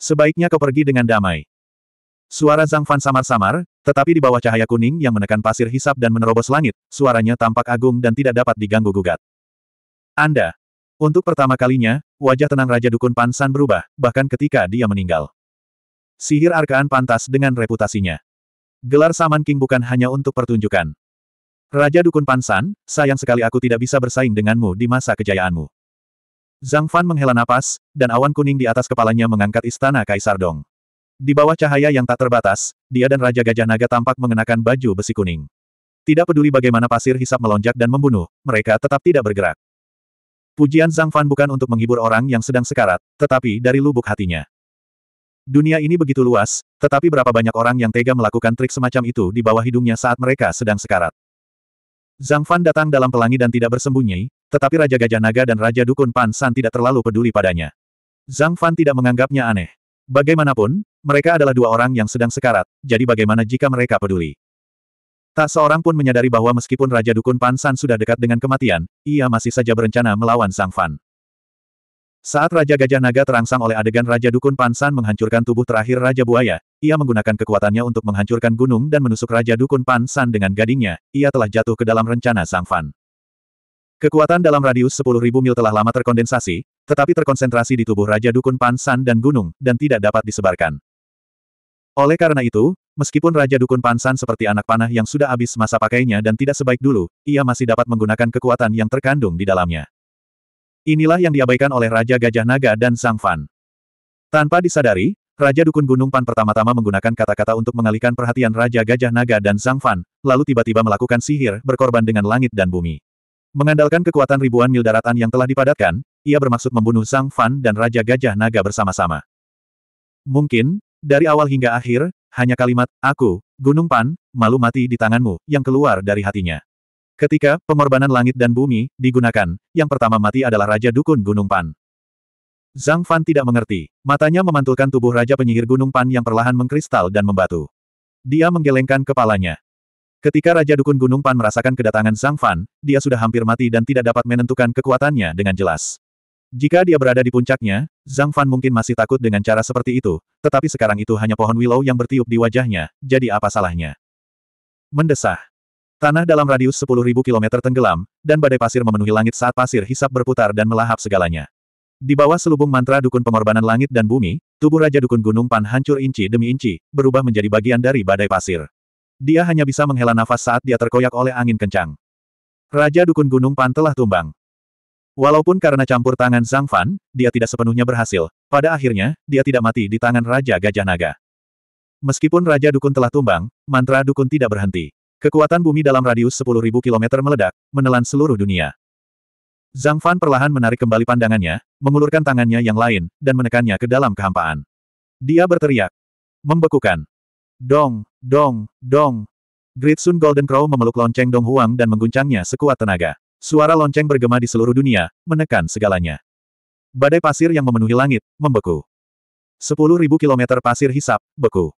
Sebaiknya kau pergi dengan damai. Suara Zhang Fan samar-samar, tetapi di bawah cahaya kuning yang menekan pasir hisap dan menerobos langit, suaranya tampak agung dan tidak dapat diganggu-gugat. Anda. Untuk pertama kalinya, wajah tenang Raja Dukun Pansan berubah, bahkan ketika dia meninggal. Sihir arkaan pantas dengan reputasinya. Gelar Saman King bukan hanya untuk pertunjukan. Raja Dukun Pansan, sayang sekali aku tidak bisa bersaing denganmu di masa kejayaanmu. Zhang Fan menghela napas, dan awan kuning di atas kepalanya mengangkat istana Kaisar Dong. Di bawah cahaya yang tak terbatas, dia dan Raja Gajah Naga tampak mengenakan baju besi kuning. Tidak peduli bagaimana pasir hisap melonjak dan membunuh, mereka tetap tidak bergerak. Pujian Zhang Fan bukan untuk menghibur orang yang sedang sekarat, tetapi dari lubuk hatinya. Dunia ini begitu luas, tetapi berapa banyak orang yang tega melakukan trik semacam itu di bawah hidungnya saat mereka sedang sekarat. Zhang Fan datang dalam pelangi dan tidak bersembunyi, tetapi Raja Gajah Naga dan Raja Dukun Pan San tidak terlalu peduli padanya. Zhang Fan tidak menganggapnya aneh. Bagaimanapun, mereka adalah dua orang yang sedang sekarat, jadi bagaimana jika mereka peduli? Tak seorang pun menyadari bahwa meskipun Raja Dukun Pan San sudah dekat dengan kematian, ia masih saja berencana melawan Zhang Fan. Saat Raja Gajah Naga terangsang oleh adegan Raja Dukun Pan San menghancurkan tubuh terakhir Raja Buaya, ia menggunakan kekuatannya untuk menghancurkan gunung dan menusuk Raja Dukun Pan San dengan gadingnya, ia telah jatuh ke dalam rencana Zhang Fan. Kekuatan dalam radius 10.000 mil telah lama terkondensasi, tetapi terkonsentrasi di tubuh Raja Dukun Pansan dan Gunung, dan tidak dapat disebarkan. Oleh karena itu, meskipun Raja Dukun Pansan seperti anak panah yang sudah habis masa pakainya dan tidak sebaik dulu, ia masih dapat menggunakan kekuatan yang terkandung di dalamnya. Inilah yang diabaikan oleh Raja Gajah Naga dan Sang Fan. Tanpa disadari, Raja Dukun Gunung Pan pertama-tama menggunakan kata-kata untuk mengalihkan perhatian Raja Gajah Naga dan Sang Fan, lalu tiba-tiba melakukan sihir berkorban dengan langit dan bumi. Mengandalkan kekuatan ribuan mil daratan yang telah dipadatkan, ia bermaksud membunuh Sang Fan dan Raja Gajah Naga bersama-sama. Mungkin, dari awal hingga akhir, hanya kalimat, aku, Gunung Pan, malu mati di tanganmu, yang keluar dari hatinya. Ketika pengorbanan langit dan bumi digunakan, yang pertama mati adalah Raja Dukun Gunung Pan. Zhang Fan tidak mengerti. Matanya memantulkan tubuh Raja Penyihir Gunung Pan yang perlahan mengkristal dan membatu. Dia menggelengkan kepalanya. Ketika Raja Dukun Gunung Pan merasakan kedatangan Zhang Fan, dia sudah hampir mati dan tidak dapat menentukan kekuatannya dengan jelas. Jika dia berada di puncaknya, Zhang Fan mungkin masih takut dengan cara seperti itu, tetapi sekarang itu hanya pohon willow yang bertiup di wajahnya, jadi apa salahnya? Mendesah. Tanah dalam radius 10.000 km tenggelam, dan badai pasir memenuhi langit saat pasir hisap berputar dan melahap segalanya. Di bawah selubung mantra dukun pengorbanan langit dan bumi, tubuh Raja Dukun Gunung Pan hancur inci demi inci, berubah menjadi bagian dari badai pasir. Dia hanya bisa menghela nafas saat dia terkoyak oleh angin kencang. Raja Dukun Gunung Pan telah tumbang. Walaupun karena campur tangan Zhang Fan, dia tidak sepenuhnya berhasil. Pada akhirnya, dia tidak mati di tangan Raja Gajah Naga. Meskipun Raja Dukun telah tumbang, mantra Dukun tidak berhenti. Kekuatan bumi dalam radius 10.000 km meledak, menelan seluruh dunia. Zhang Fan perlahan menarik kembali pandangannya, mengulurkan tangannya yang lain, dan menekannya ke dalam kehampaan. Dia berteriak. Membekukan. Dong. Dong, dong. Great Sun Golden Crow memeluk lonceng Dong Huang dan mengguncangnya sekuat tenaga. Suara lonceng bergema di seluruh dunia, menekan segalanya. Badai pasir yang memenuhi langit, membeku. Sepuluh ribu kilometer pasir hisap, beku.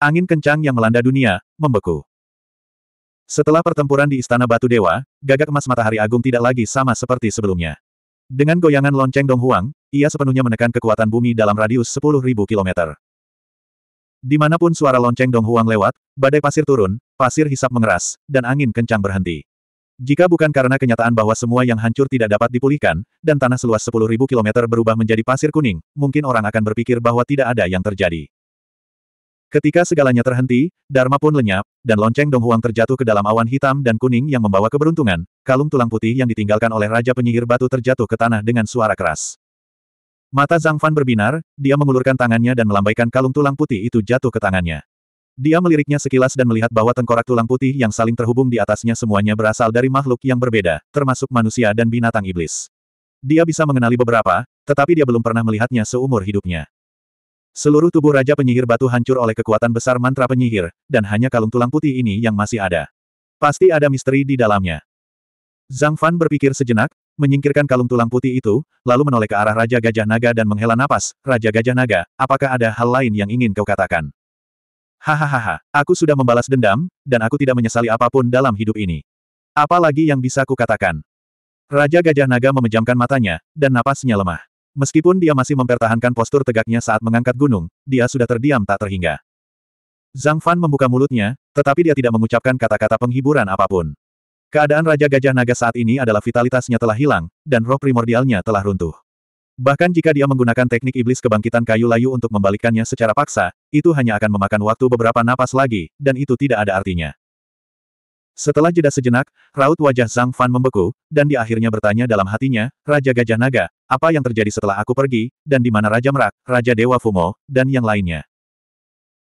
Angin kencang yang melanda dunia, membeku. Setelah pertempuran di Istana Batu Dewa, gagak emas matahari agung tidak lagi sama seperti sebelumnya. Dengan goyangan lonceng Dong Huang, ia sepenuhnya menekan kekuatan bumi dalam radius sepuluh ribu kilometer. Dimanapun suara lonceng Dong Huang lewat, badai pasir turun, pasir hisap mengeras, dan angin kencang berhenti. Jika bukan karena kenyataan bahwa semua yang hancur tidak dapat dipulihkan, dan tanah seluas 10.000 km berubah menjadi pasir kuning, mungkin orang akan berpikir bahwa tidak ada yang terjadi. Ketika segalanya terhenti, Dharma pun lenyap, dan lonceng Dong Huang terjatuh ke dalam awan hitam dan kuning yang membawa keberuntungan, kalung tulang putih yang ditinggalkan oleh Raja Penyihir Batu terjatuh ke tanah dengan suara keras. Mata Zhang Fan berbinar, dia mengulurkan tangannya dan melambaikan kalung tulang putih itu jatuh ke tangannya. Dia meliriknya sekilas dan melihat bahwa tengkorak tulang putih yang saling terhubung di atasnya semuanya berasal dari makhluk yang berbeda, termasuk manusia dan binatang iblis. Dia bisa mengenali beberapa, tetapi dia belum pernah melihatnya seumur hidupnya. Seluruh tubuh Raja Penyihir Batu hancur oleh kekuatan besar mantra penyihir, dan hanya kalung tulang putih ini yang masih ada. Pasti ada misteri di dalamnya. Zhang Fan berpikir sejenak, menyingkirkan kalung tulang putih itu, lalu menoleh ke arah Raja Gajah Naga dan menghela napas, Raja Gajah Naga, apakah ada hal lain yang ingin kau katakan? Hahaha, aku sudah membalas dendam, dan aku tidak menyesali apapun dalam hidup ini. Apalagi yang bisa kukatakan? Raja Gajah Naga memejamkan matanya, dan napasnya lemah. Meskipun dia masih mempertahankan postur tegaknya saat mengangkat gunung, dia sudah terdiam tak terhingga. Zhang Fan membuka mulutnya, tetapi dia tidak mengucapkan kata-kata penghiburan apapun. Keadaan Raja Gajah Naga saat ini adalah vitalitasnya telah hilang, dan roh primordialnya telah runtuh. Bahkan jika dia menggunakan teknik iblis kebangkitan kayu layu untuk membalikkannya secara paksa, itu hanya akan memakan waktu beberapa napas lagi, dan itu tidak ada artinya. Setelah jeda sejenak, raut wajah Zhang Fan membeku, dan di akhirnya bertanya dalam hatinya, Raja Gajah Naga, apa yang terjadi setelah aku pergi, dan di mana Raja Merak, Raja Dewa Fumo, dan yang lainnya.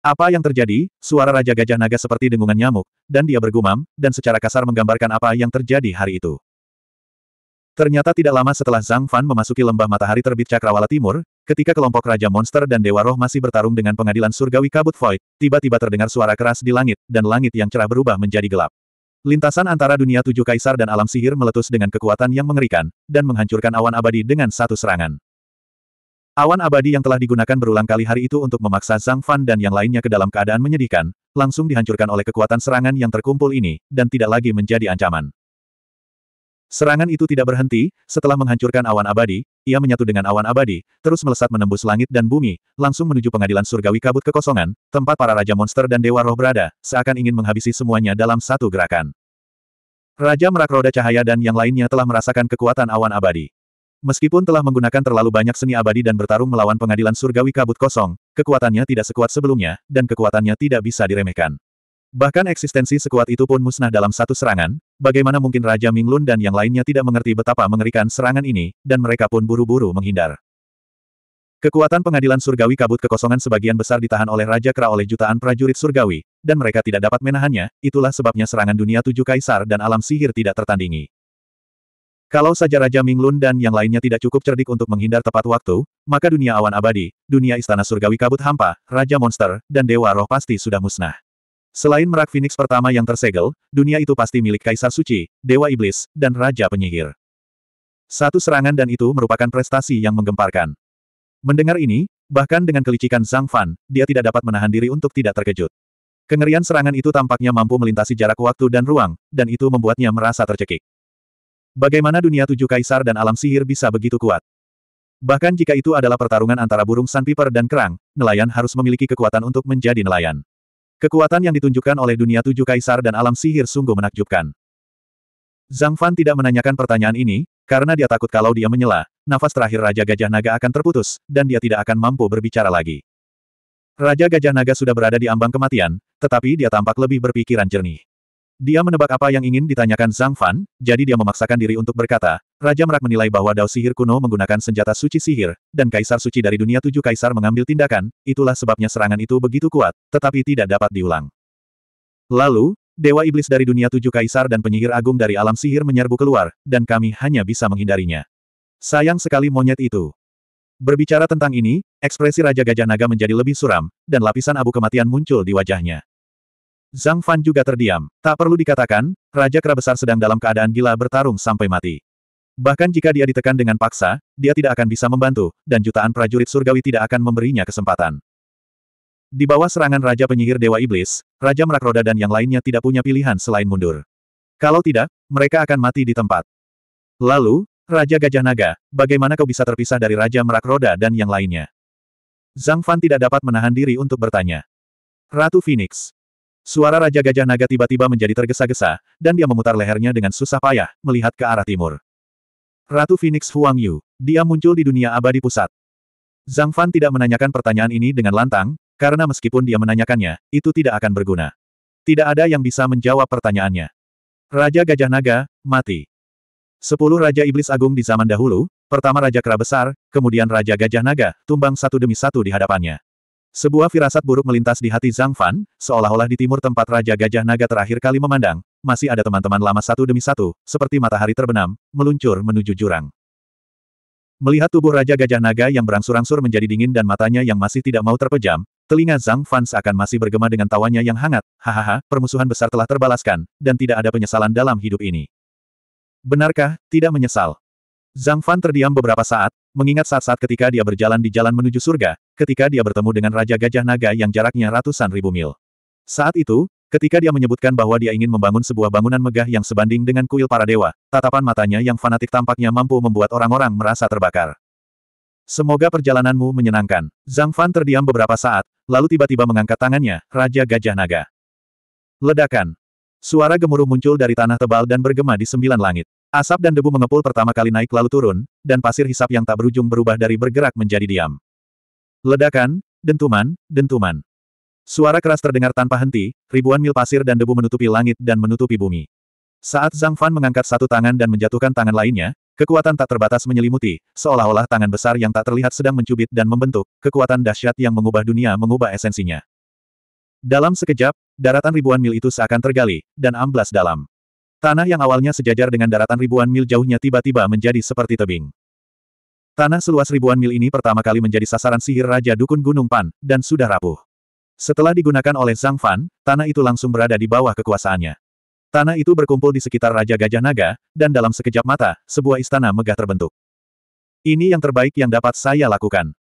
Apa yang terjadi? Suara Raja Gajah Naga seperti dengungan nyamuk, dan dia bergumam, dan secara kasar menggambarkan apa yang terjadi hari itu. Ternyata tidak lama setelah Zhang Fan memasuki lembah matahari terbit Cakrawala Timur, ketika kelompok Raja Monster dan Dewa Roh masih bertarung dengan pengadilan surgawi Kabut Void, tiba-tiba terdengar suara keras di langit, dan langit yang cerah berubah menjadi gelap. Lintasan antara dunia tujuh kaisar dan alam sihir meletus dengan kekuatan yang mengerikan, dan menghancurkan awan abadi dengan satu serangan. Awan abadi yang telah digunakan berulang kali hari itu untuk memaksa Zhang Fan dan yang lainnya ke dalam keadaan menyedihkan, langsung dihancurkan oleh kekuatan serangan yang terkumpul ini, dan tidak lagi menjadi ancaman. Serangan itu tidak berhenti, setelah menghancurkan awan abadi, ia menyatu dengan awan abadi, terus melesat menembus langit dan bumi, langsung menuju pengadilan surgawi kabut kekosongan, tempat para raja monster dan dewa roh berada, seakan ingin menghabisi semuanya dalam satu gerakan. Raja merak roda cahaya dan yang lainnya telah merasakan kekuatan awan abadi. Meskipun telah menggunakan terlalu banyak seni abadi dan bertarung melawan pengadilan surgawi kabut kosong, kekuatannya tidak sekuat sebelumnya, dan kekuatannya tidak bisa diremehkan. Bahkan eksistensi sekuat itu pun musnah dalam satu serangan, bagaimana mungkin Raja Minglun dan yang lainnya tidak mengerti betapa mengerikan serangan ini, dan mereka pun buru-buru menghindar. Kekuatan pengadilan surgawi kabut kekosongan sebagian besar ditahan oleh Raja Kera oleh jutaan prajurit surgawi, dan mereka tidak dapat menahannya, itulah sebabnya serangan dunia tujuh kaisar dan alam sihir tidak tertandingi. Kalau saja Raja Minglun dan yang lainnya tidak cukup cerdik untuk menghindar tepat waktu, maka dunia awan abadi, dunia istana surgawi kabut hampa, Raja Monster, dan Dewa Roh pasti sudah musnah. Selain merak Phoenix pertama yang tersegel, dunia itu pasti milik Kaisar Suci, Dewa Iblis, dan Raja Penyihir. Satu serangan dan itu merupakan prestasi yang menggemparkan. Mendengar ini, bahkan dengan kelicikan Zhang Fan, dia tidak dapat menahan diri untuk tidak terkejut. Kengerian serangan itu tampaknya mampu melintasi jarak waktu dan ruang, dan itu membuatnya merasa tercekik. Bagaimana dunia tujuh kaisar dan alam sihir bisa begitu kuat? Bahkan jika itu adalah pertarungan antara burung sandpiper dan kerang, nelayan harus memiliki kekuatan untuk menjadi nelayan. Kekuatan yang ditunjukkan oleh dunia tujuh kaisar dan alam sihir sungguh menakjubkan. Zhang Fan tidak menanyakan pertanyaan ini, karena dia takut kalau dia menyela, nafas terakhir Raja Gajah Naga akan terputus, dan dia tidak akan mampu berbicara lagi. Raja Gajah Naga sudah berada di ambang kematian, tetapi dia tampak lebih berpikiran jernih. Dia menebak apa yang ingin ditanyakan Zhang Fan, jadi dia memaksakan diri untuk berkata, Raja Merak menilai bahwa Dao Sihir kuno menggunakan senjata suci sihir, dan Kaisar Suci dari dunia tujuh Kaisar mengambil tindakan, itulah sebabnya serangan itu begitu kuat, tetapi tidak dapat diulang. Lalu, Dewa Iblis dari dunia tujuh Kaisar dan penyihir agung dari alam sihir menyerbu keluar, dan kami hanya bisa menghindarinya. Sayang sekali monyet itu. Berbicara tentang ini, ekspresi Raja Gajah Naga menjadi lebih suram, dan lapisan abu kematian muncul di wajahnya. Zhang Fan juga terdiam. Tak perlu dikatakan, Raja Kera Besar sedang dalam keadaan gila bertarung sampai mati. Bahkan jika dia ditekan dengan paksa, dia tidak akan bisa membantu, dan jutaan prajurit surgawi tidak akan memberinya kesempatan. Di bawah serangan Raja Penyihir Dewa Iblis, Raja Merak Roda dan yang lainnya tidak punya pilihan selain mundur. Kalau tidak, mereka akan mati di tempat. Lalu, Raja Gajah Naga, bagaimana kau bisa terpisah dari Raja Merak Roda dan yang lainnya? Zhang Fan tidak dapat menahan diri untuk bertanya. Ratu Phoenix, Suara Raja Gajah Naga tiba-tiba menjadi tergesa-gesa, dan dia memutar lehernya dengan susah payah, melihat ke arah timur. Ratu Phoenix Huang Yu, dia muncul di dunia abadi pusat. Zhang Fan tidak menanyakan pertanyaan ini dengan lantang, karena meskipun dia menanyakannya, itu tidak akan berguna. Tidak ada yang bisa menjawab pertanyaannya. Raja Gajah Naga, mati. Sepuluh Raja Iblis Agung di zaman dahulu, pertama Raja Kera Besar, kemudian Raja Gajah Naga, tumbang satu demi satu di hadapannya. Sebuah firasat buruk melintas di hati Zhang Fan, seolah-olah di timur tempat Raja Gajah Naga terakhir kali memandang, masih ada teman-teman lama satu demi satu, seperti matahari terbenam, meluncur menuju jurang. Melihat tubuh Raja Gajah Naga yang berangsur-angsur menjadi dingin dan matanya yang masih tidak mau terpejam, telinga Zhang Fan seakan masih bergema dengan tawanya yang hangat, hahaha, permusuhan besar telah terbalaskan, dan tidak ada penyesalan dalam hidup ini. Benarkah, tidak menyesal? Zhang Fan terdiam beberapa saat, mengingat saat-saat ketika dia berjalan di jalan menuju surga, ketika dia bertemu dengan Raja Gajah Naga yang jaraknya ratusan ribu mil. Saat itu, ketika dia menyebutkan bahwa dia ingin membangun sebuah bangunan megah yang sebanding dengan kuil para dewa, tatapan matanya yang fanatik tampaknya mampu membuat orang-orang merasa terbakar. Semoga perjalananmu menyenangkan. Zhang Fan terdiam beberapa saat, lalu tiba-tiba mengangkat tangannya, Raja Gajah Naga. Ledakan. Suara gemuruh muncul dari tanah tebal dan bergema di sembilan langit. Asap dan debu mengepul pertama kali naik lalu turun, dan pasir hisap yang tak berujung berubah dari bergerak menjadi diam. Ledakan, dentuman, dentuman. Suara keras terdengar tanpa henti, ribuan mil pasir dan debu menutupi langit dan menutupi bumi. Saat Zhang Fan mengangkat satu tangan dan menjatuhkan tangan lainnya, kekuatan tak terbatas menyelimuti, seolah-olah tangan besar yang tak terlihat sedang mencubit dan membentuk, kekuatan dahsyat yang mengubah dunia mengubah esensinya. Dalam sekejap, daratan ribuan mil itu seakan tergali, dan amblas dalam. Tanah yang awalnya sejajar dengan daratan ribuan mil jauhnya tiba-tiba menjadi seperti tebing. Tanah seluas ribuan mil ini pertama kali menjadi sasaran sihir Raja Dukun Gunung Pan, dan sudah rapuh. Setelah digunakan oleh Zhang Fan, tanah itu langsung berada di bawah kekuasaannya. Tanah itu berkumpul di sekitar Raja Gajah Naga, dan dalam sekejap mata, sebuah istana megah terbentuk. Ini yang terbaik yang dapat saya lakukan.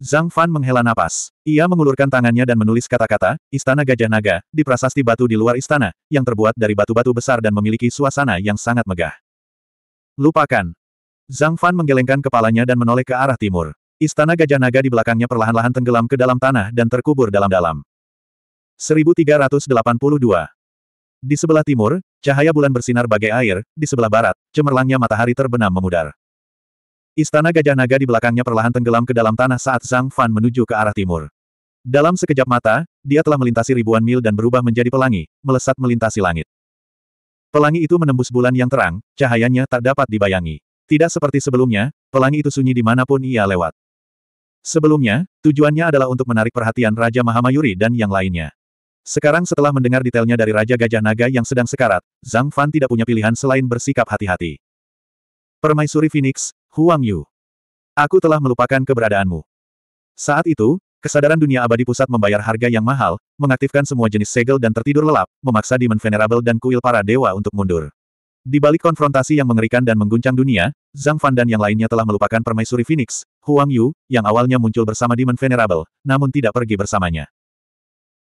Zhang Fan menghela napas. Ia mengulurkan tangannya dan menulis kata-kata, Istana Gajah Naga, di prasasti batu di luar istana, yang terbuat dari batu-batu besar dan memiliki suasana yang sangat megah. Lupakan. Zhang Fan menggelengkan kepalanya dan menoleh ke arah timur. Istana Gajah Naga di belakangnya perlahan-lahan tenggelam ke dalam tanah dan terkubur dalam-dalam. 1382 Di sebelah timur, cahaya bulan bersinar bagai air, di sebelah barat, cemerlangnya matahari terbenam memudar. Istana Gajah Naga di belakangnya perlahan tenggelam ke dalam tanah saat Zhang Fan menuju ke arah timur. Dalam sekejap mata, dia telah melintasi ribuan mil dan berubah menjadi pelangi, melesat melintasi langit. Pelangi itu menembus bulan yang terang, cahayanya tak dapat dibayangi. Tidak seperti sebelumnya, pelangi itu sunyi di dimanapun ia lewat. Sebelumnya, tujuannya adalah untuk menarik perhatian Raja Mahamayuri dan yang lainnya. Sekarang setelah mendengar detailnya dari Raja Gajah Naga yang sedang sekarat, Zhang Fan tidak punya pilihan selain bersikap hati-hati. Permaisuri Phoenix, Huang Yu. Aku telah melupakan keberadaanmu. Saat itu, kesadaran dunia abadi pusat membayar harga yang mahal, mengaktifkan semua jenis segel dan tertidur lelap, memaksa Demon Venerable dan kuil para dewa untuk mundur. Di balik konfrontasi yang mengerikan dan mengguncang dunia, Zhang Fan dan yang lainnya telah melupakan permaisuri Phoenix, Huang Yu, yang awalnya muncul bersama Demon Venerable, namun tidak pergi bersamanya.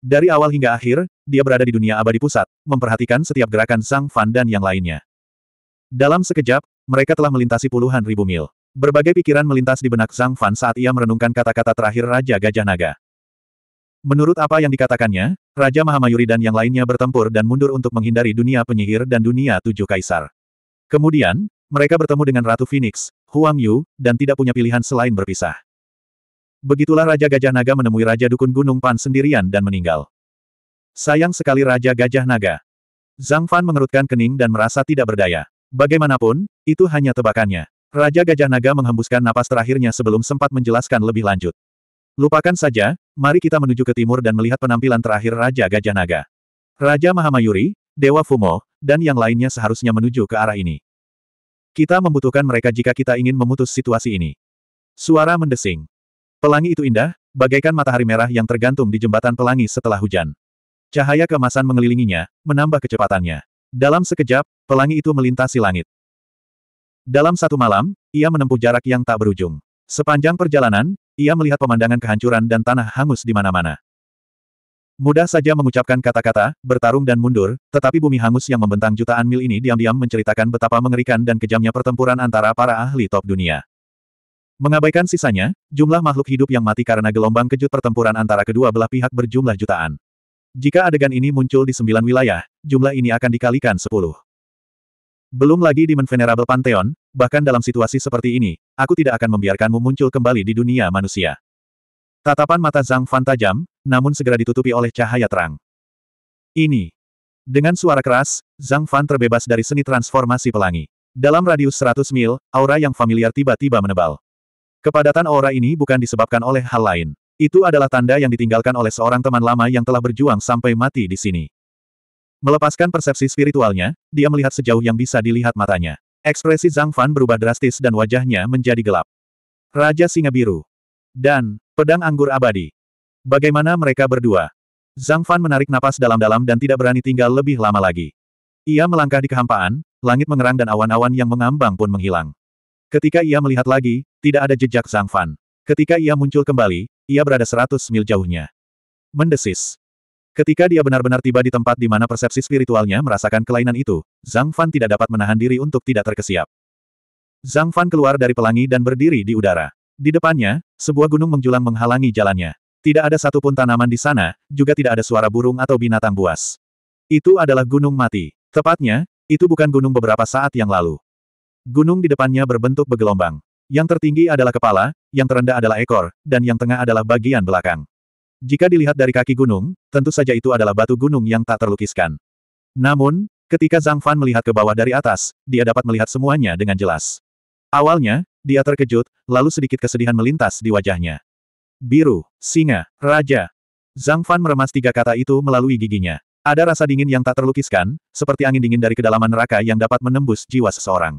Dari awal hingga akhir, dia berada di dunia abadi pusat, memperhatikan setiap gerakan Zhang Fan dan yang lainnya. Dalam sekejap, mereka telah melintasi puluhan ribu mil. Berbagai pikiran melintas di benak Zhang Fan saat ia merenungkan kata-kata terakhir Raja Gajah Naga. Menurut apa yang dikatakannya, Raja Mahamayuri dan yang lainnya bertempur dan mundur untuk menghindari dunia penyihir dan dunia tujuh kaisar. Kemudian, mereka bertemu dengan Ratu Phoenix, Huang Yu, dan tidak punya pilihan selain berpisah. Begitulah Raja Gajah Naga menemui Raja Dukun Gunung Pan sendirian dan meninggal. Sayang sekali Raja Gajah Naga. Zhang Fan mengerutkan kening dan merasa tidak berdaya. Bagaimanapun, itu hanya tebakannya. Raja Gajah Naga menghembuskan napas terakhirnya sebelum sempat menjelaskan lebih lanjut. Lupakan saja, mari kita menuju ke timur dan melihat penampilan terakhir Raja Gajah Naga. Raja Mahamayuri, Dewa Fumo, dan yang lainnya seharusnya menuju ke arah ini. Kita membutuhkan mereka jika kita ingin memutus situasi ini. Suara mendesing. Pelangi itu indah, bagaikan matahari merah yang tergantung di jembatan pelangi setelah hujan. Cahaya kemasan mengelilinginya, menambah kecepatannya. Dalam sekejap, Pelangi itu melintasi langit. Dalam satu malam, ia menempuh jarak yang tak berujung. Sepanjang perjalanan, ia melihat pemandangan kehancuran dan tanah hangus di mana-mana. Mudah saja mengucapkan kata-kata, bertarung dan mundur, tetapi bumi hangus yang membentang jutaan mil ini diam-diam menceritakan betapa mengerikan dan kejamnya pertempuran antara para ahli top dunia. Mengabaikan sisanya, jumlah makhluk hidup yang mati karena gelombang kejut pertempuran antara kedua belah pihak berjumlah jutaan. Jika adegan ini muncul di sembilan wilayah, jumlah ini akan dikalikan sepuluh. Belum lagi di Venerable Pantheon, bahkan dalam situasi seperti ini, aku tidak akan membiarkanmu muncul kembali di dunia manusia. Tatapan mata Zhang Fan tajam, namun segera ditutupi oleh cahaya terang. Ini. Dengan suara keras, Zhang Fan terbebas dari seni transformasi pelangi. Dalam radius 100 mil, aura yang familiar tiba-tiba menebal. Kepadatan aura ini bukan disebabkan oleh hal lain. Itu adalah tanda yang ditinggalkan oleh seorang teman lama yang telah berjuang sampai mati di sini. Melepaskan persepsi spiritualnya, dia melihat sejauh yang bisa dilihat matanya. Ekspresi Zhang Fan berubah drastis dan wajahnya menjadi gelap. Raja Singa Biru. Dan, Pedang Anggur Abadi. Bagaimana mereka berdua? Zhang Fan menarik napas dalam-dalam dan tidak berani tinggal lebih lama lagi. Ia melangkah di kehampaan, langit mengerang dan awan-awan yang mengambang pun menghilang. Ketika ia melihat lagi, tidak ada jejak Zhang Fan. Ketika ia muncul kembali, ia berada seratus mil jauhnya. Mendesis. Ketika dia benar-benar tiba di tempat di mana persepsi spiritualnya merasakan kelainan itu, Zhang Fan tidak dapat menahan diri untuk tidak terkesiap. Zhang Fan keluar dari pelangi dan berdiri di udara. Di depannya, sebuah gunung menjulang menghalangi jalannya. Tidak ada satupun tanaman di sana, juga tidak ada suara burung atau binatang buas. Itu adalah gunung mati. Tepatnya, itu bukan gunung beberapa saat yang lalu. Gunung di depannya berbentuk bergelombang. Yang tertinggi adalah kepala, yang terendah adalah ekor, dan yang tengah adalah bagian belakang. Jika dilihat dari kaki gunung, tentu saja itu adalah batu gunung yang tak terlukiskan. Namun, ketika Zhang Fan melihat ke bawah dari atas, dia dapat melihat semuanya dengan jelas. Awalnya, dia terkejut, lalu sedikit kesedihan melintas di wajahnya. Biru, singa, raja. Zhang Fan meremas tiga kata itu melalui giginya. Ada rasa dingin yang tak terlukiskan, seperti angin dingin dari kedalaman neraka yang dapat menembus jiwa seseorang.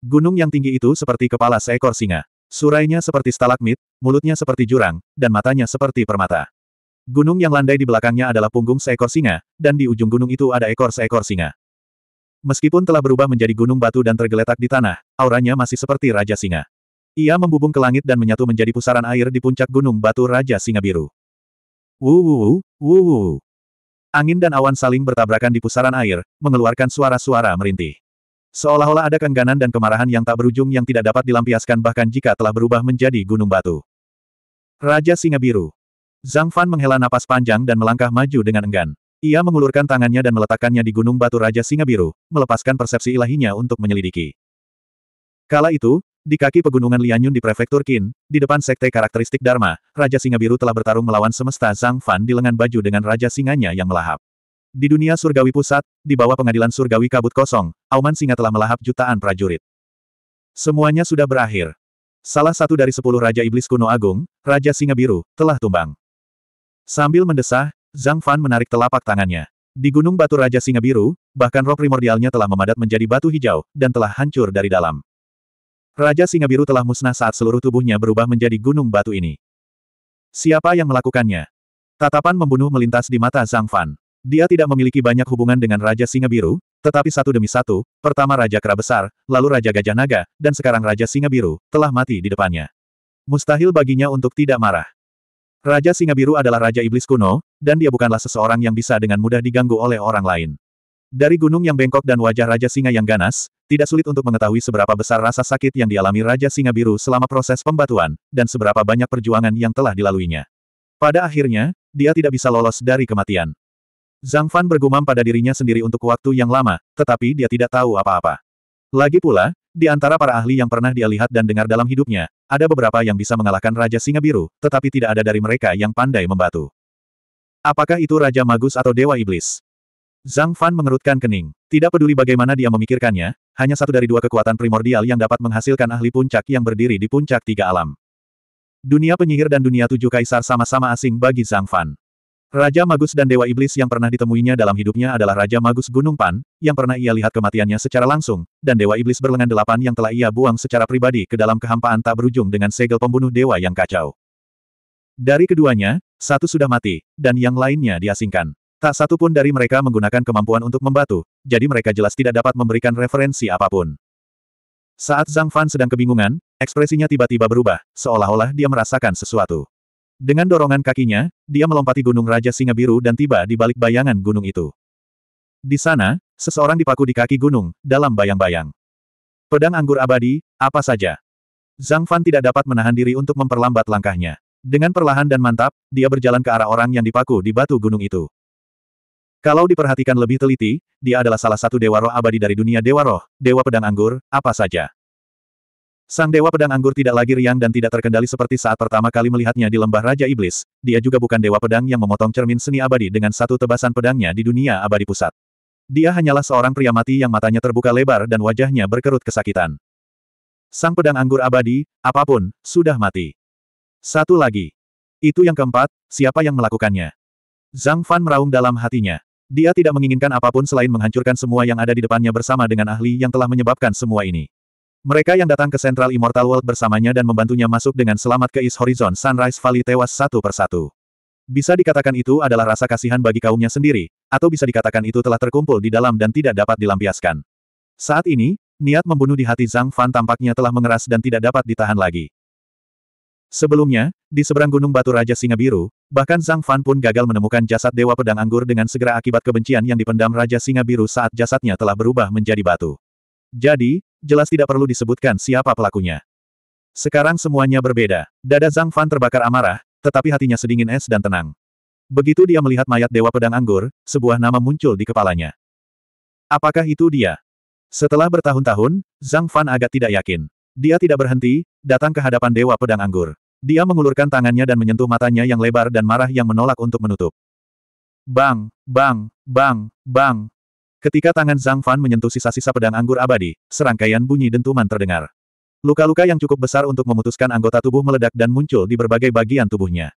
Gunung yang tinggi itu seperti kepala seekor singa. Surainya seperti stalagmit, mulutnya seperti jurang, dan matanya seperti permata. Gunung yang landai di belakangnya adalah punggung seekor singa, dan di ujung gunung itu ada ekor seekor singa. Meskipun telah berubah menjadi gunung batu dan tergeletak di tanah, auranya masih seperti Raja Singa. Ia membubung ke langit dan menyatu menjadi pusaran air di puncak gunung batu Raja Singa Biru. Wuwu, wuwu. Angin dan awan saling bertabrakan di pusaran air, mengeluarkan suara-suara merintih. Seolah-olah ada kengganan dan kemarahan yang tak berujung yang tidak dapat dilampiaskan bahkan jika telah berubah menjadi gunung batu. Raja Singa Biru. Zhang Fan menghela napas panjang dan melangkah maju dengan enggan. Ia mengulurkan tangannya dan meletakkannya di gunung batu Raja Singa Biru, melepaskan persepsi ilahinya untuk menyelidiki. Kala itu, di kaki pegunungan Lianyun di Prefektur Qin, di depan sekte karakteristik Dharma, Raja Singa Biru telah bertarung melawan semesta Zhang Fan di lengan baju dengan Raja Singanya yang melahap. Di dunia surgawi pusat, di bawah pengadilan surgawi kabut kosong, auman singa telah melahap jutaan prajurit. Semuanya sudah berakhir. Salah satu dari sepuluh Raja Iblis kuno agung, Raja Singa Biru, telah tumbang. Sambil mendesah, Zhang Fan menarik telapak tangannya. Di gunung batu Raja Singa Biru, bahkan roh primordialnya telah memadat menjadi batu hijau, dan telah hancur dari dalam. Raja Singa Biru telah musnah saat seluruh tubuhnya berubah menjadi gunung batu ini. Siapa yang melakukannya? Tatapan membunuh melintas di mata Zhang Fan. Dia tidak memiliki banyak hubungan dengan Raja Singa Biru, tetapi satu demi satu, pertama Raja Kera Besar, lalu Raja Gajah Naga, dan sekarang Raja Singa Biru, telah mati di depannya. Mustahil baginya untuk tidak marah. Raja Singa Biru adalah Raja Iblis kuno, dan dia bukanlah seseorang yang bisa dengan mudah diganggu oleh orang lain. Dari gunung yang bengkok dan wajah Raja Singa yang ganas, tidak sulit untuk mengetahui seberapa besar rasa sakit yang dialami Raja Singa Biru selama proses pembatuan, dan seberapa banyak perjuangan yang telah dilaluinya. Pada akhirnya, dia tidak bisa lolos dari kematian. Zhang Fan bergumam pada dirinya sendiri untuk waktu yang lama, tetapi dia tidak tahu apa-apa. Lagi pula, di antara para ahli yang pernah dia lihat dan dengar dalam hidupnya, ada beberapa yang bisa mengalahkan Raja Singa Biru, tetapi tidak ada dari mereka yang pandai membatu. Apakah itu Raja Magus atau Dewa Iblis? Zhang Fan mengerutkan kening. Tidak peduli bagaimana dia memikirkannya, hanya satu dari dua kekuatan primordial yang dapat menghasilkan ahli puncak yang berdiri di puncak tiga alam. Dunia penyihir dan dunia tujuh kaisar sama-sama asing bagi Zhang Fan. Raja Magus dan Dewa Iblis yang pernah ditemuinya dalam hidupnya adalah Raja Magus Gunung Pan, yang pernah ia lihat kematiannya secara langsung, dan Dewa Iblis berlengan delapan yang telah ia buang secara pribadi ke dalam kehampaan tak berujung dengan segel pembunuh dewa yang kacau. Dari keduanya, satu sudah mati, dan yang lainnya diasingkan. Tak satu pun dari mereka menggunakan kemampuan untuk membatu, jadi mereka jelas tidak dapat memberikan referensi apapun. Saat Zhang Fan sedang kebingungan, ekspresinya tiba-tiba berubah, seolah-olah dia merasakan sesuatu. Dengan dorongan kakinya, dia melompati gunung Raja Singa Biru dan tiba di balik bayangan gunung itu. Di sana, seseorang dipaku di kaki gunung, dalam bayang-bayang. Pedang anggur abadi, apa saja. Zhang Fan tidak dapat menahan diri untuk memperlambat langkahnya. Dengan perlahan dan mantap, dia berjalan ke arah orang yang dipaku di batu gunung itu. Kalau diperhatikan lebih teliti, dia adalah salah satu dewa roh abadi dari dunia dewa roh, dewa pedang anggur, apa saja. Sang Dewa Pedang Anggur tidak lagi riang dan tidak terkendali seperti saat pertama kali melihatnya di lembah Raja Iblis, dia juga bukan Dewa Pedang yang memotong cermin seni abadi dengan satu tebasan pedangnya di dunia abadi pusat. Dia hanyalah seorang pria mati yang matanya terbuka lebar dan wajahnya berkerut kesakitan. Sang Pedang Anggur abadi, apapun, sudah mati. Satu lagi. Itu yang keempat, siapa yang melakukannya? Zhang Fan meraung dalam hatinya. Dia tidak menginginkan apapun selain menghancurkan semua yang ada di depannya bersama dengan ahli yang telah menyebabkan semua ini. Mereka yang datang ke Central Immortal World bersamanya dan membantunya masuk dengan selamat ke East Horizon Sunrise Valley tewas satu persatu. Bisa dikatakan itu adalah rasa kasihan bagi kaumnya sendiri, atau bisa dikatakan itu telah terkumpul di dalam dan tidak dapat dilampiaskan. Saat ini, niat membunuh di hati Zhang Fan tampaknya telah mengeras dan tidak dapat ditahan lagi. Sebelumnya, di seberang Gunung Batu Raja Singa Biru, bahkan Zhang Fan pun gagal menemukan jasad Dewa Pedang Anggur dengan segera akibat kebencian yang dipendam Raja Singa Biru saat jasadnya telah berubah menjadi batu. Jadi, jelas tidak perlu disebutkan siapa pelakunya. Sekarang semuanya berbeda. Dada Zhang Fan terbakar amarah, tetapi hatinya sedingin es dan tenang. Begitu dia melihat mayat Dewa Pedang Anggur, sebuah nama muncul di kepalanya. Apakah itu dia? Setelah bertahun-tahun, Zhang Fan agak tidak yakin. Dia tidak berhenti, datang ke hadapan Dewa Pedang Anggur. Dia mengulurkan tangannya dan menyentuh matanya yang lebar dan marah yang menolak untuk menutup. Bang, bang, bang, bang, Ketika tangan Zhang Fan menyentuh sisa-sisa pedang anggur abadi, serangkaian bunyi dentuman terdengar. Luka-luka yang cukup besar untuk memutuskan anggota tubuh meledak dan muncul di berbagai bagian tubuhnya.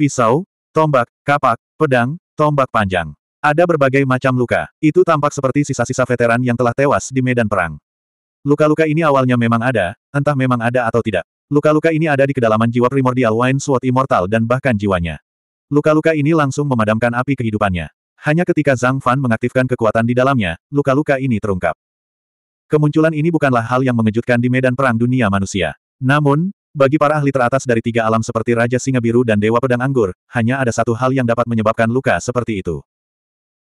Pisau, tombak, kapak, pedang, tombak panjang. Ada berbagai macam luka. Itu tampak seperti sisa-sisa veteran yang telah tewas di medan perang. Luka-luka ini awalnya memang ada, entah memang ada atau tidak. Luka-luka ini ada di kedalaman jiwa primordial Wine Sword Immortal dan bahkan jiwanya. Luka-luka ini langsung memadamkan api kehidupannya. Hanya ketika Zhang Fan mengaktifkan kekuatan di dalamnya, luka-luka ini terungkap. Kemunculan ini bukanlah hal yang mengejutkan di medan perang dunia manusia. Namun, bagi para ahli teratas dari tiga alam seperti Raja Singa Biru dan Dewa Pedang Anggur, hanya ada satu hal yang dapat menyebabkan luka seperti itu.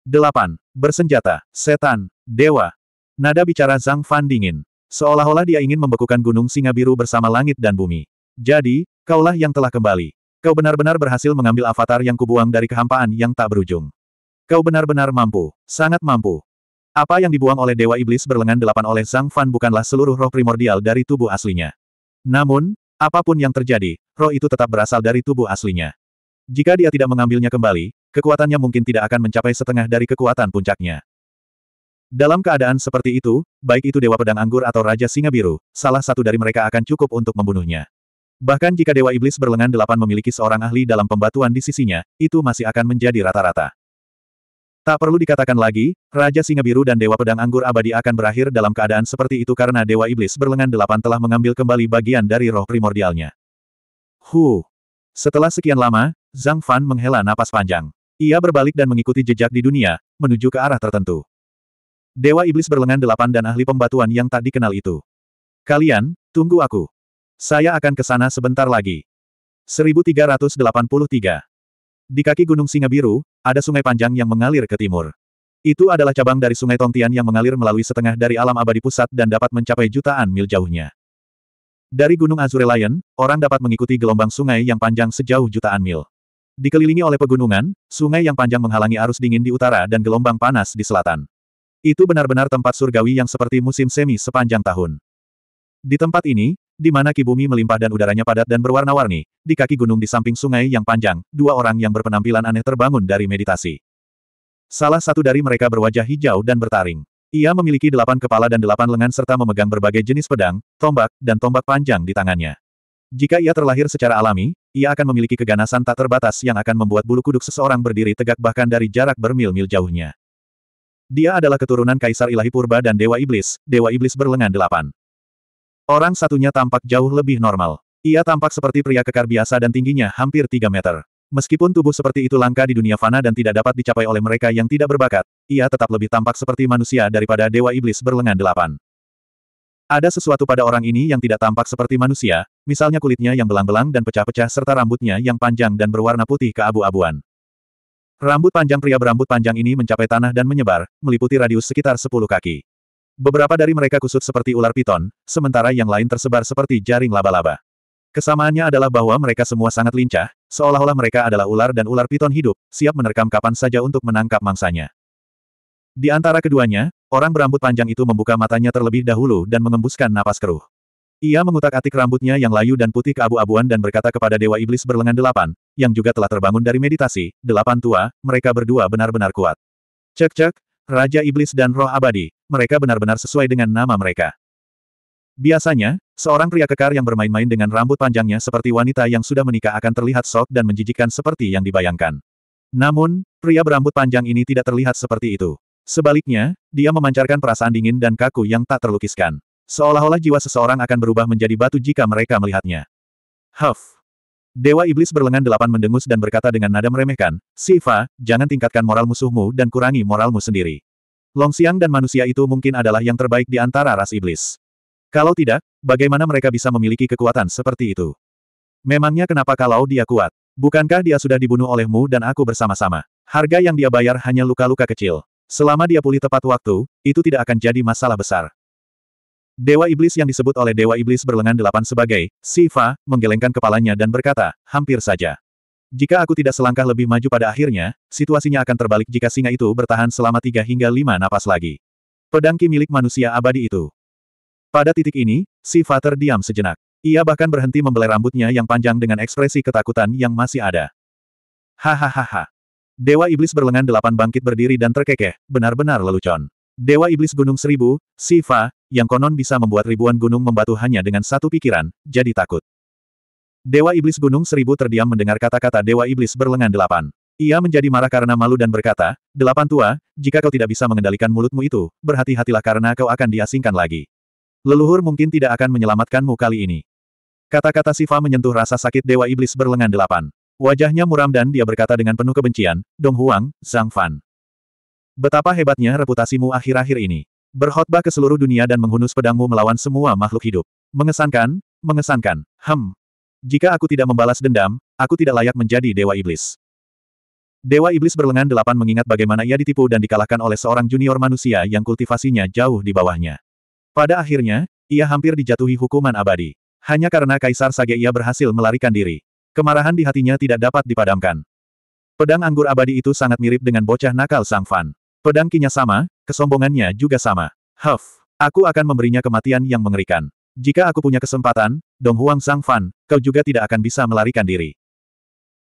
8. Bersenjata, setan, dewa. Nada bicara Zhang Fan dingin. Seolah-olah dia ingin membekukan gunung singa biru bersama langit dan bumi. Jadi, kaulah yang telah kembali. Kau benar-benar berhasil mengambil avatar yang kubuang dari kehampaan yang tak berujung. Kau benar-benar mampu, sangat mampu. Apa yang dibuang oleh Dewa Iblis berlengan delapan oleh Zhang Fan bukanlah seluruh roh primordial dari tubuh aslinya. Namun, apapun yang terjadi, roh itu tetap berasal dari tubuh aslinya. Jika dia tidak mengambilnya kembali, kekuatannya mungkin tidak akan mencapai setengah dari kekuatan puncaknya. Dalam keadaan seperti itu, baik itu Dewa Pedang Anggur atau Raja Singa Biru, salah satu dari mereka akan cukup untuk membunuhnya. Bahkan jika Dewa Iblis berlengan delapan memiliki seorang ahli dalam pembatuan di sisinya, itu masih akan menjadi rata-rata. Tak perlu dikatakan lagi, Raja Singa Biru dan Dewa Pedang Anggur Abadi akan berakhir dalam keadaan seperti itu karena Dewa Iblis berlengan delapan telah mengambil kembali bagian dari roh primordialnya. Hu, Setelah sekian lama, Zhang Fan menghela napas panjang. Ia berbalik dan mengikuti jejak di dunia, menuju ke arah tertentu. Dewa Iblis berlengan delapan dan ahli pembatuan yang tak dikenal itu. Kalian, tunggu aku. Saya akan ke sana sebentar lagi. 1383 di kaki Gunung Singa Biru, ada sungai panjang yang mengalir ke timur. Itu adalah cabang dari sungai Tongtian yang mengalir melalui setengah dari alam abadi pusat dan dapat mencapai jutaan mil jauhnya. Dari Gunung Azure Lion, orang dapat mengikuti gelombang sungai yang panjang sejauh jutaan mil. Dikelilingi oleh pegunungan, sungai yang panjang menghalangi arus dingin di utara dan gelombang panas di selatan. Itu benar-benar tempat surgawi yang seperti musim semi sepanjang tahun. Di tempat ini, di mana Kibumi melimpah dan udaranya padat dan berwarna-warni, di kaki gunung di samping sungai yang panjang, dua orang yang berpenampilan aneh terbangun dari meditasi. Salah satu dari mereka berwajah hijau dan bertaring. Ia memiliki delapan kepala dan delapan lengan serta memegang berbagai jenis pedang, tombak, dan tombak panjang di tangannya. Jika ia terlahir secara alami, ia akan memiliki keganasan tak terbatas yang akan membuat bulu kuduk seseorang berdiri tegak bahkan dari jarak bermil-mil jauhnya. Dia adalah keturunan Kaisar Ilahi Purba dan Dewa Iblis, Dewa Iblis berlengan delapan. Orang satunya tampak jauh lebih normal. Ia tampak seperti pria kekar biasa dan tingginya hampir 3 meter. Meskipun tubuh seperti itu langka di dunia fana dan tidak dapat dicapai oleh mereka yang tidak berbakat, ia tetap lebih tampak seperti manusia daripada Dewa Iblis berlengan delapan. Ada sesuatu pada orang ini yang tidak tampak seperti manusia, misalnya kulitnya yang belang-belang dan pecah-pecah serta rambutnya yang panjang dan berwarna putih keabu-abuan. Rambut panjang pria berambut panjang ini mencapai tanah dan menyebar, meliputi radius sekitar 10 kaki. Beberapa dari mereka kusut seperti ular piton, sementara yang lain tersebar seperti jaring laba-laba. Kesamaannya adalah bahwa mereka semua sangat lincah, seolah-olah mereka adalah ular dan ular piton hidup, siap menerkam kapan saja untuk menangkap mangsanya. Di antara keduanya, orang berambut panjang itu membuka matanya terlebih dahulu dan mengembuskan napas keruh. Ia mengutak-atik rambutnya yang layu dan putih ke abu abuan dan berkata kepada Dewa Iblis berlengan delapan, yang juga telah terbangun dari meditasi, delapan tua, mereka berdua benar-benar kuat. Cek-cek, Raja Iblis dan Roh Abadi, mereka benar-benar sesuai dengan nama mereka. Biasanya, seorang pria kekar yang bermain-main dengan rambut panjangnya seperti wanita yang sudah menikah akan terlihat sok dan menjijikkan seperti yang dibayangkan. Namun, pria berambut panjang ini tidak terlihat seperti itu. Sebaliknya, dia memancarkan perasaan dingin dan kaku yang tak terlukiskan. Seolah-olah jiwa seseorang akan berubah menjadi batu jika mereka melihatnya. Huff! Dewa Iblis berlengan delapan mendengus dan berkata dengan nada meremehkan, Siva, jangan tingkatkan moral musuhmu dan kurangi moralmu sendiri. Longxiang dan manusia itu mungkin adalah yang terbaik di antara ras iblis. Kalau tidak, bagaimana mereka bisa memiliki kekuatan seperti itu? Memangnya kenapa kalau dia kuat? Bukankah dia sudah dibunuh olehmu dan aku bersama-sama? Harga yang dia bayar hanya luka-luka kecil. Selama dia pulih tepat waktu, itu tidak akan jadi masalah besar. Dewa Iblis yang disebut oleh Dewa Iblis berlengan delapan sebagai, Siva, menggelengkan kepalanya dan berkata, hampir saja. Jika aku tidak selangkah lebih maju pada akhirnya, situasinya akan terbalik jika singa itu bertahan selama tiga hingga lima napas lagi. Pedang ki milik manusia abadi itu. Pada titik ini, Siva terdiam sejenak. Ia bahkan berhenti membelai rambutnya yang panjang dengan ekspresi ketakutan yang masih ada. Hahaha. Dewa Iblis berlengan delapan bangkit berdiri dan terkekeh, benar-benar lelucon. Dewa Iblis Gunung Seribu, Siva, yang konon bisa membuat ribuan gunung membatu hanya dengan satu pikiran, jadi takut. Dewa Iblis Gunung Seribu terdiam mendengar kata-kata Dewa Iblis berlengan delapan. Ia menjadi marah karena malu dan berkata, Delapan tua, jika kau tidak bisa mengendalikan mulutmu itu, berhati-hatilah karena kau akan diasingkan lagi. Leluhur mungkin tidak akan menyelamatkanmu kali ini. Kata-kata Siva menyentuh rasa sakit Dewa Iblis berlengan delapan. Wajahnya muram dan dia berkata dengan penuh kebencian, Dong Huang, Zhang Fan. Betapa hebatnya reputasimu akhir-akhir ini. Berkhotbah ke seluruh dunia dan menghunus pedangmu melawan semua makhluk hidup. Mengesankan, mengesankan, hem. Jika aku tidak membalas dendam, aku tidak layak menjadi Dewa Iblis. Dewa Iblis berlengan delapan mengingat bagaimana ia ditipu dan dikalahkan oleh seorang junior manusia yang kultivasinya jauh di bawahnya. Pada akhirnya, ia hampir dijatuhi hukuman abadi. Hanya karena Kaisar Sage ia berhasil melarikan diri. Kemarahan di hatinya tidak dapat dipadamkan. Pedang anggur abadi itu sangat mirip dengan bocah nakal Sang Fan. Pedang kinya sama, kesombongannya juga sama. Huff, aku akan memberinya kematian yang mengerikan. Jika aku punya kesempatan, Dong Huang Sang Fan, kau juga tidak akan bisa melarikan diri.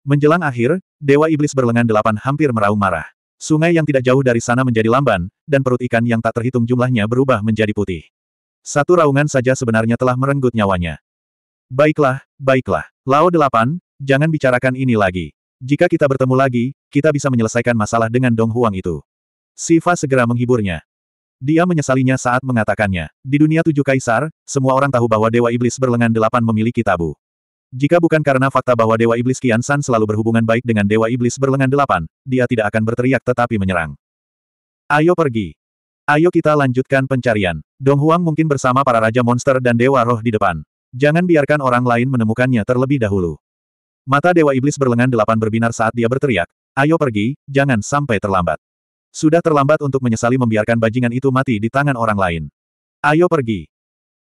Menjelang akhir, Dewa Iblis berlengan delapan hampir meraung marah. Sungai yang tidak jauh dari sana menjadi lamban, dan perut ikan yang tak terhitung jumlahnya berubah menjadi putih. Satu raungan saja sebenarnya telah merenggut nyawanya. Baiklah, baiklah. Lao delapan, jangan bicarakan ini lagi. Jika kita bertemu lagi, kita bisa menyelesaikan masalah dengan Dong Huang itu. Siva segera menghiburnya. Dia menyesalinya saat mengatakannya. Di dunia tujuh kaisar, semua orang tahu bahwa Dewa Iblis berlengan delapan memiliki tabu. Jika bukan karena fakta bahwa Dewa Iblis Kian San selalu berhubungan baik dengan Dewa Iblis berlengan delapan, dia tidak akan berteriak tetapi menyerang. Ayo pergi. Ayo kita lanjutkan pencarian. Dong Huang mungkin bersama para Raja Monster dan Dewa Roh di depan. Jangan biarkan orang lain menemukannya terlebih dahulu. Mata Dewa Iblis berlengan delapan berbinar saat dia berteriak, ayo pergi, jangan sampai terlambat. Sudah terlambat untuk menyesali membiarkan bajingan itu mati di tangan orang lain. Ayo pergi.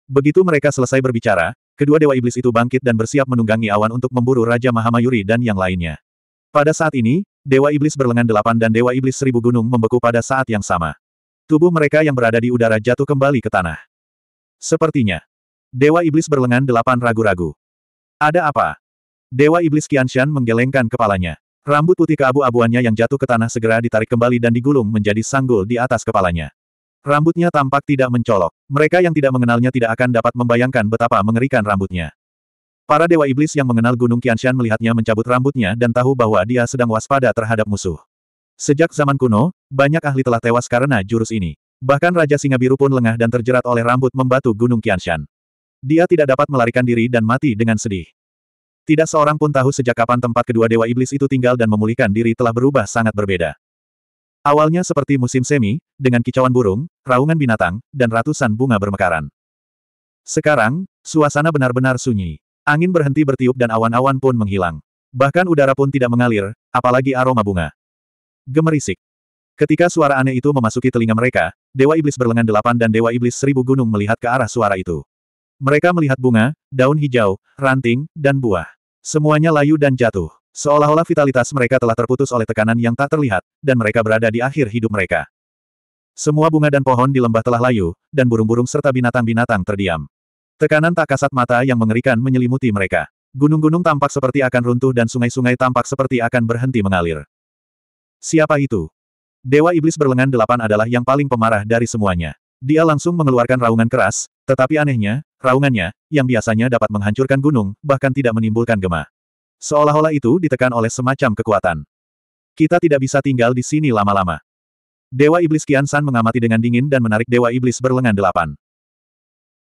Begitu mereka selesai berbicara, kedua dewa iblis itu bangkit dan bersiap menunggangi awan untuk memburu Raja Mahamayuri dan yang lainnya. Pada saat ini, Dewa Iblis berlengan delapan dan Dewa Iblis seribu gunung membeku pada saat yang sama. Tubuh mereka yang berada di udara jatuh kembali ke tanah. Sepertinya, Dewa Iblis berlengan delapan ragu-ragu. Ada apa? Dewa Iblis Qianshan menggelengkan kepalanya. Rambut putih keabu-abuannya yang jatuh ke tanah segera ditarik kembali dan digulung menjadi sanggul di atas kepalanya. Rambutnya tampak tidak mencolok. Mereka yang tidak mengenalnya tidak akan dapat membayangkan betapa mengerikan rambutnya. Para dewa iblis yang mengenal Gunung Qianshan melihatnya mencabut rambutnya dan tahu bahwa dia sedang waspada terhadap musuh. Sejak zaman kuno, banyak ahli telah tewas karena jurus ini. Bahkan Raja Singa Biru pun lengah dan terjerat oleh rambut membatu Gunung Qianshan. Dia tidak dapat melarikan diri dan mati dengan sedih. Tidak seorang pun tahu sejak kapan tempat kedua dewa iblis itu tinggal dan memulihkan diri telah berubah sangat berbeda. Awalnya seperti musim semi, dengan kicauan burung, raungan binatang, dan ratusan bunga bermekaran. Sekarang, suasana benar-benar sunyi. Angin berhenti bertiup dan awan-awan pun menghilang. Bahkan udara pun tidak mengalir, apalagi aroma bunga. Gemerisik. Ketika suara aneh itu memasuki telinga mereka, Dewa Iblis berlengan delapan dan Dewa Iblis seribu gunung melihat ke arah suara itu. Mereka melihat bunga, daun hijau, ranting, dan buah. Semuanya layu dan jatuh. Seolah-olah vitalitas mereka telah terputus oleh tekanan yang tak terlihat, dan mereka berada di akhir hidup mereka. Semua bunga dan pohon di lembah telah layu, dan burung-burung serta binatang-binatang terdiam. Tekanan tak kasat mata yang mengerikan menyelimuti mereka. Gunung-gunung tampak seperti akan runtuh dan sungai-sungai tampak seperti akan berhenti mengalir. Siapa itu? Dewa Iblis berlengan delapan adalah yang paling pemarah dari semuanya. Dia langsung mengeluarkan raungan keras, tetapi anehnya, raungannya, yang biasanya dapat menghancurkan gunung, bahkan tidak menimbulkan gema. Seolah-olah itu ditekan oleh semacam kekuatan. Kita tidak bisa tinggal di sini lama-lama. Dewa Iblis Kian San mengamati dengan dingin dan menarik Dewa Iblis berlengan delapan.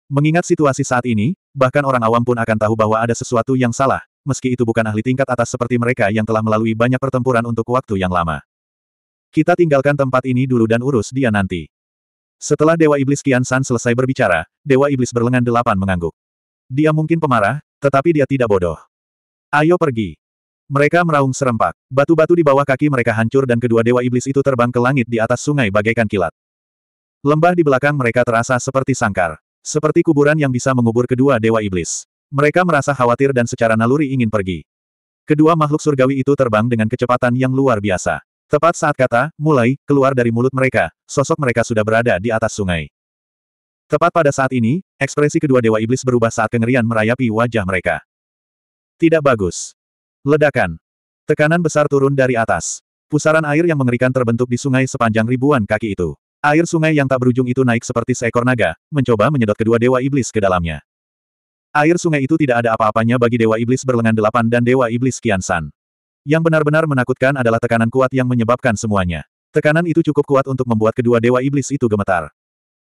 Mengingat situasi saat ini, bahkan orang awam pun akan tahu bahwa ada sesuatu yang salah, meski itu bukan ahli tingkat atas seperti mereka yang telah melalui banyak pertempuran untuk waktu yang lama. Kita tinggalkan tempat ini dulu dan urus dia nanti. Setelah Dewa Iblis Kian San selesai berbicara, Dewa Iblis berlengan delapan mengangguk. Dia mungkin pemarah, tetapi dia tidak bodoh. Ayo pergi. Mereka meraung serempak. Batu-batu di bawah kaki mereka hancur dan kedua Dewa Iblis itu terbang ke langit di atas sungai bagaikan kilat. Lembah di belakang mereka terasa seperti sangkar. Seperti kuburan yang bisa mengubur kedua Dewa Iblis. Mereka merasa khawatir dan secara naluri ingin pergi. Kedua makhluk surgawi itu terbang dengan kecepatan yang luar biasa. Tepat saat kata, mulai, keluar dari mulut mereka, sosok mereka sudah berada di atas sungai. Tepat pada saat ini, ekspresi kedua Dewa Iblis berubah saat kengerian merayapi wajah mereka. Tidak bagus. Ledakan. Tekanan besar turun dari atas. Pusaran air yang mengerikan terbentuk di sungai sepanjang ribuan kaki itu. Air sungai yang tak berujung itu naik seperti seekor naga, mencoba menyedot kedua Dewa Iblis ke dalamnya. Air sungai itu tidak ada apa-apanya bagi Dewa Iblis berlengan delapan dan Dewa Iblis Kian San. Yang benar-benar menakutkan adalah tekanan kuat yang menyebabkan semuanya. Tekanan itu cukup kuat untuk membuat kedua dewa iblis itu gemetar.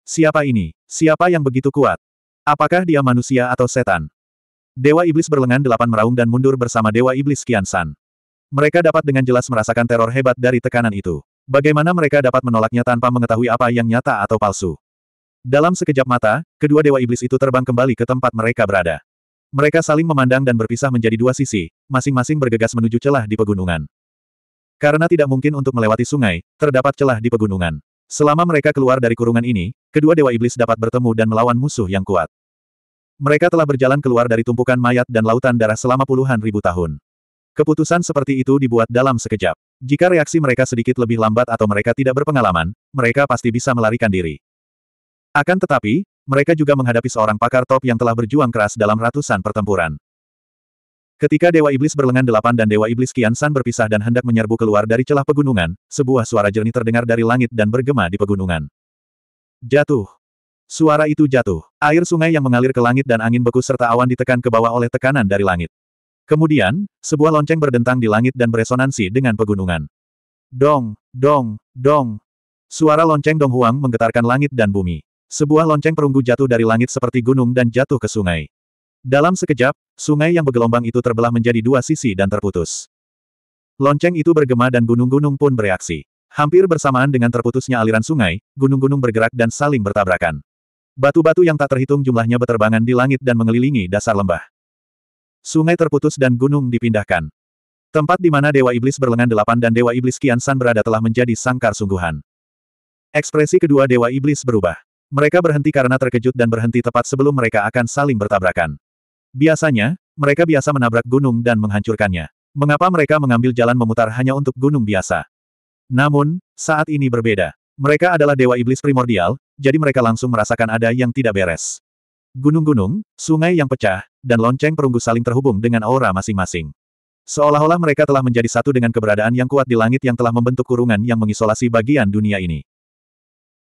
Siapa ini? Siapa yang begitu kuat? Apakah dia manusia atau setan? Dewa iblis berlengan delapan meraung dan mundur bersama dewa iblis Kian San. Mereka dapat dengan jelas merasakan teror hebat dari tekanan itu. Bagaimana mereka dapat menolaknya tanpa mengetahui apa yang nyata atau palsu? Dalam sekejap mata, kedua dewa iblis itu terbang kembali ke tempat mereka berada. Mereka saling memandang dan berpisah menjadi dua sisi, masing-masing bergegas menuju celah di pegunungan. Karena tidak mungkin untuk melewati sungai, terdapat celah di pegunungan. Selama mereka keluar dari kurungan ini, kedua dewa iblis dapat bertemu dan melawan musuh yang kuat. Mereka telah berjalan keluar dari tumpukan mayat dan lautan darah selama puluhan ribu tahun. Keputusan seperti itu dibuat dalam sekejap. Jika reaksi mereka sedikit lebih lambat atau mereka tidak berpengalaman, mereka pasti bisa melarikan diri. Akan tetapi, mereka juga menghadapi seorang pakar top yang telah berjuang keras dalam ratusan pertempuran. Ketika Dewa Iblis berlengan delapan dan Dewa Iblis Kian San berpisah dan hendak menyerbu keluar dari celah pegunungan, sebuah suara jernih terdengar dari langit dan bergema di pegunungan. Jatuh. Suara itu jatuh. Air sungai yang mengalir ke langit dan angin beku serta awan ditekan ke bawah oleh tekanan dari langit. Kemudian, sebuah lonceng berdentang di langit dan beresonansi dengan pegunungan. Dong, dong, dong. Suara lonceng Dong Huang menggetarkan langit dan bumi. Sebuah lonceng perunggu jatuh dari langit seperti gunung dan jatuh ke sungai. Dalam sekejap, sungai yang bergelombang itu terbelah menjadi dua sisi dan terputus. Lonceng itu bergema dan gunung-gunung pun bereaksi. Hampir bersamaan dengan terputusnya aliran sungai, gunung-gunung bergerak dan saling bertabrakan. Batu-batu yang tak terhitung jumlahnya beterbangan di langit dan mengelilingi dasar lembah. Sungai terputus dan gunung dipindahkan. Tempat di mana Dewa Iblis berlengan delapan dan Dewa Iblis Kian San berada telah menjadi sangkar sungguhan. Ekspresi kedua Dewa Iblis berubah. Mereka berhenti karena terkejut dan berhenti tepat sebelum mereka akan saling bertabrakan. Biasanya, mereka biasa menabrak gunung dan menghancurkannya. Mengapa mereka mengambil jalan memutar hanya untuk gunung biasa? Namun, saat ini berbeda. Mereka adalah dewa iblis primordial, jadi mereka langsung merasakan ada yang tidak beres. Gunung-gunung, sungai yang pecah, dan lonceng perunggu saling terhubung dengan aura masing-masing. Seolah-olah mereka telah menjadi satu dengan keberadaan yang kuat di langit yang telah membentuk kurungan yang mengisolasi bagian dunia ini.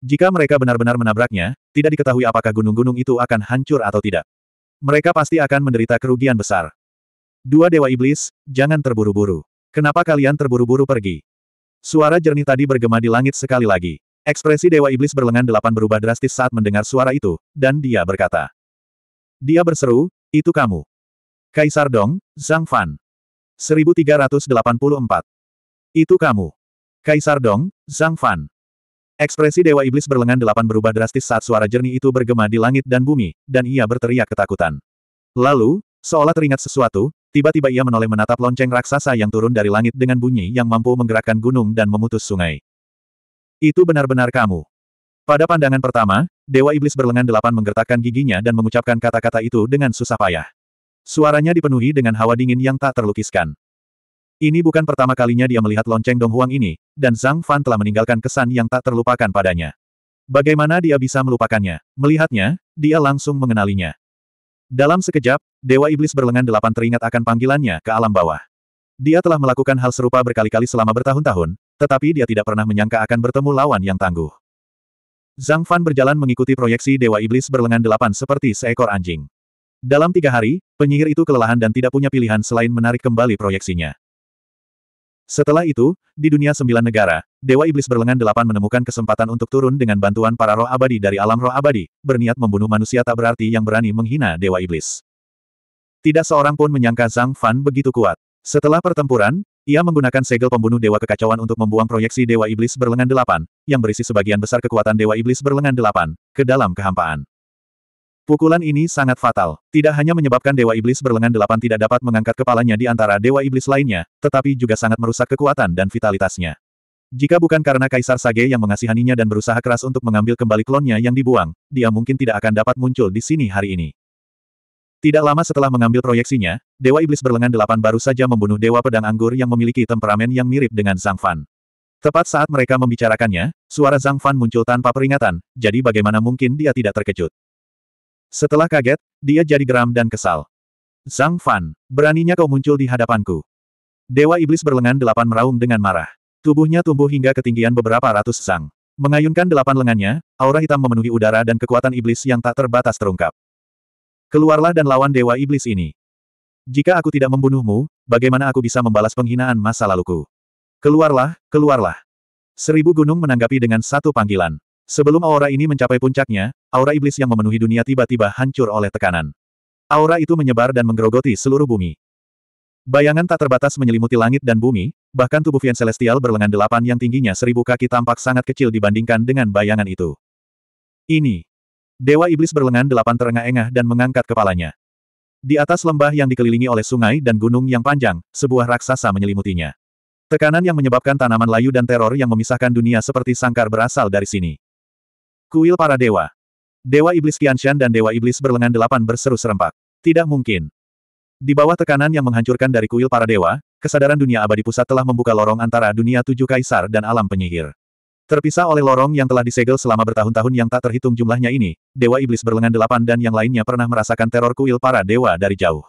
Jika mereka benar-benar menabraknya, tidak diketahui apakah gunung-gunung itu akan hancur atau tidak. Mereka pasti akan menderita kerugian besar. Dua dewa iblis, jangan terburu-buru. Kenapa kalian terburu-buru pergi? Suara jernih tadi bergema di langit sekali lagi. Ekspresi dewa iblis berlengan delapan berubah drastis saat mendengar suara itu, dan dia berkata. Dia berseru, itu kamu. Kaisar Dong, Zhang Fan. 1384. Itu kamu. Kaisar Dong, Zhang Fan. Ekspresi Dewa Iblis berlengan delapan berubah drastis saat suara jernih itu bergema di langit dan bumi, dan ia berteriak ketakutan. Lalu, seolah teringat sesuatu, tiba-tiba ia menoleh menatap lonceng raksasa yang turun dari langit dengan bunyi yang mampu menggerakkan gunung dan memutus sungai. Itu benar-benar kamu. Pada pandangan pertama, Dewa Iblis berlengan delapan menggertakkan giginya dan mengucapkan kata-kata itu dengan susah payah. Suaranya dipenuhi dengan hawa dingin yang tak terlukiskan. Ini bukan pertama kalinya dia melihat lonceng Donghuang ini, dan Zhang Fan telah meninggalkan kesan yang tak terlupakan padanya. Bagaimana dia bisa melupakannya? Melihatnya, dia langsung mengenalinya. Dalam sekejap, Dewa Iblis berlengan delapan teringat akan panggilannya ke alam bawah. Dia telah melakukan hal serupa berkali-kali selama bertahun-tahun, tetapi dia tidak pernah menyangka akan bertemu lawan yang tangguh. Zhang Fan berjalan mengikuti proyeksi Dewa Iblis berlengan delapan seperti seekor anjing. Dalam tiga hari, penyihir itu kelelahan dan tidak punya pilihan selain menarik kembali proyeksinya. Setelah itu, di dunia sembilan negara, Dewa Iblis berlengan delapan menemukan kesempatan untuk turun dengan bantuan para roh abadi dari alam roh abadi, berniat membunuh manusia tak berarti yang berani menghina Dewa Iblis. Tidak seorang pun menyangka Zhang Fan begitu kuat. Setelah pertempuran, ia menggunakan segel pembunuh Dewa Kekacauan untuk membuang proyeksi Dewa Iblis berlengan delapan, yang berisi sebagian besar kekuatan Dewa Iblis berlengan delapan, ke dalam kehampaan. Pukulan ini sangat fatal. Tidak hanya menyebabkan Dewa Iblis berlengan delapan tidak dapat mengangkat kepalanya di antara Dewa Iblis lainnya, tetapi juga sangat merusak kekuatan dan vitalitasnya. Jika bukan karena Kaisar Sage yang mengasihaninya dan berusaha keras untuk mengambil kembali klonnya yang dibuang, dia mungkin tidak akan dapat muncul di sini hari ini. Tidak lama setelah mengambil proyeksinya, Dewa Iblis berlengan delapan baru saja membunuh Dewa Pedang Anggur yang memiliki temperamen yang mirip dengan Zhang Fan. Tepat saat mereka membicarakannya, suara Zhang Fan muncul tanpa peringatan, jadi bagaimana mungkin dia tidak terkejut. Setelah kaget, dia jadi geram dan kesal. Zhang Fan, beraninya kau muncul di hadapanku. Dewa Iblis berlengan delapan meraung dengan marah. Tubuhnya tumbuh hingga ketinggian beberapa ratus sang. Mengayunkan delapan lengannya, aura hitam memenuhi udara dan kekuatan iblis yang tak terbatas terungkap. Keluarlah dan lawan Dewa Iblis ini. Jika aku tidak membunuhmu, bagaimana aku bisa membalas penghinaan masa laluku? Keluarlah, keluarlah. Seribu gunung menanggapi dengan satu panggilan. Sebelum aura ini mencapai puncaknya, aura iblis yang memenuhi dunia tiba-tiba hancur oleh tekanan. Aura itu menyebar dan menggerogoti seluruh bumi. Bayangan tak terbatas menyelimuti langit dan bumi, bahkan tubuh Vian Celestial berlengan delapan yang tingginya seribu kaki tampak sangat kecil dibandingkan dengan bayangan itu. Ini. Dewa Iblis berlengan delapan terengah-engah dan mengangkat kepalanya. Di atas lembah yang dikelilingi oleh sungai dan gunung yang panjang, sebuah raksasa menyelimutinya. Tekanan yang menyebabkan tanaman layu dan teror yang memisahkan dunia seperti sangkar berasal dari sini. Kuil para dewa. Dewa Iblis Kianshan dan Dewa Iblis berlengan delapan berseru serempak. Tidak mungkin. Di bawah tekanan yang menghancurkan dari kuil para dewa, kesadaran dunia abadi pusat telah membuka lorong antara dunia tujuh kaisar dan alam penyihir. Terpisah oleh lorong yang telah disegel selama bertahun-tahun yang tak terhitung jumlahnya ini, Dewa Iblis berlengan delapan dan yang lainnya pernah merasakan teror kuil para dewa dari jauh.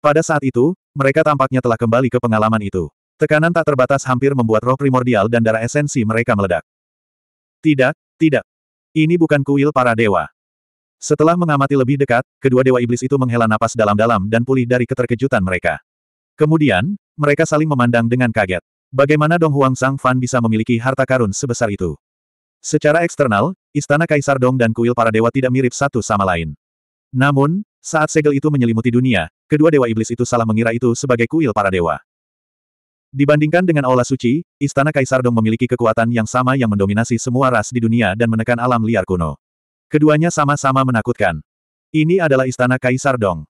Pada saat itu, mereka tampaknya telah kembali ke pengalaman itu. Tekanan tak terbatas hampir membuat roh primordial dan darah esensi mereka meledak. Tidak, tidak, ini bukan kuil para dewa. Setelah mengamati lebih dekat, kedua dewa iblis itu menghela napas dalam-dalam dan pulih dari keterkejutan mereka. Kemudian, mereka saling memandang dengan kaget. Bagaimana Dong Huang Sang Fan bisa memiliki harta karun sebesar itu? Secara eksternal, istana Kaisar Dong dan kuil para dewa tidak mirip satu sama lain. Namun, saat segel itu menyelimuti dunia, kedua dewa iblis itu salah mengira itu sebagai kuil para dewa. Dibandingkan dengan Aula Suci, Istana Kaisar Dong memiliki kekuatan yang sama yang mendominasi semua ras di dunia dan menekan alam liar kuno. Keduanya sama-sama menakutkan. Ini adalah Istana Kaisar Dong.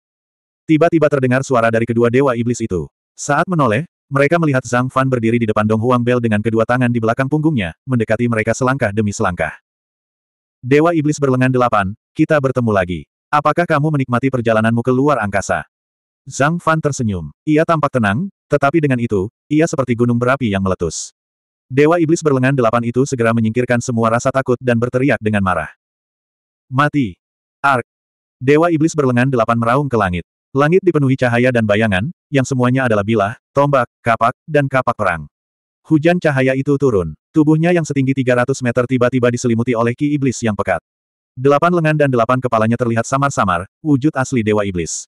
Tiba-tiba terdengar suara dari kedua dewa iblis itu. Saat menoleh, mereka melihat Zhang Fan berdiri di depan Dong Huang Bel dengan kedua tangan di belakang punggungnya, mendekati mereka selangkah demi selangkah. Dewa Iblis berlengan delapan, kita bertemu lagi. Apakah kamu menikmati perjalananmu ke luar angkasa? Zhang Fan tersenyum. Ia tampak tenang, tetapi dengan itu, ia seperti gunung berapi yang meletus. Dewa Iblis berlengan delapan itu segera menyingkirkan semua rasa takut dan berteriak dengan marah. Mati! Ark! Dewa Iblis berlengan delapan meraung ke langit. Langit dipenuhi cahaya dan bayangan, yang semuanya adalah bilah, tombak, kapak, dan kapak perang. Hujan cahaya itu turun. Tubuhnya yang setinggi 300 meter tiba-tiba diselimuti oleh ki iblis yang pekat. Delapan lengan dan delapan kepalanya terlihat samar-samar, wujud asli Dewa Iblis.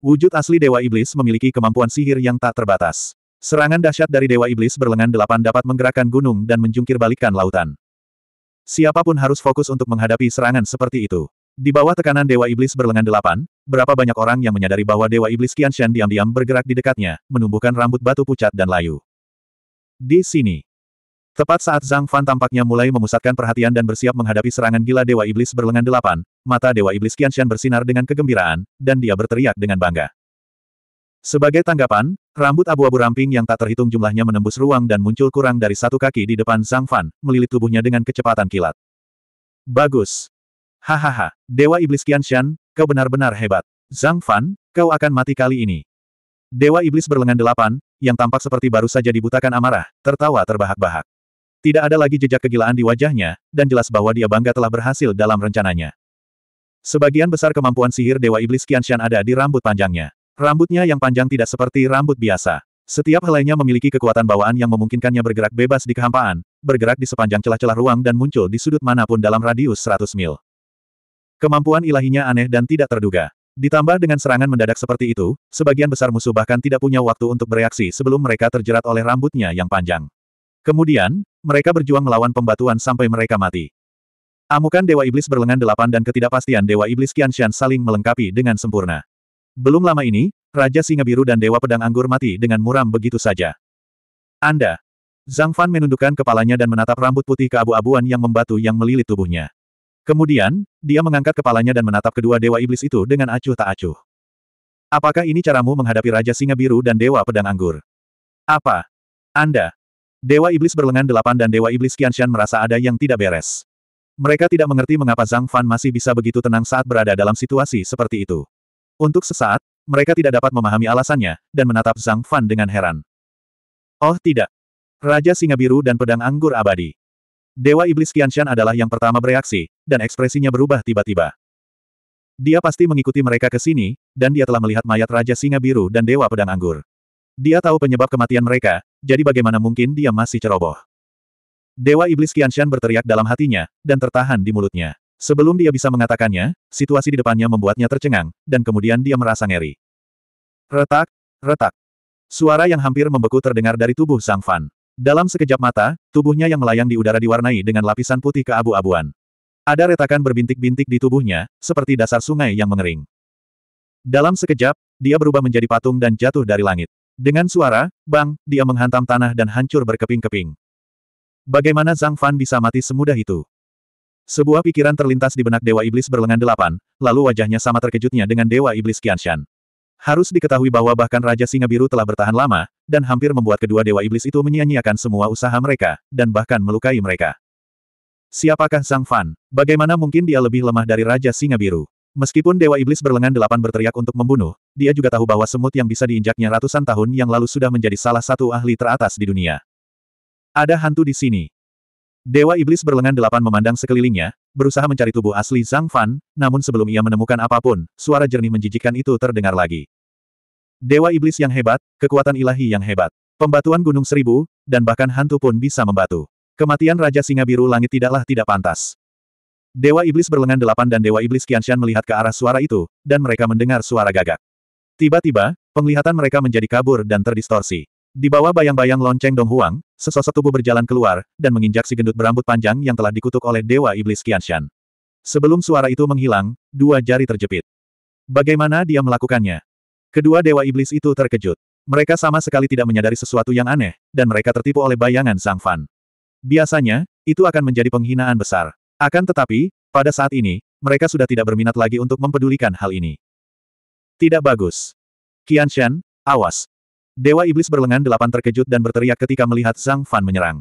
Wujud asli Dewa Iblis memiliki kemampuan sihir yang tak terbatas. Serangan dahsyat dari Dewa Iblis berlengan delapan dapat menggerakkan gunung dan menjungkir balikkan lautan. Siapapun harus fokus untuk menghadapi serangan seperti itu. Di bawah tekanan Dewa Iblis berlengan delapan, berapa banyak orang yang menyadari bahwa Dewa Iblis kian Qianshan diam-diam bergerak di dekatnya, menumbuhkan rambut batu pucat dan layu. Di sini, Tepat saat Zhang Fan tampaknya mulai memusatkan perhatian dan bersiap menghadapi serangan gila Dewa Iblis berlengan delapan, mata Dewa Iblis Qianshan bersinar dengan kegembiraan, dan dia berteriak dengan bangga. Sebagai tanggapan, rambut abu-abu ramping yang tak terhitung jumlahnya menembus ruang dan muncul kurang dari satu kaki di depan Zhang Fan, melilit tubuhnya dengan kecepatan kilat. Bagus. Hahaha, Dewa Iblis Qianshan, kau benar-benar hebat. Zhang Fan, kau akan mati kali ini. Dewa Iblis berlengan delapan, yang tampak seperti baru saja dibutakan amarah, tertawa terbahak-bahak. Tidak ada lagi jejak kegilaan di wajahnya, dan jelas bahwa dia bangga telah berhasil dalam rencananya. Sebagian besar kemampuan sihir Dewa Iblis Kianshan ada di rambut panjangnya. Rambutnya yang panjang tidak seperti rambut biasa. Setiap helainya memiliki kekuatan bawaan yang memungkinkannya bergerak bebas di kehampaan, bergerak di sepanjang celah-celah ruang dan muncul di sudut manapun dalam radius 100 mil. Kemampuan ilahinya aneh dan tidak terduga. Ditambah dengan serangan mendadak seperti itu, sebagian besar musuh bahkan tidak punya waktu untuk bereaksi sebelum mereka terjerat oleh rambutnya yang panjang. Kemudian, mereka berjuang melawan pembatuan sampai mereka mati. Amukan Dewa Iblis berlengan delapan dan ketidakpastian Dewa Iblis Qianshan saling melengkapi dengan sempurna. Belum lama ini, Raja Singa Biru dan Dewa Pedang Anggur mati dengan muram begitu saja. Anda. Zhang Fan menundukkan kepalanya dan menatap rambut putih ke abu abuan yang membatu yang melilit tubuhnya. Kemudian, dia mengangkat kepalanya dan menatap kedua Dewa Iblis itu dengan acuh tak acuh. Apakah ini caramu menghadapi Raja Singa Biru dan Dewa Pedang Anggur? Apa? Anda. Dewa Iblis berlengan delapan dan Dewa Iblis Qianshan merasa ada yang tidak beres. Mereka tidak mengerti mengapa Zhang Fan masih bisa begitu tenang saat berada dalam situasi seperti itu. Untuk sesaat, mereka tidak dapat memahami alasannya, dan menatap Zhang Fan dengan heran. Oh tidak. Raja Singa Biru dan Pedang Anggur Abadi. Dewa Iblis Qianshan adalah yang pertama bereaksi, dan ekspresinya berubah tiba-tiba. Dia pasti mengikuti mereka ke sini, dan dia telah melihat mayat Raja Singa Biru dan Dewa Pedang Anggur. Dia tahu penyebab kematian mereka, jadi bagaimana mungkin dia masih ceroboh. Dewa Iblis Qianshan berteriak dalam hatinya, dan tertahan di mulutnya. Sebelum dia bisa mengatakannya, situasi di depannya membuatnya tercengang, dan kemudian dia merasa ngeri. Retak, retak. Suara yang hampir membeku terdengar dari tubuh Sang Fan. Dalam sekejap mata, tubuhnya yang melayang di udara diwarnai dengan lapisan putih keabu-abuan. Ada retakan berbintik-bintik di tubuhnya, seperti dasar sungai yang mengering. Dalam sekejap, dia berubah menjadi patung dan jatuh dari langit. Dengan suara, bang, dia menghantam tanah dan hancur berkeping-keping. Bagaimana Zhang Fan bisa mati semudah itu? Sebuah pikiran terlintas di benak Dewa Iblis berlengan delapan, lalu wajahnya sama terkejutnya dengan Dewa Iblis Qianshan. Harus diketahui bahwa bahkan Raja Singa Biru telah bertahan lama, dan hampir membuat kedua Dewa Iblis itu menyia-nyiakan semua usaha mereka, dan bahkan melukai mereka. Siapakah Zhang Fan? Bagaimana mungkin dia lebih lemah dari Raja Singa Biru? Meskipun Dewa Iblis berlengan delapan berteriak untuk membunuh, dia juga tahu bahwa semut yang bisa diinjaknya ratusan tahun yang lalu sudah menjadi salah satu ahli teratas di dunia. Ada hantu di sini. Dewa Iblis berlengan delapan memandang sekelilingnya, berusaha mencari tubuh asli Zhang Fan, namun sebelum ia menemukan apapun, suara jernih menjijikan itu terdengar lagi. Dewa Iblis yang hebat, kekuatan ilahi yang hebat, pembatuan gunung seribu, dan bahkan hantu pun bisa membatu. Kematian Raja Singa Biru Langit tidaklah tidak pantas. Dewa Iblis berlengan delapan dan Dewa Iblis Kianshan melihat ke arah suara itu, dan mereka mendengar suara gagak. Tiba-tiba, penglihatan mereka menjadi kabur dan terdistorsi. Di bawah bayang-bayang lonceng Dong Huang, sesosok tubuh berjalan keluar, dan menginjak si gendut berambut panjang yang telah dikutuk oleh Dewa Iblis Kianshan. Sebelum suara itu menghilang, dua jari terjepit. Bagaimana dia melakukannya? Kedua Dewa Iblis itu terkejut. Mereka sama sekali tidak menyadari sesuatu yang aneh, dan mereka tertipu oleh bayangan Sang Fan. Biasanya, itu akan menjadi penghinaan besar. Akan tetapi, pada saat ini, mereka sudah tidak berminat lagi untuk mempedulikan hal ini. Tidak bagus. Qian Shan, awas. Dewa Iblis berlengan delapan terkejut dan berteriak ketika melihat Zhang Fan menyerang.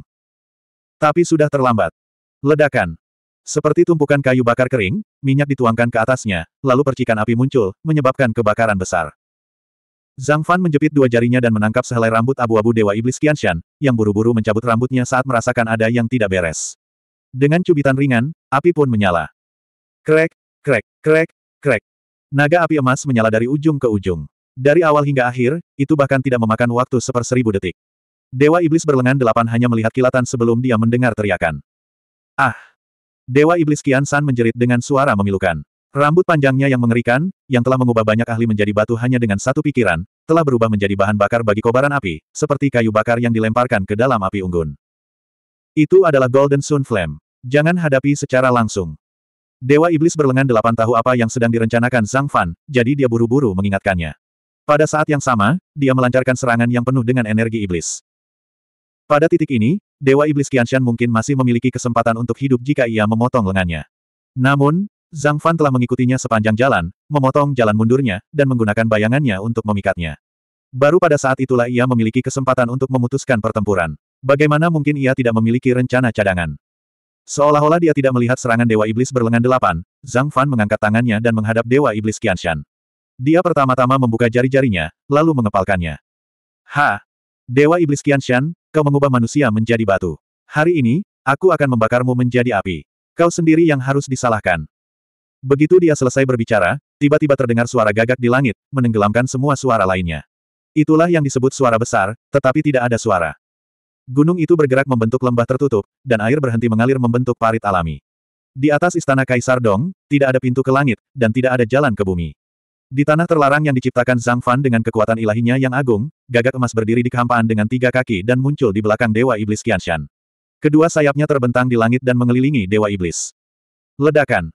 Tapi sudah terlambat. Ledakan. Seperti tumpukan kayu bakar kering, minyak dituangkan ke atasnya, lalu percikan api muncul, menyebabkan kebakaran besar. Zhang Fan menjepit dua jarinya dan menangkap sehelai rambut abu-abu Dewa Iblis Qian Shan, yang buru-buru mencabut rambutnya saat merasakan ada yang tidak beres. Dengan cubitan ringan, api pun menyala. Krek, krek, krek, krek. Naga api emas menyala dari ujung ke ujung. Dari awal hingga akhir, itu bahkan tidak memakan waktu seper seribu detik. Dewa Iblis berlengan delapan hanya melihat kilatan sebelum dia mendengar teriakan. Ah! Dewa Iblis Kian San menjerit dengan suara memilukan. Rambut panjangnya yang mengerikan, yang telah mengubah banyak ahli menjadi batu hanya dengan satu pikiran, telah berubah menjadi bahan bakar bagi kobaran api, seperti kayu bakar yang dilemparkan ke dalam api unggun. Itu adalah Golden Sun Flame. Jangan hadapi secara langsung. Dewa Iblis berlengan delapan tahu apa yang sedang direncanakan Zhang Fan, jadi dia buru-buru mengingatkannya. Pada saat yang sama, dia melancarkan serangan yang penuh dengan energi iblis. Pada titik ini, Dewa Iblis Qianshan mungkin masih memiliki kesempatan untuk hidup jika ia memotong lengannya. Namun, Zhang Fan telah mengikutinya sepanjang jalan, memotong jalan mundurnya, dan menggunakan bayangannya untuk memikatnya. Baru pada saat itulah ia memiliki kesempatan untuk memutuskan pertempuran. Bagaimana mungkin ia tidak memiliki rencana cadangan? Seolah-olah dia tidak melihat serangan Dewa Iblis berlengan delapan, Zhang Fan mengangkat tangannya dan menghadap Dewa Iblis Qianshan. Dia pertama-tama membuka jari-jarinya, lalu mengepalkannya. Ha! Dewa Iblis Qianshan, kau mengubah manusia menjadi batu. Hari ini, aku akan membakarmu menjadi api. Kau sendiri yang harus disalahkan. Begitu dia selesai berbicara, tiba-tiba terdengar suara gagak di langit, menenggelamkan semua suara lainnya. Itulah yang disebut suara besar, tetapi tidak ada suara. Gunung itu bergerak membentuk lembah tertutup, dan air berhenti mengalir membentuk parit alami. Di atas istana Kaisar Dong, tidak ada pintu ke langit, dan tidak ada jalan ke bumi. Di tanah terlarang yang diciptakan Zhang Fan dengan kekuatan ilahinya yang agung, gagak emas berdiri di kehampaan dengan tiga kaki dan muncul di belakang Dewa Iblis Qianshan. Kedua sayapnya terbentang di langit dan mengelilingi Dewa Iblis. Ledakan.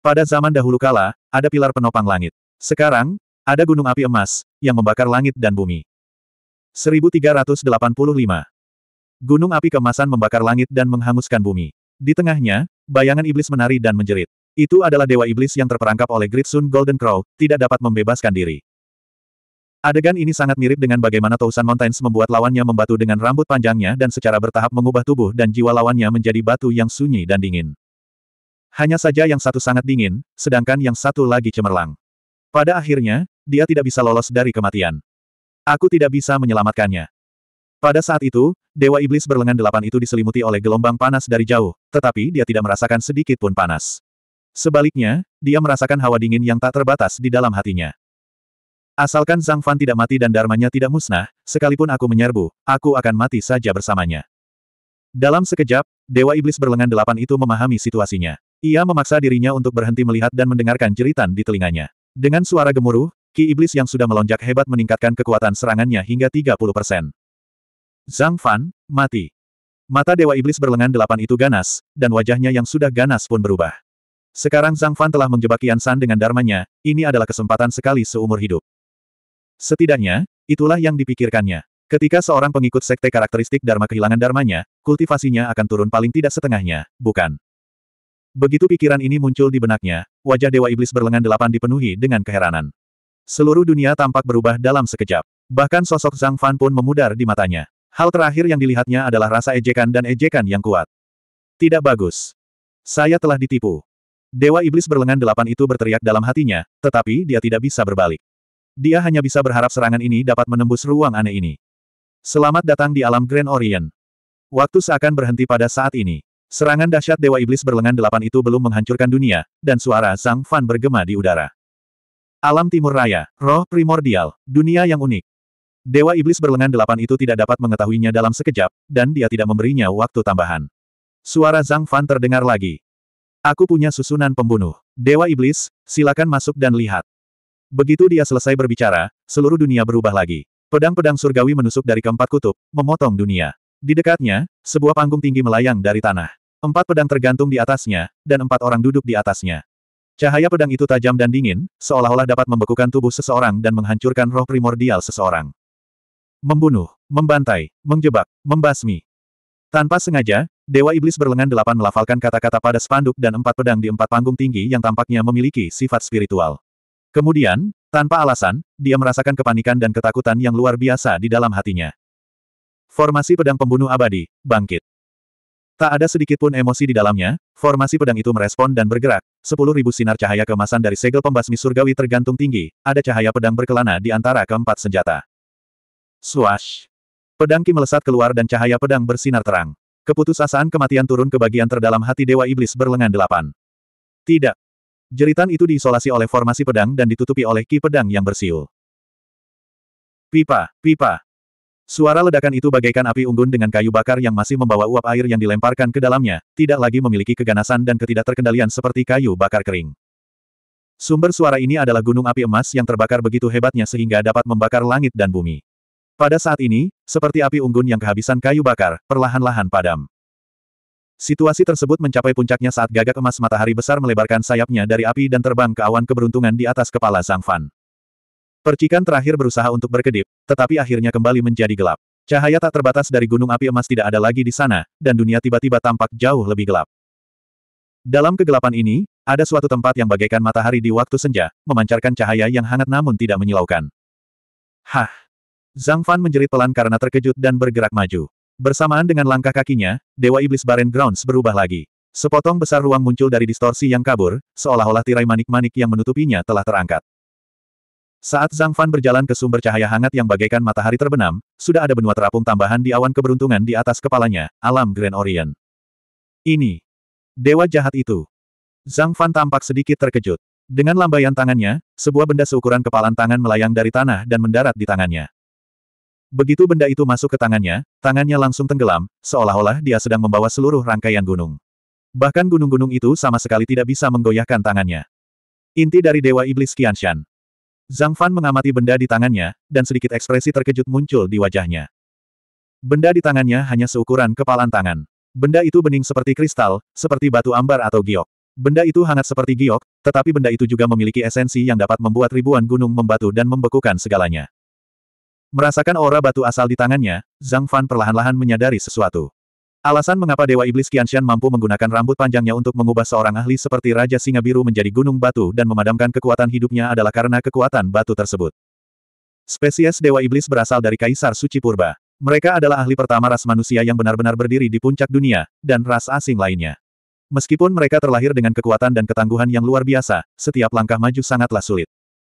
Pada zaman dahulu kala, ada pilar penopang langit. Sekarang, ada gunung api emas, yang membakar langit dan bumi. 1385 Gunung api kemasan membakar langit dan menghanguskan bumi. Di tengahnya, bayangan iblis menari dan menjerit. Itu adalah dewa iblis yang terperangkap oleh Gritsun Golden Crow, tidak dapat membebaskan diri. Adegan ini sangat mirip dengan bagaimana Tousan Mountains membuat lawannya membatu dengan rambut panjangnya dan secara bertahap mengubah tubuh dan jiwa lawannya menjadi batu yang sunyi dan dingin. Hanya saja yang satu sangat dingin, sedangkan yang satu lagi cemerlang. Pada akhirnya, dia tidak bisa lolos dari kematian. Aku tidak bisa menyelamatkannya. Pada saat itu, Dewa Iblis berlengan delapan itu diselimuti oleh gelombang panas dari jauh, tetapi dia tidak merasakan sedikit pun panas. Sebaliknya, dia merasakan hawa dingin yang tak terbatas di dalam hatinya. Asalkan Zhang Fan tidak mati dan Darmanya tidak musnah, sekalipun aku menyerbu, aku akan mati saja bersamanya. Dalam sekejap, Dewa Iblis berlengan delapan itu memahami situasinya. Ia memaksa dirinya untuk berhenti melihat dan mendengarkan jeritan di telinganya. Dengan suara gemuruh, Ki Iblis yang sudah melonjak hebat meningkatkan kekuatan serangannya hingga 30 persen. Zhang Fan, mati. Mata Dewa Iblis berlengan delapan itu ganas, dan wajahnya yang sudah ganas pun berubah. Sekarang Zhang Fan telah menjebak Yan San dengan dharmanya, ini adalah kesempatan sekali seumur hidup. Setidaknya, itulah yang dipikirkannya. Ketika seorang pengikut sekte karakteristik Dharma kehilangan Dharmanya, kultivasinya akan turun paling tidak setengahnya, bukan? Begitu pikiran ini muncul di benaknya, wajah Dewa Iblis berlengan delapan dipenuhi dengan keheranan. Seluruh dunia tampak berubah dalam sekejap. Bahkan sosok Zhang Fan pun memudar di matanya. Hal terakhir yang dilihatnya adalah rasa ejekan dan ejekan yang kuat. Tidak bagus. Saya telah ditipu. Dewa Iblis berlengan delapan itu berteriak dalam hatinya, tetapi dia tidak bisa berbalik. Dia hanya bisa berharap serangan ini dapat menembus ruang aneh ini. Selamat datang di alam Grand Orient. Waktu seakan berhenti pada saat ini. Serangan dahsyat Dewa Iblis berlengan delapan itu belum menghancurkan dunia, dan suara Zhang Fan bergema di udara. Alam Timur Raya, roh primordial, dunia yang unik. Dewa Iblis berlengan delapan itu tidak dapat mengetahuinya dalam sekejap, dan dia tidak memberinya waktu tambahan. Suara Zhang Fan terdengar lagi. Aku punya susunan pembunuh. Dewa Iblis, silakan masuk dan lihat. Begitu dia selesai berbicara, seluruh dunia berubah lagi. Pedang-pedang surgawi menusuk dari keempat kutub, memotong dunia. Di dekatnya, sebuah panggung tinggi melayang dari tanah. Empat pedang tergantung di atasnya, dan empat orang duduk di atasnya. Cahaya pedang itu tajam dan dingin, seolah-olah dapat membekukan tubuh seseorang dan menghancurkan roh primordial seseorang. Membunuh, membantai, menjebak, membasmi. Tanpa sengaja, Dewa Iblis berlengan delapan melafalkan kata-kata pada spanduk dan empat pedang di empat panggung tinggi yang tampaknya memiliki sifat spiritual. Kemudian, tanpa alasan, dia merasakan kepanikan dan ketakutan yang luar biasa di dalam hatinya. Formasi pedang pembunuh abadi, bangkit. Tak ada sedikit pun emosi di dalamnya, formasi pedang itu merespon dan bergerak, sepuluh ribu sinar cahaya kemasan dari segel pembasmi surgawi tergantung tinggi, ada cahaya pedang berkelana di antara keempat senjata. Swash! Pedang Ki melesat keluar dan cahaya pedang bersinar terang. Keputusasaan kematian turun ke bagian terdalam hati Dewa Iblis berlengan delapan. Tidak. Jeritan itu diisolasi oleh formasi pedang dan ditutupi oleh Ki pedang yang bersiul. Pipa, pipa. Suara ledakan itu bagaikan api unggun dengan kayu bakar yang masih membawa uap air yang dilemparkan ke dalamnya, tidak lagi memiliki keganasan dan ketidakterkendalian seperti kayu bakar kering. Sumber suara ini adalah gunung api emas yang terbakar begitu hebatnya sehingga dapat membakar langit dan bumi. Pada saat ini, seperti api unggun yang kehabisan kayu bakar, perlahan-lahan padam. Situasi tersebut mencapai puncaknya saat gagak emas matahari besar melebarkan sayapnya dari api dan terbang ke awan keberuntungan di atas kepala Zhang Fan. Percikan terakhir berusaha untuk berkedip, tetapi akhirnya kembali menjadi gelap. Cahaya tak terbatas dari gunung api emas tidak ada lagi di sana, dan dunia tiba-tiba tampak jauh lebih gelap. Dalam kegelapan ini, ada suatu tempat yang bagaikan matahari di waktu senja, memancarkan cahaya yang hangat namun tidak menyilaukan. Hah! Zhang Fan menjerit pelan karena terkejut dan bergerak maju. Bersamaan dengan langkah kakinya, Dewa Iblis Baren Grounds berubah lagi. Sepotong besar ruang muncul dari distorsi yang kabur, seolah-olah tirai manik-manik yang menutupinya telah terangkat. Saat Zhang Fan berjalan ke sumber cahaya hangat yang bagaikan matahari terbenam, sudah ada benua terapung tambahan di awan keberuntungan di atas kepalanya, alam Grand Orient. Ini. Dewa jahat itu. Zhang Fan tampak sedikit terkejut. Dengan lambaian tangannya, sebuah benda seukuran kepalan tangan melayang dari tanah dan mendarat di tangannya. Begitu benda itu masuk ke tangannya, tangannya langsung tenggelam, seolah-olah dia sedang membawa seluruh rangkaian gunung. Bahkan gunung-gunung itu sama sekali tidak bisa menggoyahkan tangannya. Inti dari Dewa Iblis Qianshan. Zhang Fan mengamati benda di tangannya, dan sedikit ekspresi terkejut muncul di wajahnya. Benda di tangannya hanya seukuran kepalan tangan. Benda itu bening seperti kristal, seperti batu ambar atau giok. Benda itu hangat seperti giok, tetapi benda itu juga memiliki esensi yang dapat membuat ribuan gunung membatu dan membekukan segalanya. Merasakan aura batu asal di tangannya, Zhang Fan perlahan-lahan menyadari sesuatu. Alasan mengapa Dewa Iblis Qianshan mampu menggunakan rambut panjangnya untuk mengubah seorang ahli seperti Raja Singa Biru menjadi gunung batu dan memadamkan kekuatan hidupnya adalah karena kekuatan batu tersebut. Spesies Dewa Iblis berasal dari Kaisar Suci Purba. Mereka adalah ahli pertama ras manusia yang benar-benar berdiri di puncak dunia, dan ras asing lainnya. Meskipun mereka terlahir dengan kekuatan dan ketangguhan yang luar biasa, setiap langkah maju sangatlah sulit.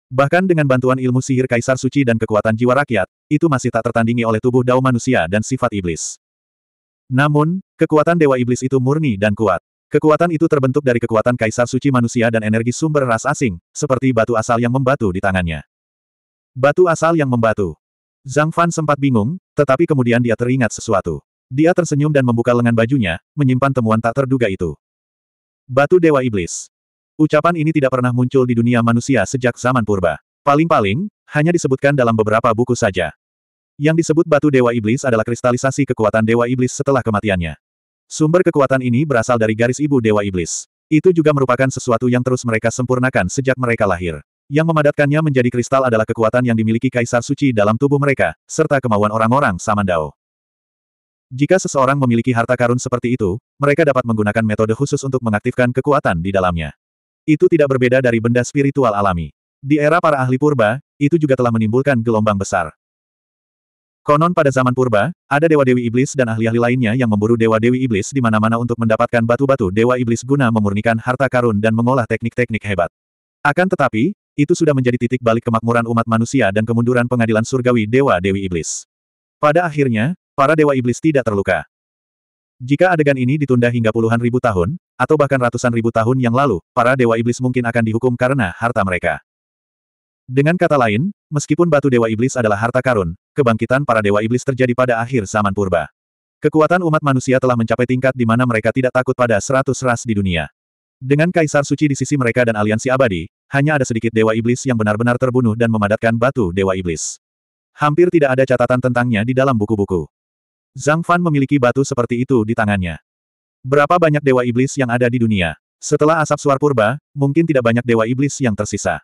Bahkan dengan bantuan ilmu sihir kaisar suci dan kekuatan jiwa rakyat, itu masih tak tertandingi oleh tubuh dao manusia dan sifat iblis. Namun, kekuatan dewa iblis itu murni dan kuat. Kekuatan itu terbentuk dari kekuatan kaisar suci manusia dan energi sumber ras asing, seperti batu asal yang membatu di tangannya. Batu asal yang membatu. Zhang Fan sempat bingung, tetapi kemudian dia teringat sesuatu. Dia tersenyum dan membuka lengan bajunya, menyimpan temuan tak terduga itu. Batu Dewa Iblis. Ucapan ini tidak pernah muncul di dunia manusia sejak zaman purba. Paling-paling, hanya disebutkan dalam beberapa buku saja. Yang disebut batu dewa iblis adalah kristalisasi kekuatan dewa iblis setelah kematiannya. Sumber kekuatan ini berasal dari garis ibu dewa iblis. Itu juga merupakan sesuatu yang terus mereka sempurnakan sejak mereka lahir. Yang memadatkannya menjadi kristal adalah kekuatan yang dimiliki kaisar suci dalam tubuh mereka, serta kemauan orang-orang Samandao. Jika seseorang memiliki harta karun seperti itu, mereka dapat menggunakan metode khusus untuk mengaktifkan kekuatan di dalamnya. Itu tidak berbeda dari benda spiritual alami. Di era para ahli purba, itu juga telah menimbulkan gelombang besar. Konon pada zaman purba, ada dewa-dewi iblis dan ahli-ahli lainnya yang memburu dewa-dewi iblis di mana-mana untuk mendapatkan batu-batu dewa iblis guna memurnikan harta karun dan mengolah teknik-teknik hebat. Akan tetapi, itu sudah menjadi titik balik kemakmuran umat manusia dan kemunduran pengadilan surgawi dewa-dewi iblis. Pada akhirnya, para dewa iblis tidak terluka. Jika adegan ini ditunda hingga puluhan ribu tahun, atau bahkan ratusan ribu tahun yang lalu, para dewa iblis mungkin akan dihukum karena harta mereka. Dengan kata lain, meskipun batu dewa iblis adalah harta karun, kebangkitan para dewa iblis terjadi pada akhir zaman purba. Kekuatan umat manusia telah mencapai tingkat di mana mereka tidak takut pada seratus ras di dunia. Dengan kaisar suci di sisi mereka dan aliansi abadi, hanya ada sedikit dewa iblis yang benar-benar terbunuh dan memadatkan batu dewa iblis. Hampir tidak ada catatan tentangnya di dalam buku-buku. Zhang Fan memiliki batu seperti itu di tangannya. Berapa banyak dewa iblis yang ada di dunia? Setelah asap suar purba, mungkin tidak banyak dewa iblis yang tersisa.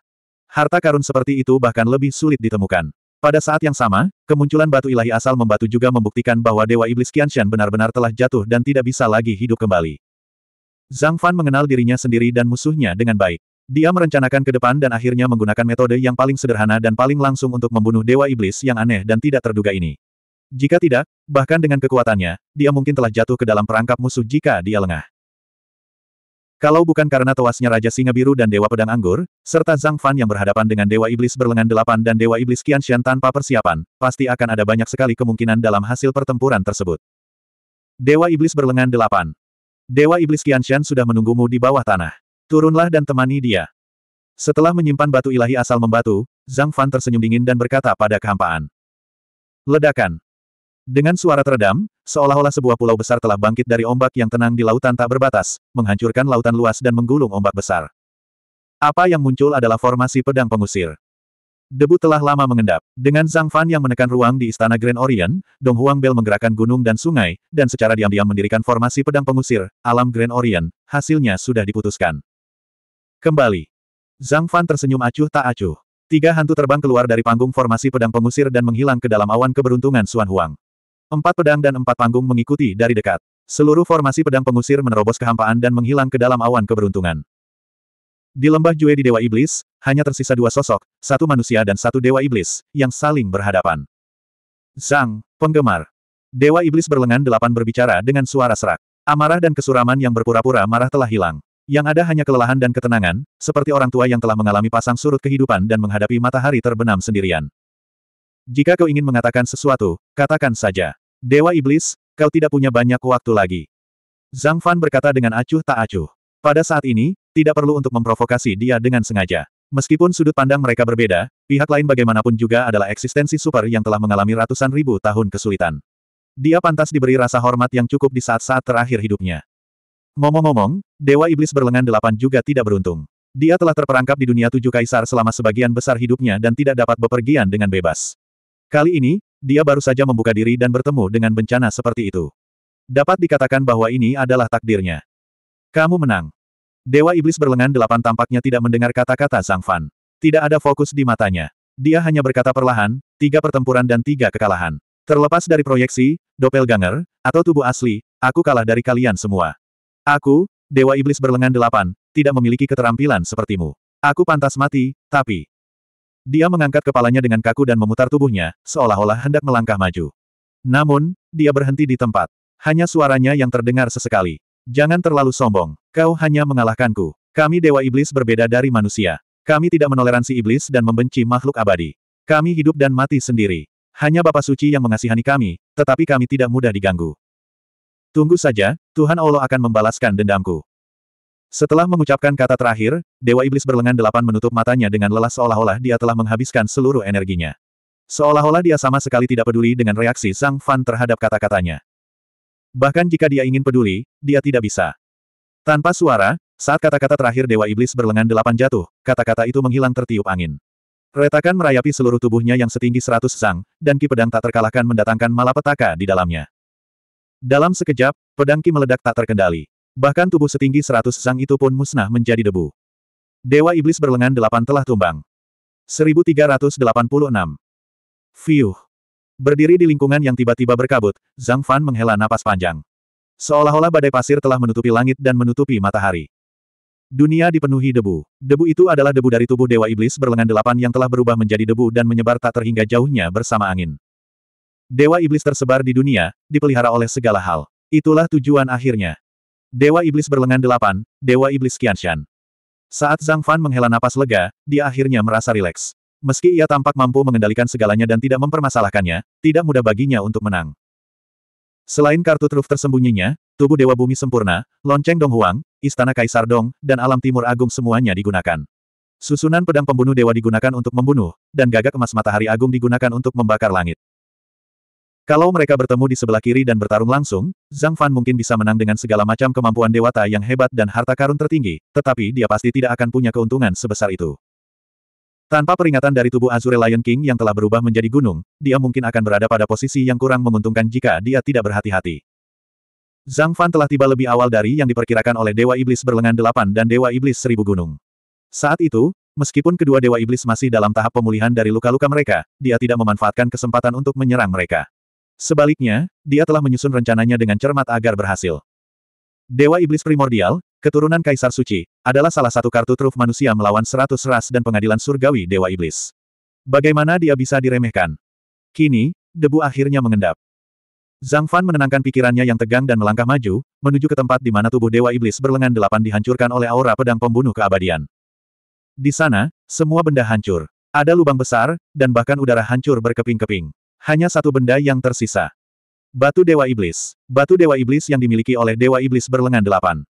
Harta karun seperti itu bahkan lebih sulit ditemukan. Pada saat yang sama, kemunculan batu ilahi asal membatu juga membuktikan bahwa dewa iblis Qianshan benar-benar telah jatuh dan tidak bisa lagi hidup kembali. Zhang Fan mengenal dirinya sendiri dan musuhnya dengan baik. Dia merencanakan ke depan dan akhirnya menggunakan metode yang paling sederhana dan paling langsung untuk membunuh dewa iblis yang aneh dan tidak terduga ini. Jika tidak, bahkan dengan kekuatannya, dia mungkin telah jatuh ke dalam perangkap musuh jika dia lengah. Kalau bukan karena tewasnya Raja Singa Biru dan Dewa Pedang Anggur, serta Zhang Fan yang berhadapan dengan Dewa Iblis berlengan delapan dan Dewa Iblis Qianshan tanpa persiapan, pasti akan ada banyak sekali kemungkinan dalam hasil pertempuran tersebut. Dewa Iblis berlengan delapan. Dewa Iblis Qianshan sudah menunggumu di bawah tanah. Turunlah dan temani dia. Setelah menyimpan batu ilahi asal membatu, Zhang Fan tersenyum dingin dan berkata pada kehampaan. Ledakan. Dengan suara teredam, seolah-olah sebuah pulau besar telah bangkit dari ombak yang tenang di lautan tak berbatas, menghancurkan lautan luas dan menggulung ombak besar. Apa yang muncul adalah formasi pedang pengusir. Debu telah lama mengendap. Dengan Zhang Fan yang menekan ruang di Istana Grand Orient, Dong Huang Bel menggerakkan gunung dan sungai, dan secara diam-diam mendirikan formasi pedang pengusir, alam Grand Orient, hasilnya sudah diputuskan. Kembali. Zhang Fan tersenyum acuh tak acuh. Tiga hantu terbang keluar dari panggung formasi pedang pengusir dan menghilang ke dalam awan keberuntungan Suan Huang. Empat pedang dan empat panggung mengikuti dari dekat. Seluruh formasi pedang pengusir menerobos kehampaan dan menghilang ke dalam awan keberuntungan. Di lembah Jue di Dewa Iblis, hanya tersisa dua sosok, satu manusia dan satu Dewa Iblis, yang saling berhadapan. Zhang, penggemar. Dewa Iblis berlengan delapan berbicara dengan suara serak. Amarah dan kesuraman yang berpura-pura marah telah hilang. Yang ada hanya kelelahan dan ketenangan, seperti orang tua yang telah mengalami pasang surut kehidupan dan menghadapi matahari terbenam sendirian. Jika kau ingin mengatakan sesuatu, katakan saja. Dewa Iblis, kau tidak punya banyak waktu lagi. Zhang Fan berkata dengan acuh tak acuh. Pada saat ini, tidak perlu untuk memprovokasi dia dengan sengaja. Meskipun sudut pandang mereka berbeda, pihak lain bagaimanapun juga adalah eksistensi super yang telah mengalami ratusan ribu tahun kesulitan. Dia pantas diberi rasa hormat yang cukup di saat-saat terakhir hidupnya. Ngomong-ngomong, Dewa Iblis berlengan delapan juga tidak beruntung. Dia telah terperangkap di dunia tujuh kaisar selama sebagian besar hidupnya dan tidak dapat bepergian dengan bebas. Kali ini, dia baru saja membuka diri dan bertemu dengan bencana seperti itu. Dapat dikatakan bahwa ini adalah takdirnya. Kamu menang. Dewa Iblis berlengan delapan tampaknya tidak mendengar kata-kata Sang Fan. Tidak ada fokus di matanya. Dia hanya berkata perlahan, tiga pertempuran dan tiga kekalahan. Terlepas dari proyeksi, doppelganger, atau tubuh asli, aku kalah dari kalian semua. Aku, Dewa Iblis berlengan delapan, tidak memiliki keterampilan sepertimu. Aku pantas mati, tapi... Dia mengangkat kepalanya dengan kaku dan memutar tubuhnya, seolah-olah hendak melangkah maju. Namun, dia berhenti di tempat. Hanya suaranya yang terdengar sesekali. Jangan terlalu sombong, kau hanya mengalahkanku. Kami Dewa Iblis berbeda dari manusia. Kami tidak menoleransi iblis dan membenci makhluk abadi. Kami hidup dan mati sendiri. Hanya Bapak Suci yang mengasihani kami, tetapi kami tidak mudah diganggu. Tunggu saja, Tuhan Allah akan membalaskan dendamku. Setelah mengucapkan kata terakhir, Dewa Iblis berlengan delapan menutup matanya dengan lelah seolah-olah dia telah menghabiskan seluruh energinya. Seolah-olah dia sama sekali tidak peduli dengan reaksi Sang Fan terhadap kata-katanya. Bahkan jika dia ingin peduli, dia tidak bisa. Tanpa suara, saat kata-kata terakhir Dewa Iblis berlengan delapan jatuh, kata-kata itu menghilang tertiup angin. Retakan merayapi seluruh tubuhnya yang setinggi seratus sang, dan ki pedang tak terkalahkan mendatangkan malapetaka di dalamnya. Dalam sekejap, pedang ki meledak tak terkendali. Bahkan tubuh setinggi seratus sang itu pun musnah menjadi debu. Dewa Iblis berlengan delapan telah tumbang. 1386. Fiuh. Berdiri di lingkungan yang tiba-tiba berkabut, Zhang Fan menghela napas panjang. Seolah-olah badai pasir telah menutupi langit dan menutupi matahari. Dunia dipenuhi debu. Debu itu adalah debu dari tubuh Dewa Iblis berlengan delapan yang telah berubah menjadi debu dan menyebar tak terhingga jauhnya bersama angin. Dewa Iblis tersebar di dunia, dipelihara oleh segala hal. Itulah tujuan akhirnya. Dewa Iblis berlengan delapan, Dewa Iblis Qianshan. Saat Zhang Fan menghela napas lega, dia akhirnya merasa rileks. Meski ia tampak mampu mengendalikan segalanya dan tidak mempermasalahkannya, tidak mudah baginya untuk menang. Selain kartu truf tersembunyinya, tubuh Dewa Bumi Sempurna, lonceng Dong Huang, Istana Kaisar Dong, dan Alam Timur Agung semuanya digunakan. Susunan pedang pembunuh dewa digunakan untuk membunuh, dan gagak emas matahari agung digunakan untuk membakar langit. Kalau mereka bertemu di sebelah kiri dan bertarung langsung, Zhang Fan mungkin bisa menang dengan segala macam kemampuan dewata yang hebat dan harta karun tertinggi, tetapi dia pasti tidak akan punya keuntungan sebesar itu. Tanpa peringatan dari tubuh Azure Lion King yang telah berubah menjadi gunung, dia mungkin akan berada pada posisi yang kurang menguntungkan jika dia tidak berhati-hati. Zhang Fan telah tiba lebih awal dari yang diperkirakan oleh Dewa Iblis berlengan delapan dan Dewa Iblis seribu gunung. Saat itu, meskipun kedua Dewa Iblis masih dalam tahap pemulihan dari luka-luka mereka, dia tidak memanfaatkan kesempatan untuk menyerang mereka. Sebaliknya, dia telah menyusun rencananya dengan cermat agar berhasil. Dewa Iblis Primordial, keturunan Kaisar Suci, adalah salah satu kartu truf manusia melawan seratus ras dan pengadilan surgawi Dewa Iblis. Bagaimana dia bisa diremehkan? Kini, debu akhirnya mengendap. Zhang Fan menenangkan pikirannya yang tegang dan melangkah maju, menuju ke tempat di mana tubuh Dewa Iblis berlengan delapan dihancurkan oleh aura pedang pembunuh keabadian. Di sana, semua benda hancur. Ada lubang besar, dan bahkan udara hancur berkeping-keping. Hanya satu benda yang tersisa. Batu Dewa Iblis. Batu Dewa Iblis yang dimiliki oleh Dewa Iblis berlengan delapan.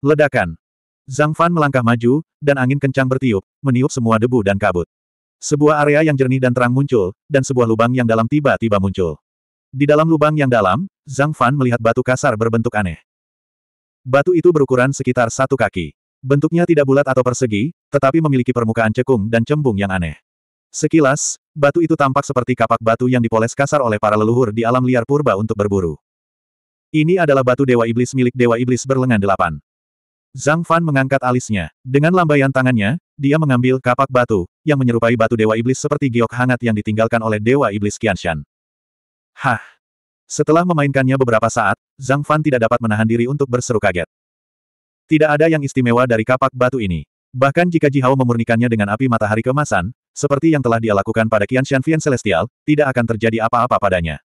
Ledakan. Zhang Fan melangkah maju, dan angin kencang bertiup, meniup semua debu dan kabut. Sebuah area yang jernih dan terang muncul, dan sebuah lubang yang dalam tiba-tiba muncul. Di dalam lubang yang dalam, Zhang Fan melihat batu kasar berbentuk aneh. Batu itu berukuran sekitar satu kaki. Bentuknya tidak bulat atau persegi, tetapi memiliki permukaan cekung dan cembung yang aneh. Sekilas, batu itu tampak seperti kapak batu yang dipoles kasar oleh para leluhur di alam liar purba untuk berburu. Ini adalah batu dewa iblis milik dewa iblis berlengan delapan. Zhang Fan mengangkat alisnya. Dengan lambaian tangannya, dia mengambil kapak batu, yang menyerupai batu dewa iblis seperti giok hangat yang ditinggalkan oleh dewa iblis Qianshan. Hah! Setelah memainkannya beberapa saat, Zhang Fan tidak dapat menahan diri untuk berseru kaget. Tidak ada yang istimewa dari kapak batu ini. Bahkan jika Jihao memurnikannya dengan api matahari kemasan, seperti yang telah dia lakukan pada Qian Shanfian Celestial, tidak akan terjadi apa-apa padanya.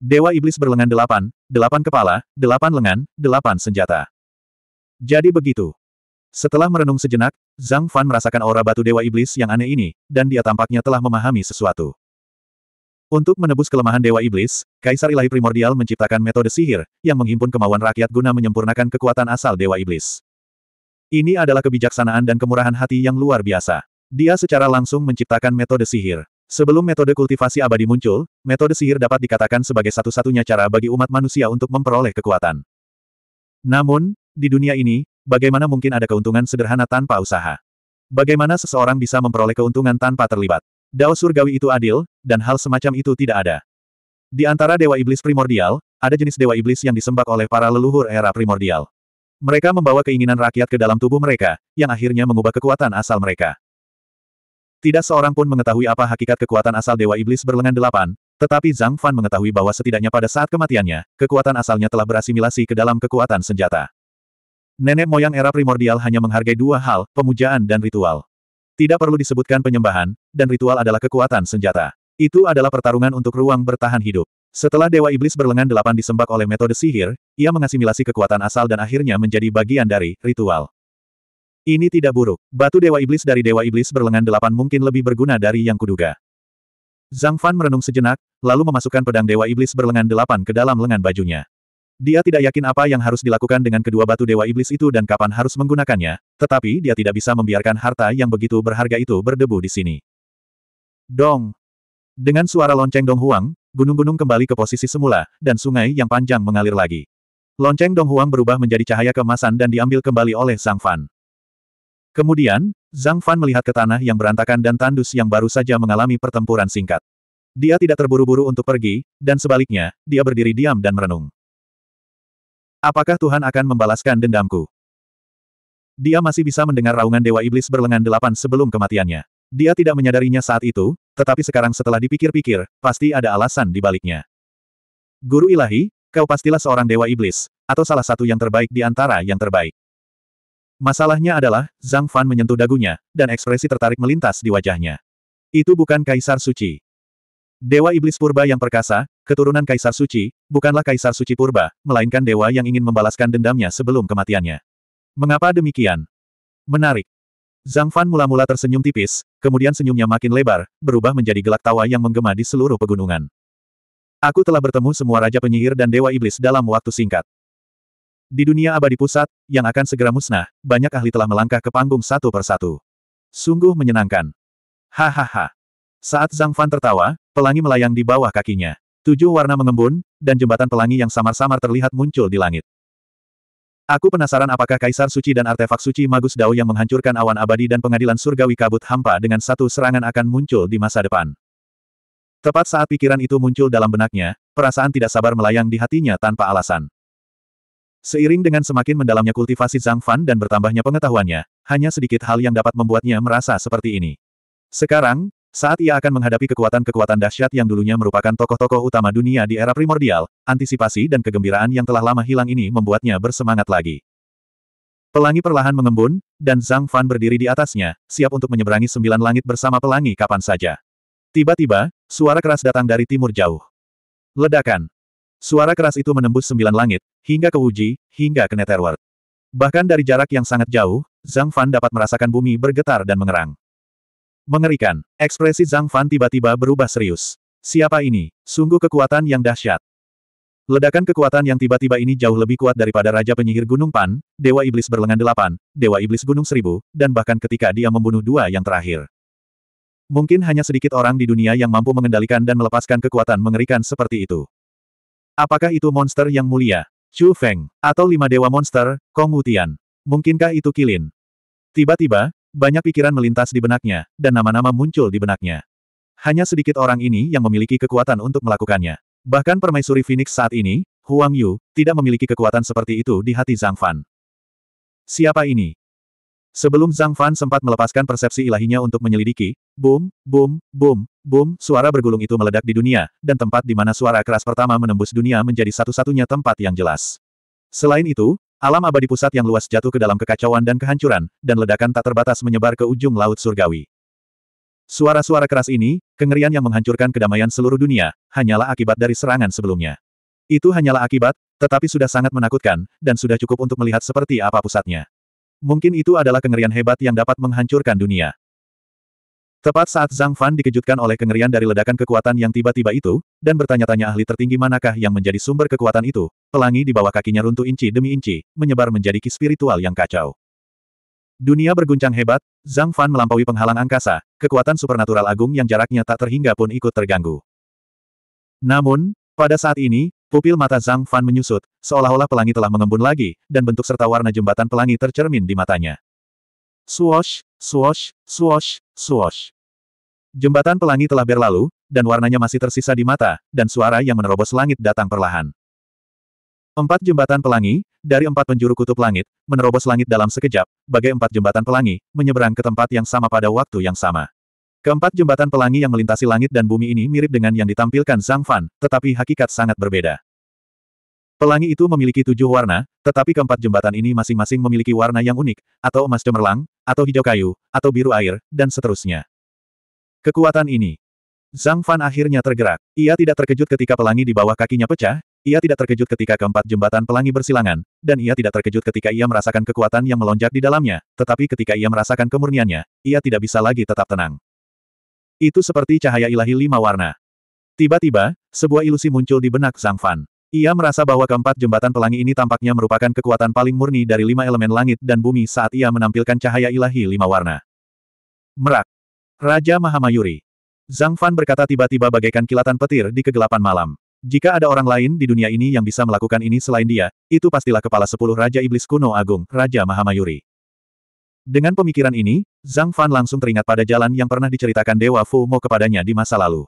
Dewa Iblis berlengan delapan, delapan kepala, delapan lengan, delapan senjata. Jadi begitu. Setelah merenung sejenak, Zhang Fan merasakan aura batu Dewa Iblis yang aneh ini, dan dia tampaknya telah memahami sesuatu. Untuk menebus kelemahan Dewa Iblis, Kaisar Ilahi Primordial menciptakan metode sihir, yang menghimpun kemauan rakyat guna menyempurnakan kekuatan asal Dewa Iblis. Ini adalah kebijaksanaan dan kemurahan hati yang luar biasa. Dia secara langsung menciptakan metode sihir. Sebelum metode kultivasi abadi muncul, metode sihir dapat dikatakan sebagai satu-satunya cara bagi umat manusia untuk memperoleh kekuatan. Namun, di dunia ini, bagaimana mungkin ada keuntungan sederhana tanpa usaha? Bagaimana seseorang bisa memperoleh keuntungan tanpa terlibat? Dao surgawi itu adil, dan hal semacam itu tidak ada. Di antara dewa iblis primordial, ada jenis dewa iblis yang disembah oleh para leluhur era primordial. Mereka membawa keinginan rakyat ke dalam tubuh mereka, yang akhirnya mengubah kekuatan asal mereka. Tidak seorang pun mengetahui apa hakikat kekuatan asal Dewa Iblis berlengan delapan, tetapi Zhang Fan mengetahui bahwa setidaknya pada saat kematiannya, kekuatan asalnya telah berasimilasi ke dalam kekuatan senjata. Nenek moyang era primordial hanya menghargai dua hal, pemujaan dan ritual. Tidak perlu disebutkan penyembahan, dan ritual adalah kekuatan senjata. Itu adalah pertarungan untuk ruang bertahan hidup. Setelah Dewa Iblis berlengan delapan disembak oleh metode sihir, ia mengasimilasi kekuatan asal dan akhirnya menjadi bagian dari ritual. Ini tidak buruk. Batu Dewa Iblis dari Dewa Iblis berlengan delapan mungkin lebih berguna dari yang kuduga. Zhang Fan merenung sejenak, lalu memasukkan pedang Dewa Iblis berlengan delapan ke dalam lengan bajunya. Dia tidak yakin apa yang harus dilakukan dengan kedua batu Dewa Iblis itu dan kapan harus menggunakannya, tetapi dia tidak bisa membiarkan harta yang begitu berharga itu berdebu di sini. Dong! Dengan suara lonceng Dong Huang, gunung-gunung kembali ke posisi semula, dan sungai yang panjang mengalir lagi. Lonceng Dong Huang berubah menjadi cahaya kemasan dan diambil kembali oleh Zhang Fan. Kemudian, Zhang Fan melihat ke tanah yang berantakan dan tandus yang baru saja mengalami pertempuran singkat. Dia tidak terburu-buru untuk pergi, dan sebaliknya, dia berdiri diam dan merenung. Apakah Tuhan akan membalaskan dendamku? Dia masih bisa mendengar raungan Dewa Iblis berlengan delapan sebelum kematiannya. Dia tidak menyadarinya saat itu, tetapi sekarang setelah dipikir-pikir, pasti ada alasan di baliknya. Guru ilahi, kau pastilah seorang Dewa Iblis, atau salah satu yang terbaik di antara yang terbaik. Masalahnya adalah, Zhang Fan menyentuh dagunya, dan ekspresi tertarik melintas di wajahnya. Itu bukan Kaisar Suci. Dewa Iblis Purba yang perkasa, keturunan Kaisar Suci, bukanlah Kaisar Suci Purba, melainkan dewa yang ingin membalaskan dendamnya sebelum kematiannya. Mengapa demikian? Menarik. Zhang Fan mula-mula tersenyum tipis, kemudian senyumnya makin lebar, berubah menjadi gelak tawa yang menggema di seluruh pegunungan. Aku telah bertemu semua Raja Penyihir dan Dewa Iblis dalam waktu singkat. Di dunia abadi pusat, yang akan segera musnah, banyak ahli telah melangkah ke panggung satu persatu. Sungguh menyenangkan. Hahaha. Saat Zhang Fan tertawa, pelangi melayang di bawah kakinya. Tujuh warna mengembun, dan jembatan pelangi yang samar-samar terlihat muncul di langit. Aku penasaran apakah Kaisar Suci dan artefak suci Magus Dao yang menghancurkan awan abadi dan pengadilan surgawi kabut hampa dengan satu serangan akan muncul di masa depan. Tepat saat pikiran itu muncul dalam benaknya, perasaan tidak sabar melayang di hatinya tanpa alasan. Seiring dengan semakin mendalamnya kultivasi Zhang Fan dan bertambahnya pengetahuannya, hanya sedikit hal yang dapat membuatnya merasa seperti ini. Sekarang, saat ia akan menghadapi kekuatan-kekuatan dahsyat yang dulunya merupakan tokoh-tokoh utama dunia di era primordial, antisipasi dan kegembiraan yang telah lama hilang ini membuatnya bersemangat lagi. Pelangi perlahan mengembun, dan Zhang Fan berdiri di atasnya, siap untuk menyeberangi sembilan langit bersama pelangi kapan saja. Tiba-tiba, suara keras datang dari timur jauh. Ledakan. Suara keras itu menembus sembilan langit, hingga ke Wuji, hingga ke Netherworld. Bahkan dari jarak yang sangat jauh, Zhang Fan dapat merasakan bumi bergetar dan mengerang. Mengerikan, ekspresi Zhang Fan tiba-tiba berubah serius. Siapa ini? Sungguh kekuatan yang dahsyat. Ledakan kekuatan yang tiba-tiba ini jauh lebih kuat daripada Raja Penyihir Gunung Pan, Dewa Iblis Berlengan Delapan, Dewa Iblis Gunung Seribu, dan bahkan ketika dia membunuh dua yang terakhir. Mungkin hanya sedikit orang di dunia yang mampu mengendalikan dan melepaskan kekuatan mengerikan seperti itu. Apakah itu monster yang mulia? Chu Feng. Atau lima dewa monster, Kong Wutian. Mungkinkah itu Kilin? Tiba-tiba, banyak pikiran melintas di benaknya, dan nama-nama muncul di benaknya. Hanya sedikit orang ini yang memiliki kekuatan untuk melakukannya. Bahkan permaisuri Phoenix saat ini, Huang Yu, tidak memiliki kekuatan seperti itu di hati Zhang Fan. Siapa ini? Sebelum Zhang Fan sempat melepaskan persepsi ilahinya untuk menyelidiki, boom, boom, boom, boom, suara bergulung itu meledak di dunia, dan tempat di mana suara keras pertama menembus dunia menjadi satu-satunya tempat yang jelas. Selain itu, alam abadi pusat yang luas jatuh ke dalam kekacauan dan kehancuran, dan ledakan tak terbatas menyebar ke ujung laut surgawi. Suara-suara keras ini, kengerian yang menghancurkan kedamaian seluruh dunia, hanyalah akibat dari serangan sebelumnya. Itu hanyalah akibat, tetapi sudah sangat menakutkan, dan sudah cukup untuk melihat seperti apa pusatnya. Mungkin itu adalah kengerian hebat yang dapat menghancurkan dunia. Tepat saat Zhang Fan dikejutkan oleh kengerian dari ledakan kekuatan yang tiba-tiba itu, dan bertanya-tanya ahli tertinggi manakah yang menjadi sumber kekuatan itu, pelangi di bawah kakinya runtuh inci demi inci, menyebar menjadi ki spiritual yang kacau. Dunia berguncang hebat, Zhang Fan melampaui penghalang angkasa, kekuatan supernatural agung yang jaraknya tak terhingga pun ikut terganggu. Namun, pada saat ini, Pupil mata Zhang Fan menyusut, seolah-olah pelangi telah mengembun lagi, dan bentuk serta warna jembatan pelangi tercermin di matanya. Swoosh, swoosh, swoosh, swoosh. Jembatan pelangi telah berlalu, dan warnanya masih tersisa di mata, dan suara yang menerobos langit datang perlahan. Empat jembatan pelangi, dari empat penjuru kutub langit, menerobos langit dalam sekejap, bagai empat jembatan pelangi, menyeberang ke tempat yang sama pada waktu yang sama. Keempat jembatan pelangi yang melintasi langit dan bumi ini mirip dengan yang ditampilkan Zhang Fan, tetapi hakikat sangat berbeda. Pelangi itu memiliki tujuh warna, tetapi keempat jembatan ini masing-masing memiliki warna yang unik, atau emas cemerlang, atau hijau kayu, atau biru air, dan seterusnya. Kekuatan ini. Zhang Fan akhirnya tergerak. Ia tidak terkejut ketika pelangi di bawah kakinya pecah, ia tidak terkejut ketika keempat jembatan pelangi bersilangan, dan ia tidak terkejut ketika ia merasakan kekuatan yang melonjak di dalamnya, tetapi ketika ia merasakan kemurniannya, ia tidak bisa lagi tetap tenang. Itu seperti cahaya ilahi lima warna. Tiba-tiba, sebuah ilusi muncul di benak Zhang Fan. Ia merasa bahwa keempat jembatan pelangi ini tampaknya merupakan kekuatan paling murni dari lima elemen langit dan bumi saat ia menampilkan cahaya ilahi lima warna. Merak. Raja Mahamayuri. Zhang Fan berkata tiba-tiba bagaikan kilatan petir di kegelapan malam. Jika ada orang lain di dunia ini yang bisa melakukan ini selain dia, itu pastilah kepala sepuluh Raja Iblis Kuno Agung, Raja Mahamayuri. Dengan pemikiran ini, Zhang Fan langsung teringat pada jalan yang pernah diceritakan Dewa Fu Mo kepadanya di masa lalu.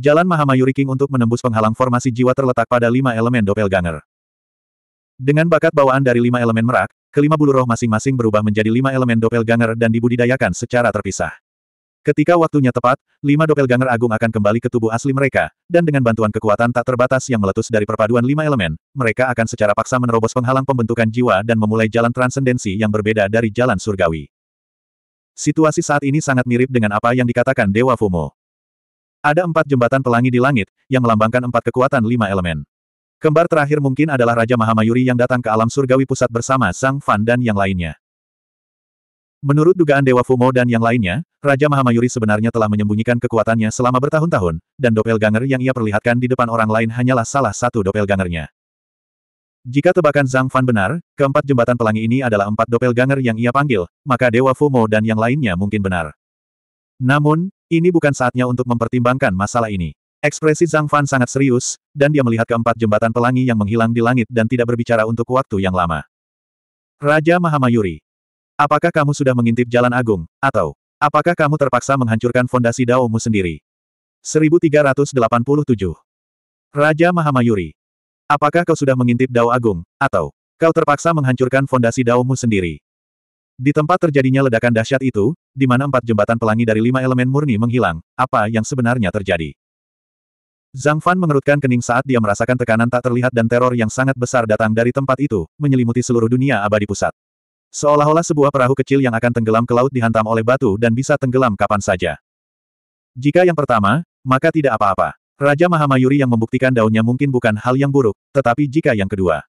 Jalan Mahamayuri King untuk menembus penghalang formasi jiwa terletak pada lima elemen doppelganger. Dengan bakat bawaan dari lima elemen merak, kelima bulu roh masing-masing berubah menjadi lima elemen doppelganger dan dibudidayakan secara terpisah. Ketika waktunya tepat, lima doppelganger agung akan kembali ke tubuh asli mereka, dan dengan bantuan kekuatan tak terbatas yang meletus dari perpaduan lima elemen, mereka akan secara paksa menerobos penghalang pembentukan jiwa dan memulai jalan transendensi yang berbeda dari jalan surgawi. Situasi saat ini sangat mirip dengan apa yang dikatakan Dewa Fumo. Ada empat jembatan pelangi di langit, yang melambangkan empat kekuatan lima elemen. Kembar terakhir mungkin adalah Raja Mahamayuri yang datang ke alam surgawi pusat bersama Sang Fan dan yang lainnya. Menurut dugaan Dewa Fumo dan yang lainnya, Raja Mahamayuri sebenarnya telah menyembunyikan kekuatannya selama bertahun-tahun, dan doppelganger yang ia perlihatkan di depan orang lain hanyalah salah satu doppelgangernya. Jika tebakan Zhang Fan benar, keempat jembatan pelangi ini adalah empat doppelganger yang ia panggil, maka Dewa Fumo dan yang lainnya mungkin benar. Namun, ini bukan saatnya untuk mempertimbangkan masalah ini. Ekspresi Zhang Fan sangat serius, dan dia melihat keempat jembatan pelangi yang menghilang di langit dan tidak berbicara untuk waktu yang lama. Raja Mahamayuri, Apakah kamu sudah mengintip jalan agung, atau apakah kamu terpaksa menghancurkan fondasi daomu sendiri? 1387. Raja Mahamayuri. Apakah kau sudah mengintip dao agung, atau kau terpaksa menghancurkan fondasi daomu sendiri? Di tempat terjadinya ledakan dahsyat itu, di mana empat jembatan pelangi dari lima elemen murni menghilang, apa yang sebenarnya terjadi? Zhang Fan mengerutkan kening saat dia merasakan tekanan tak terlihat dan teror yang sangat besar datang dari tempat itu, menyelimuti seluruh dunia abadi pusat. Seolah-olah sebuah perahu kecil yang akan tenggelam ke laut dihantam oleh batu dan bisa tenggelam kapan saja. Jika yang pertama, maka tidak apa-apa. Raja Mahamayuri yang membuktikan daunnya mungkin bukan hal yang buruk, tetapi jika yang kedua.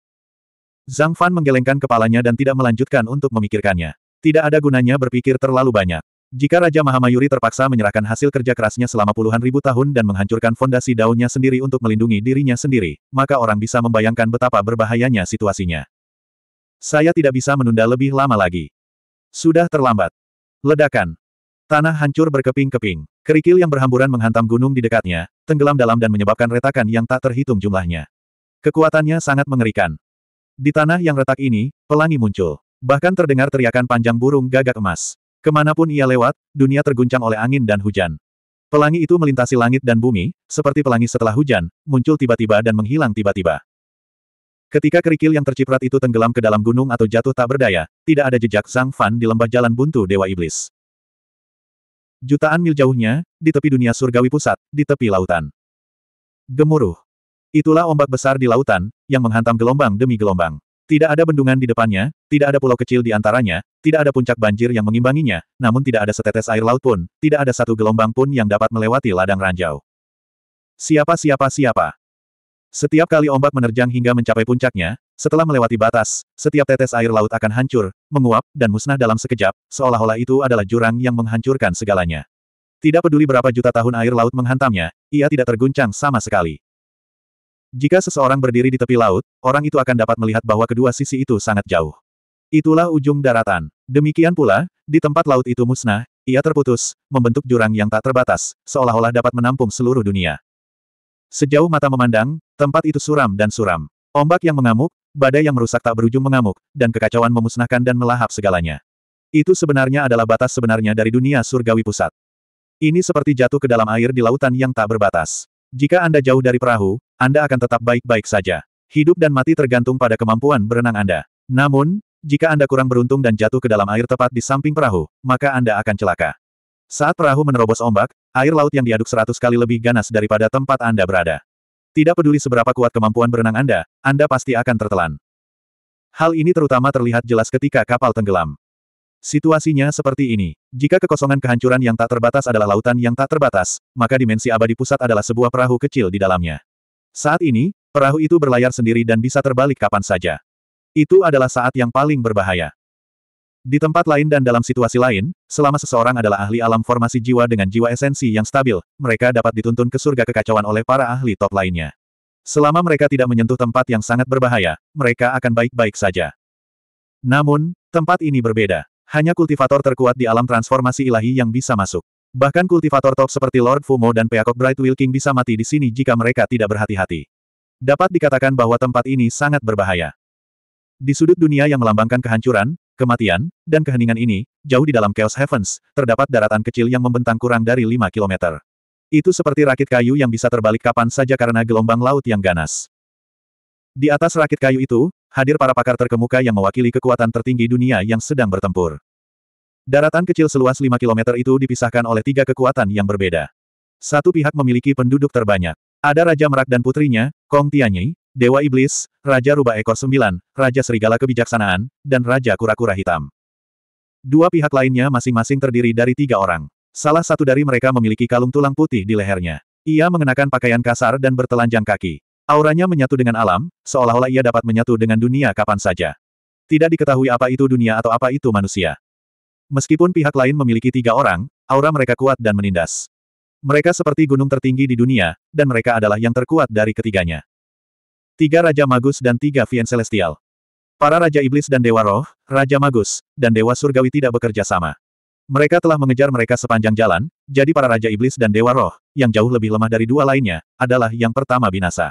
Zhang Fan menggelengkan kepalanya dan tidak melanjutkan untuk memikirkannya. Tidak ada gunanya berpikir terlalu banyak. Jika Raja Mahamayuri terpaksa menyerahkan hasil kerja kerasnya selama puluhan ribu tahun dan menghancurkan fondasi daunnya sendiri untuk melindungi dirinya sendiri, maka orang bisa membayangkan betapa berbahayanya situasinya. Saya tidak bisa menunda lebih lama lagi. Sudah terlambat. Ledakan. Tanah hancur berkeping-keping. Kerikil yang berhamburan menghantam gunung di dekatnya, tenggelam dalam dan menyebabkan retakan yang tak terhitung jumlahnya. Kekuatannya sangat mengerikan. Di tanah yang retak ini, pelangi muncul. Bahkan terdengar teriakan panjang burung gagak emas. Kemanapun ia lewat, dunia terguncang oleh angin dan hujan. Pelangi itu melintasi langit dan bumi, seperti pelangi setelah hujan, muncul tiba-tiba dan menghilang tiba-tiba. Ketika kerikil yang terciprat itu tenggelam ke dalam gunung atau jatuh tak berdaya, tidak ada jejak Zhang Fan di lembah jalan buntu Dewa Iblis. Jutaan mil jauhnya, di tepi dunia surgawi pusat, di tepi lautan. Gemuruh. Itulah ombak besar di lautan, yang menghantam gelombang demi gelombang. Tidak ada bendungan di depannya, tidak ada pulau kecil di antaranya, tidak ada puncak banjir yang mengimbanginya, namun tidak ada setetes air laut pun, tidak ada satu gelombang pun yang dapat melewati ladang ranjau. Siapa siapa siapa? Setiap kali ombak menerjang hingga mencapai puncaknya, setelah melewati batas, setiap tetes air laut akan hancur, menguap, dan musnah dalam sekejap, seolah-olah itu adalah jurang yang menghancurkan segalanya. Tidak peduli berapa juta tahun air laut menghantamnya, ia tidak terguncang sama sekali. Jika seseorang berdiri di tepi laut, orang itu akan dapat melihat bahwa kedua sisi itu sangat jauh. Itulah ujung daratan. Demikian pula, di tempat laut itu musnah, ia terputus, membentuk jurang yang tak terbatas, seolah-olah dapat menampung seluruh dunia. Sejauh mata memandang, tempat itu suram dan suram. Ombak yang mengamuk, badai yang merusak tak berujung mengamuk, dan kekacauan memusnahkan dan melahap segalanya. Itu sebenarnya adalah batas sebenarnya dari dunia surgawi pusat. Ini seperti jatuh ke dalam air di lautan yang tak berbatas. Jika Anda jauh dari perahu, Anda akan tetap baik-baik saja. Hidup dan mati tergantung pada kemampuan berenang Anda. Namun, jika Anda kurang beruntung dan jatuh ke dalam air tepat di samping perahu, maka Anda akan celaka. Saat perahu menerobos ombak, air laut yang diaduk seratus kali lebih ganas daripada tempat Anda berada. Tidak peduli seberapa kuat kemampuan berenang Anda, Anda pasti akan tertelan. Hal ini terutama terlihat jelas ketika kapal tenggelam. Situasinya seperti ini. Jika kekosongan kehancuran yang tak terbatas adalah lautan yang tak terbatas, maka dimensi abadi pusat adalah sebuah perahu kecil di dalamnya. Saat ini, perahu itu berlayar sendiri dan bisa terbalik kapan saja. Itu adalah saat yang paling berbahaya. Di tempat lain dan dalam situasi lain, selama seseorang adalah ahli alam formasi jiwa dengan jiwa esensi yang stabil, mereka dapat dituntun ke surga kekacauan oleh para ahli top lainnya. Selama mereka tidak menyentuh tempat yang sangat berbahaya, mereka akan baik-baik saja. Namun, tempat ini berbeda. Hanya kultivator terkuat di alam transformasi ilahi yang bisa masuk. Bahkan kultivator top seperti Lord Fumo dan Peacock Bright Will King bisa mati di sini jika mereka tidak berhati-hati. Dapat dikatakan bahwa tempat ini sangat berbahaya. Di sudut dunia yang melambangkan kehancuran, kematian, dan keheningan ini, jauh di dalam Chaos Heavens, terdapat daratan kecil yang membentang kurang dari 5 kilometer. Itu seperti rakit kayu yang bisa terbalik kapan saja karena gelombang laut yang ganas. Di atas rakit kayu itu, hadir para pakar terkemuka yang mewakili kekuatan tertinggi dunia yang sedang bertempur. Daratan kecil seluas 5 km itu dipisahkan oleh tiga kekuatan yang berbeda. Satu pihak memiliki penduduk terbanyak. Ada Raja Merak dan putrinya, Kong Tianyi, Dewa Iblis, Raja Rubah Ekor Sembilan, Raja Serigala Kebijaksanaan, dan Raja Kura-Kura Hitam. Dua pihak lainnya masing-masing terdiri dari tiga orang. Salah satu dari mereka memiliki kalung tulang putih di lehernya. Ia mengenakan pakaian kasar dan bertelanjang kaki. Auranya menyatu dengan alam, seolah-olah ia dapat menyatu dengan dunia kapan saja. Tidak diketahui apa itu dunia atau apa itu manusia. Meskipun pihak lain memiliki tiga orang, aura mereka kuat dan menindas. Mereka seperti gunung tertinggi di dunia, dan mereka adalah yang terkuat dari ketiganya tiga Raja Magus dan tiga Vien Celestial. Para Raja Iblis dan Dewa Roh, Raja Magus, dan Dewa Surgawi tidak bekerja sama. Mereka telah mengejar mereka sepanjang jalan, jadi para Raja Iblis dan Dewa Roh, yang jauh lebih lemah dari dua lainnya, adalah yang pertama binasa.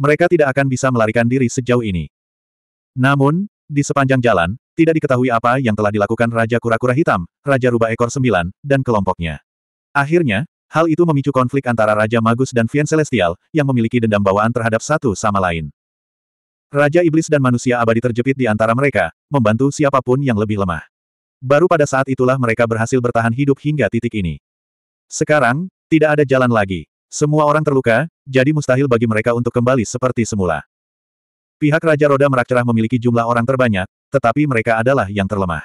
Mereka tidak akan bisa melarikan diri sejauh ini. Namun, di sepanjang jalan, tidak diketahui apa yang telah dilakukan Raja Kura-Kura Hitam, Raja Rubah Ekor Sembilan, dan kelompoknya. Akhirnya, Hal itu memicu konflik antara Raja Magus dan Vien Celestial, yang memiliki dendam bawaan terhadap satu sama lain. Raja Iblis dan manusia abadi terjepit di antara mereka, membantu siapapun yang lebih lemah. Baru pada saat itulah mereka berhasil bertahan hidup hingga titik ini. Sekarang, tidak ada jalan lagi. Semua orang terluka, jadi mustahil bagi mereka untuk kembali seperti semula. Pihak Raja Roda Merakcerah memiliki jumlah orang terbanyak, tetapi mereka adalah yang terlemah.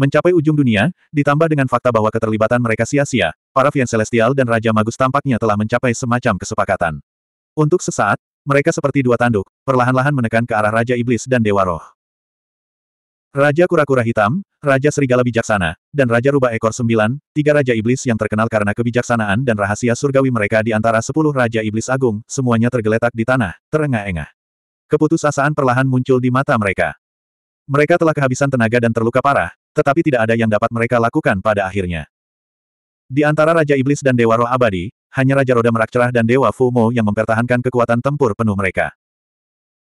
Mencapai ujung dunia, ditambah dengan fakta bahwa keterlibatan mereka sia-sia, Para Vian Celestial dan Raja Magus tampaknya telah mencapai semacam kesepakatan. Untuk sesaat, mereka seperti dua tanduk, perlahan-lahan menekan ke arah Raja Iblis dan Dewa Roh. Raja Kura-Kura Hitam, Raja Serigala Bijaksana, dan Raja Rubah Ekor Sembilan, tiga Raja Iblis yang terkenal karena kebijaksanaan dan rahasia surgawi mereka di antara sepuluh Raja Iblis Agung, semuanya tergeletak di tanah, terengah-engah. Keputusasaan perlahan muncul di mata mereka. Mereka telah kehabisan tenaga dan terluka parah, tetapi tidak ada yang dapat mereka lakukan pada akhirnya. Di antara Raja Iblis dan Dewa Roh Abadi, hanya Raja Roda Merakcerah dan Dewa Fumo yang mempertahankan kekuatan tempur penuh mereka.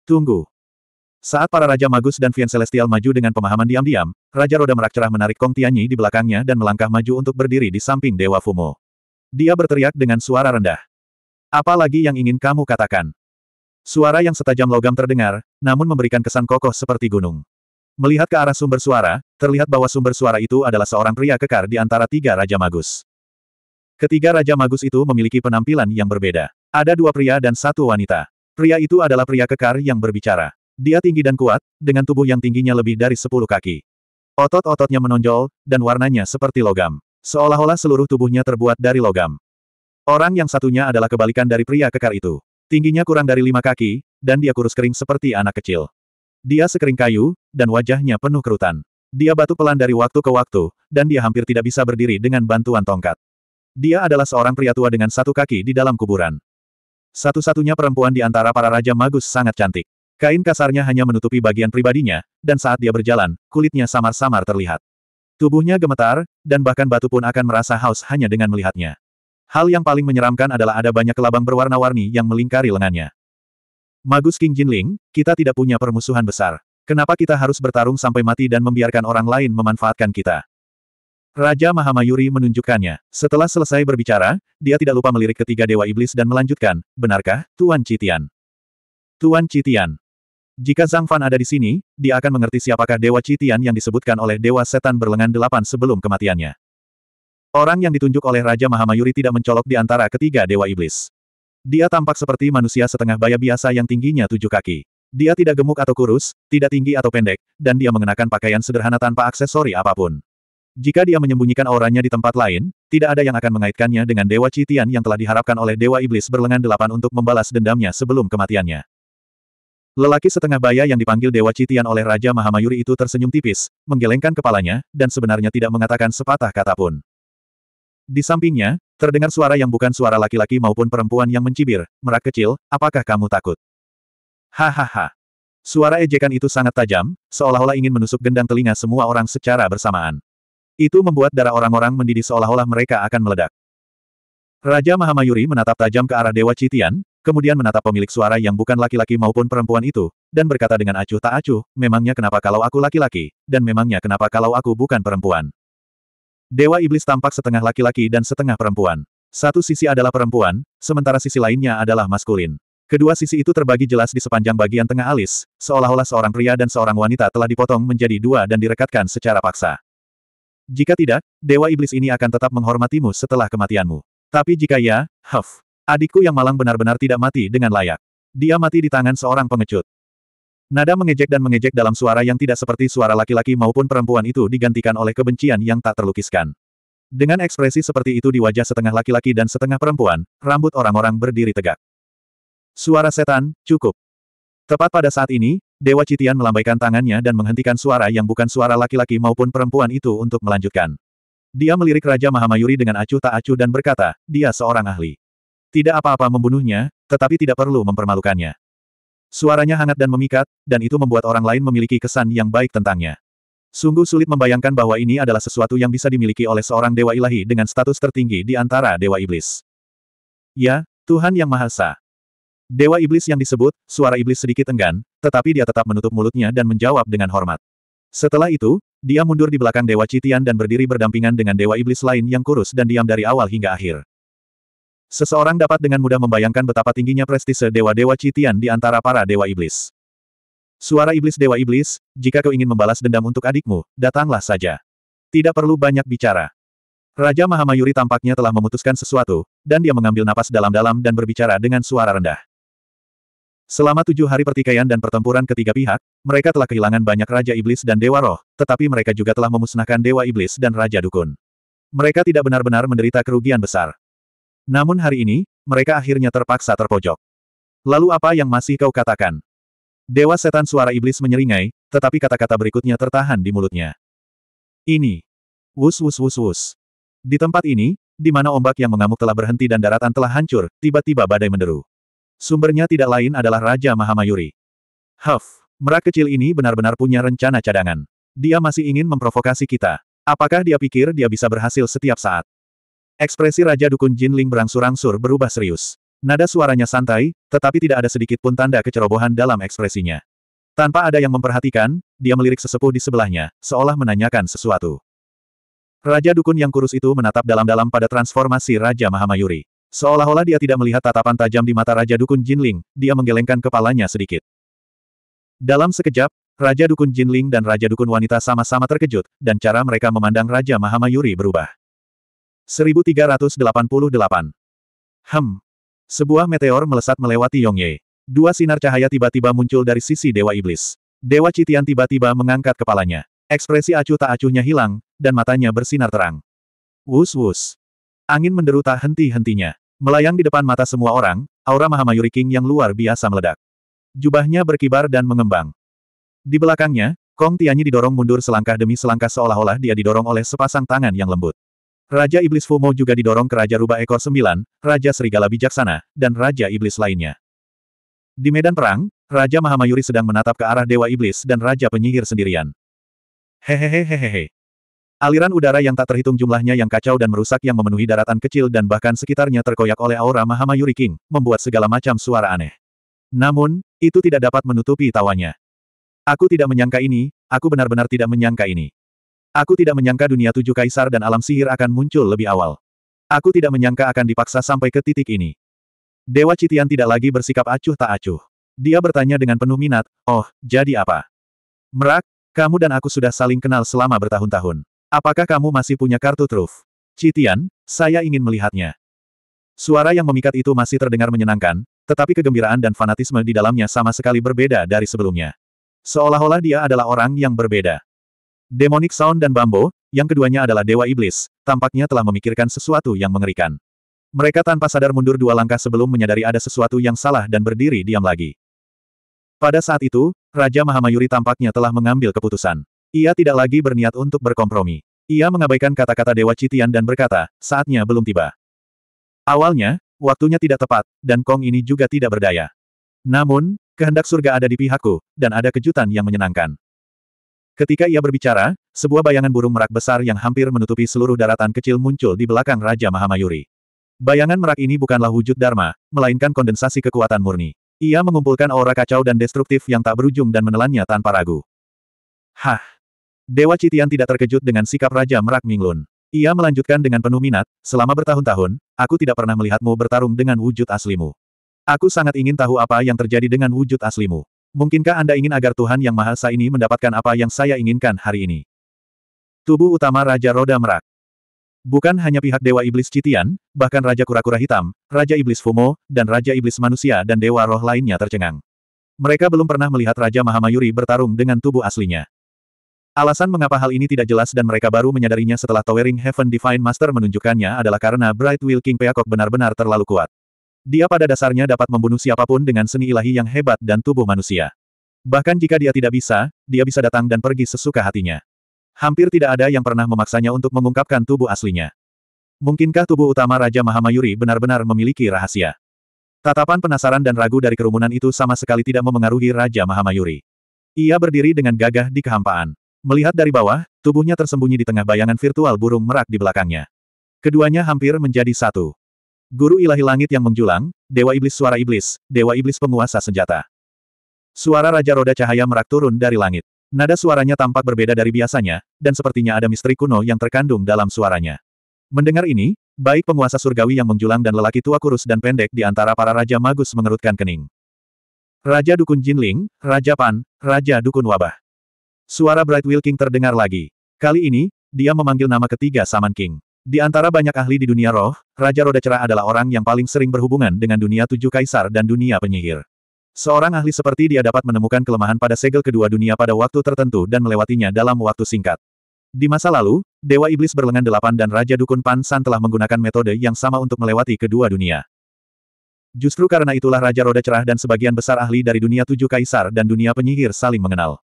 Tunggu. Saat para Raja Magus dan Vian Celestial maju dengan pemahaman diam-diam, Raja Roda Merakcerah menarik Kong Tianyi di belakangnya dan melangkah maju untuk berdiri di samping Dewa Fumo. Dia berteriak dengan suara rendah. Apa lagi yang ingin kamu katakan? Suara yang setajam logam terdengar, namun memberikan kesan kokoh seperti gunung. Melihat ke arah sumber suara, terlihat bahwa sumber suara itu adalah seorang pria kekar di antara tiga Raja Magus. Ketiga Raja Magus itu memiliki penampilan yang berbeda. Ada dua pria dan satu wanita. Pria itu adalah pria kekar yang berbicara. Dia tinggi dan kuat, dengan tubuh yang tingginya lebih dari sepuluh kaki. Otot-ototnya menonjol, dan warnanya seperti logam. Seolah-olah seluruh tubuhnya terbuat dari logam. Orang yang satunya adalah kebalikan dari pria kekar itu. Tingginya kurang dari lima kaki, dan dia kurus kering seperti anak kecil. Dia sekering kayu, dan wajahnya penuh kerutan. Dia batuk pelan dari waktu ke waktu, dan dia hampir tidak bisa berdiri dengan bantuan tongkat. Dia adalah seorang pria tua dengan satu kaki di dalam kuburan. Satu-satunya perempuan di antara para raja magus sangat cantik. Kain kasarnya hanya menutupi bagian pribadinya, dan saat dia berjalan, kulitnya samar-samar terlihat. Tubuhnya gemetar, dan bahkan batu pun akan merasa haus hanya dengan melihatnya. Hal yang paling menyeramkan adalah ada banyak kelabang berwarna-warni yang melingkari lengannya. Magus King Jinling, kita tidak punya permusuhan besar. Kenapa kita harus bertarung sampai mati dan membiarkan orang lain memanfaatkan kita? Raja Mahamayuri menunjukkannya. Setelah selesai berbicara, dia tidak lupa melirik ketiga Dewa Iblis dan melanjutkan, benarkah, Tuan Citian? Tuan Citian. Jika Zhang Fan ada di sini, dia akan mengerti siapakah Dewa Citian yang disebutkan oleh Dewa Setan Berlengan Delapan sebelum kematiannya. Orang yang ditunjuk oleh Raja Mahamayuri tidak mencolok di antara ketiga Dewa Iblis. Dia tampak seperti manusia setengah baya biasa yang tingginya tujuh kaki. Dia tidak gemuk atau kurus, tidak tinggi atau pendek, dan dia mengenakan pakaian sederhana tanpa aksesori apapun. Jika dia menyembunyikan auranya di tempat lain, tidak ada yang akan mengaitkannya dengan Dewa Citian yang telah diharapkan oleh Dewa Iblis berlengan delapan untuk membalas dendamnya sebelum kematiannya. Lelaki setengah baya yang dipanggil Dewa Citian oleh Raja Mahamayuri itu tersenyum tipis, menggelengkan kepalanya, dan sebenarnya tidak mengatakan sepatah kata pun. Di sampingnya, terdengar suara yang bukan suara laki-laki maupun perempuan yang mencibir, merak kecil, apakah kamu takut? Hahaha. Suara ejekan itu sangat tajam, seolah-olah ingin menusuk gendang telinga semua orang secara bersamaan. Itu membuat darah orang-orang mendidih seolah-olah mereka akan meledak. Raja Mahamayuri menatap tajam ke arah Dewa Citian, kemudian menatap pemilik suara yang bukan laki-laki maupun perempuan itu, dan berkata dengan acuh tak acuh, memangnya kenapa kalau aku laki-laki, dan memangnya kenapa kalau aku bukan perempuan. Dewa Iblis tampak setengah laki-laki dan setengah perempuan. Satu sisi adalah perempuan, sementara sisi lainnya adalah maskulin. Kedua sisi itu terbagi jelas di sepanjang bagian tengah alis, seolah-olah seorang pria dan seorang wanita telah dipotong menjadi dua dan direkatkan secara paksa. Jika tidak, Dewa Iblis ini akan tetap menghormatimu setelah kematianmu. Tapi jika ya, huff, adikku yang malang benar-benar tidak mati dengan layak. Dia mati di tangan seorang pengecut. Nada mengejek dan mengejek dalam suara yang tidak seperti suara laki-laki maupun perempuan itu digantikan oleh kebencian yang tak terlukiskan. Dengan ekspresi seperti itu di wajah setengah laki-laki dan setengah perempuan, rambut orang-orang berdiri tegak. Suara setan, cukup. Tepat pada saat ini, Dewa Citian melambaikan tangannya dan menghentikan suara yang bukan suara laki-laki maupun perempuan itu untuk melanjutkan. Dia melirik Raja Mahamayuri dengan acuh tak acuh dan berkata, dia seorang ahli. Tidak apa-apa membunuhnya, tetapi tidak perlu mempermalukannya. Suaranya hangat dan memikat, dan itu membuat orang lain memiliki kesan yang baik tentangnya. Sungguh sulit membayangkan bahwa ini adalah sesuatu yang bisa dimiliki oleh seorang dewa ilahi dengan status tertinggi di antara dewa iblis. Ya, Tuhan Yang Maha Esa. Dewa Iblis yang disebut, suara Iblis sedikit enggan, tetapi dia tetap menutup mulutnya dan menjawab dengan hormat. Setelah itu, dia mundur di belakang Dewa Citian dan berdiri berdampingan dengan Dewa Iblis lain yang kurus dan diam dari awal hingga akhir. Seseorang dapat dengan mudah membayangkan betapa tingginya prestise Dewa-Dewa Citian di antara para Dewa Iblis. Suara Iblis Dewa Iblis, jika kau ingin membalas dendam untuk adikmu, datanglah saja. Tidak perlu banyak bicara. Raja Mahamayuri tampaknya telah memutuskan sesuatu, dan dia mengambil napas dalam-dalam dan berbicara dengan suara rendah. Selama tujuh hari pertikaian dan pertempuran ketiga pihak, mereka telah kehilangan banyak Raja Iblis dan Dewa Roh, tetapi mereka juga telah memusnahkan Dewa Iblis dan Raja Dukun. Mereka tidak benar-benar menderita kerugian besar. Namun hari ini, mereka akhirnya terpaksa terpojok. Lalu apa yang masih kau katakan? Dewa Setan Suara Iblis menyeringai, tetapi kata-kata berikutnya tertahan di mulutnya. Ini. Wus wus wus wus. Di tempat ini, di mana ombak yang mengamuk telah berhenti dan daratan telah hancur, tiba-tiba badai menderu. Sumbernya tidak lain adalah Raja Mahamayuri. Huff, merak kecil ini benar-benar punya rencana cadangan. Dia masih ingin memprovokasi kita. Apakah dia pikir dia bisa berhasil setiap saat? Ekspresi Raja Dukun Jinling berangsur-angsur berubah serius. Nada suaranya santai, tetapi tidak ada sedikit pun tanda kecerobohan dalam ekspresinya. Tanpa ada yang memperhatikan, dia melirik sesepuh di sebelahnya, seolah menanyakan sesuatu. Raja Dukun yang kurus itu menatap dalam-dalam pada transformasi Raja Mahamayuri. Seolah-olah dia tidak melihat tatapan tajam di mata Raja Dukun Jinling, dia menggelengkan kepalanya sedikit. Dalam sekejap, Raja Dukun Jinling dan Raja Dukun Wanita sama-sama terkejut, dan cara mereka memandang Raja Mahamayuri berubah. 1388 Hem. Sebuah meteor melesat melewati Yongye. Dua sinar cahaya tiba-tiba muncul dari sisi Dewa Iblis. Dewa Citian tiba-tiba mengangkat kepalanya. Ekspresi acuh tak acuhnya hilang, dan matanya bersinar terang. Wus wus. Angin menderu tak henti-hentinya. Melayang di depan mata semua orang, aura Mahamayuri King yang luar biasa meledak. Jubahnya berkibar dan mengembang. Di belakangnya, Kong Tianyi didorong mundur selangkah demi selangkah seolah-olah dia didorong oleh sepasang tangan yang lembut. Raja Iblis Fumo juga didorong ke Raja Rubah Ekor Sembilan, Raja Serigala Bijaksana, dan Raja Iblis lainnya. Di medan perang, Raja Mahamayuri sedang menatap ke arah Dewa Iblis dan Raja Penyihir sendirian. Hehehehehehe. Aliran udara yang tak terhitung jumlahnya yang kacau dan merusak yang memenuhi daratan kecil dan bahkan sekitarnya terkoyak oleh aura Mahamayuri King, membuat segala macam suara aneh. Namun, itu tidak dapat menutupi tawanya. Aku tidak menyangka ini, aku benar-benar tidak menyangka ini. Aku tidak menyangka dunia tujuh kaisar dan alam sihir akan muncul lebih awal. Aku tidak menyangka akan dipaksa sampai ke titik ini. Dewa Citian tidak lagi bersikap acuh tak acuh. Dia bertanya dengan penuh minat, oh, jadi apa? Merak, kamu dan aku sudah saling kenal selama bertahun-tahun. Apakah kamu masih punya kartu truf? Citian, saya ingin melihatnya. Suara yang memikat itu masih terdengar menyenangkan, tetapi kegembiraan dan fanatisme di dalamnya sama sekali berbeda dari sebelumnya. Seolah-olah dia adalah orang yang berbeda. Demonic Sound dan Bambo, yang keduanya adalah Dewa Iblis, tampaknya telah memikirkan sesuatu yang mengerikan. Mereka tanpa sadar mundur dua langkah sebelum menyadari ada sesuatu yang salah dan berdiri diam lagi. Pada saat itu, Raja Mahamayuri tampaknya telah mengambil keputusan. Ia tidak lagi berniat untuk berkompromi. Ia mengabaikan kata-kata Dewa Citian dan berkata, saatnya belum tiba. Awalnya, waktunya tidak tepat, dan Kong ini juga tidak berdaya. Namun, kehendak surga ada di pihakku, dan ada kejutan yang menyenangkan. Ketika ia berbicara, sebuah bayangan burung merak besar yang hampir menutupi seluruh daratan kecil muncul di belakang Raja Mahamayuri. Bayangan merak ini bukanlah wujud Dharma, melainkan kondensasi kekuatan murni. Ia mengumpulkan aura kacau dan destruktif yang tak berujung dan menelannya tanpa ragu. Hah! Dewa Citian tidak terkejut dengan sikap Raja Merak Minglun. Ia melanjutkan dengan penuh minat, selama bertahun-tahun, aku tidak pernah melihatmu bertarung dengan wujud aslimu. Aku sangat ingin tahu apa yang terjadi dengan wujud aslimu. Mungkinkah Anda ingin agar Tuhan Yang Maha Esa ini mendapatkan apa yang saya inginkan hari ini? Tubuh utama Raja Roda Merak Bukan hanya pihak Dewa Iblis Citian, bahkan Raja Kura-Kura Hitam, Raja Iblis Fumo, dan Raja Iblis Manusia dan Dewa Roh lainnya tercengang. Mereka belum pernah melihat Raja Mahamayuri bertarung dengan tubuh aslinya. Alasan mengapa hal ini tidak jelas dan mereka baru menyadarinya setelah Towering Heaven Divine Master menunjukkannya adalah karena Bright Will King Peacock benar-benar terlalu kuat. Dia pada dasarnya dapat membunuh siapapun dengan seni ilahi yang hebat dan tubuh manusia. Bahkan jika dia tidak bisa, dia bisa datang dan pergi sesuka hatinya. Hampir tidak ada yang pernah memaksanya untuk mengungkapkan tubuh aslinya. Mungkinkah tubuh utama Raja Mahamayuri benar-benar memiliki rahasia? Tatapan penasaran dan ragu dari kerumunan itu sama sekali tidak memengaruhi Raja Mahamayuri. Ia berdiri dengan gagah di kehampaan. Melihat dari bawah, tubuhnya tersembunyi di tengah bayangan virtual burung merak di belakangnya. Keduanya hampir menjadi satu. Guru ilahi langit yang menjulang, Dewa Iblis Suara Iblis, Dewa Iblis Penguasa Senjata. Suara Raja Roda Cahaya merak turun dari langit. Nada suaranya tampak berbeda dari biasanya, dan sepertinya ada misteri kuno yang terkandung dalam suaranya. Mendengar ini, baik penguasa surgawi yang menjulang dan lelaki tua kurus dan pendek di antara para Raja Magus mengerutkan kening. Raja Dukun Jinling, Raja Pan, Raja Dukun Wabah. Suara Bright Will King terdengar lagi. Kali ini, dia memanggil nama ketiga Saman King. Di antara banyak ahli di dunia roh, Raja Roda Cerah adalah orang yang paling sering berhubungan dengan dunia tujuh kaisar dan dunia penyihir. Seorang ahli seperti dia dapat menemukan kelemahan pada segel kedua dunia pada waktu tertentu dan melewatinya dalam waktu singkat. Di masa lalu, Dewa Iblis berlengan delapan dan Raja Dukun Pan San telah menggunakan metode yang sama untuk melewati kedua dunia. Justru karena itulah Raja Roda Cerah dan sebagian besar ahli dari dunia tujuh kaisar dan dunia penyihir saling mengenal.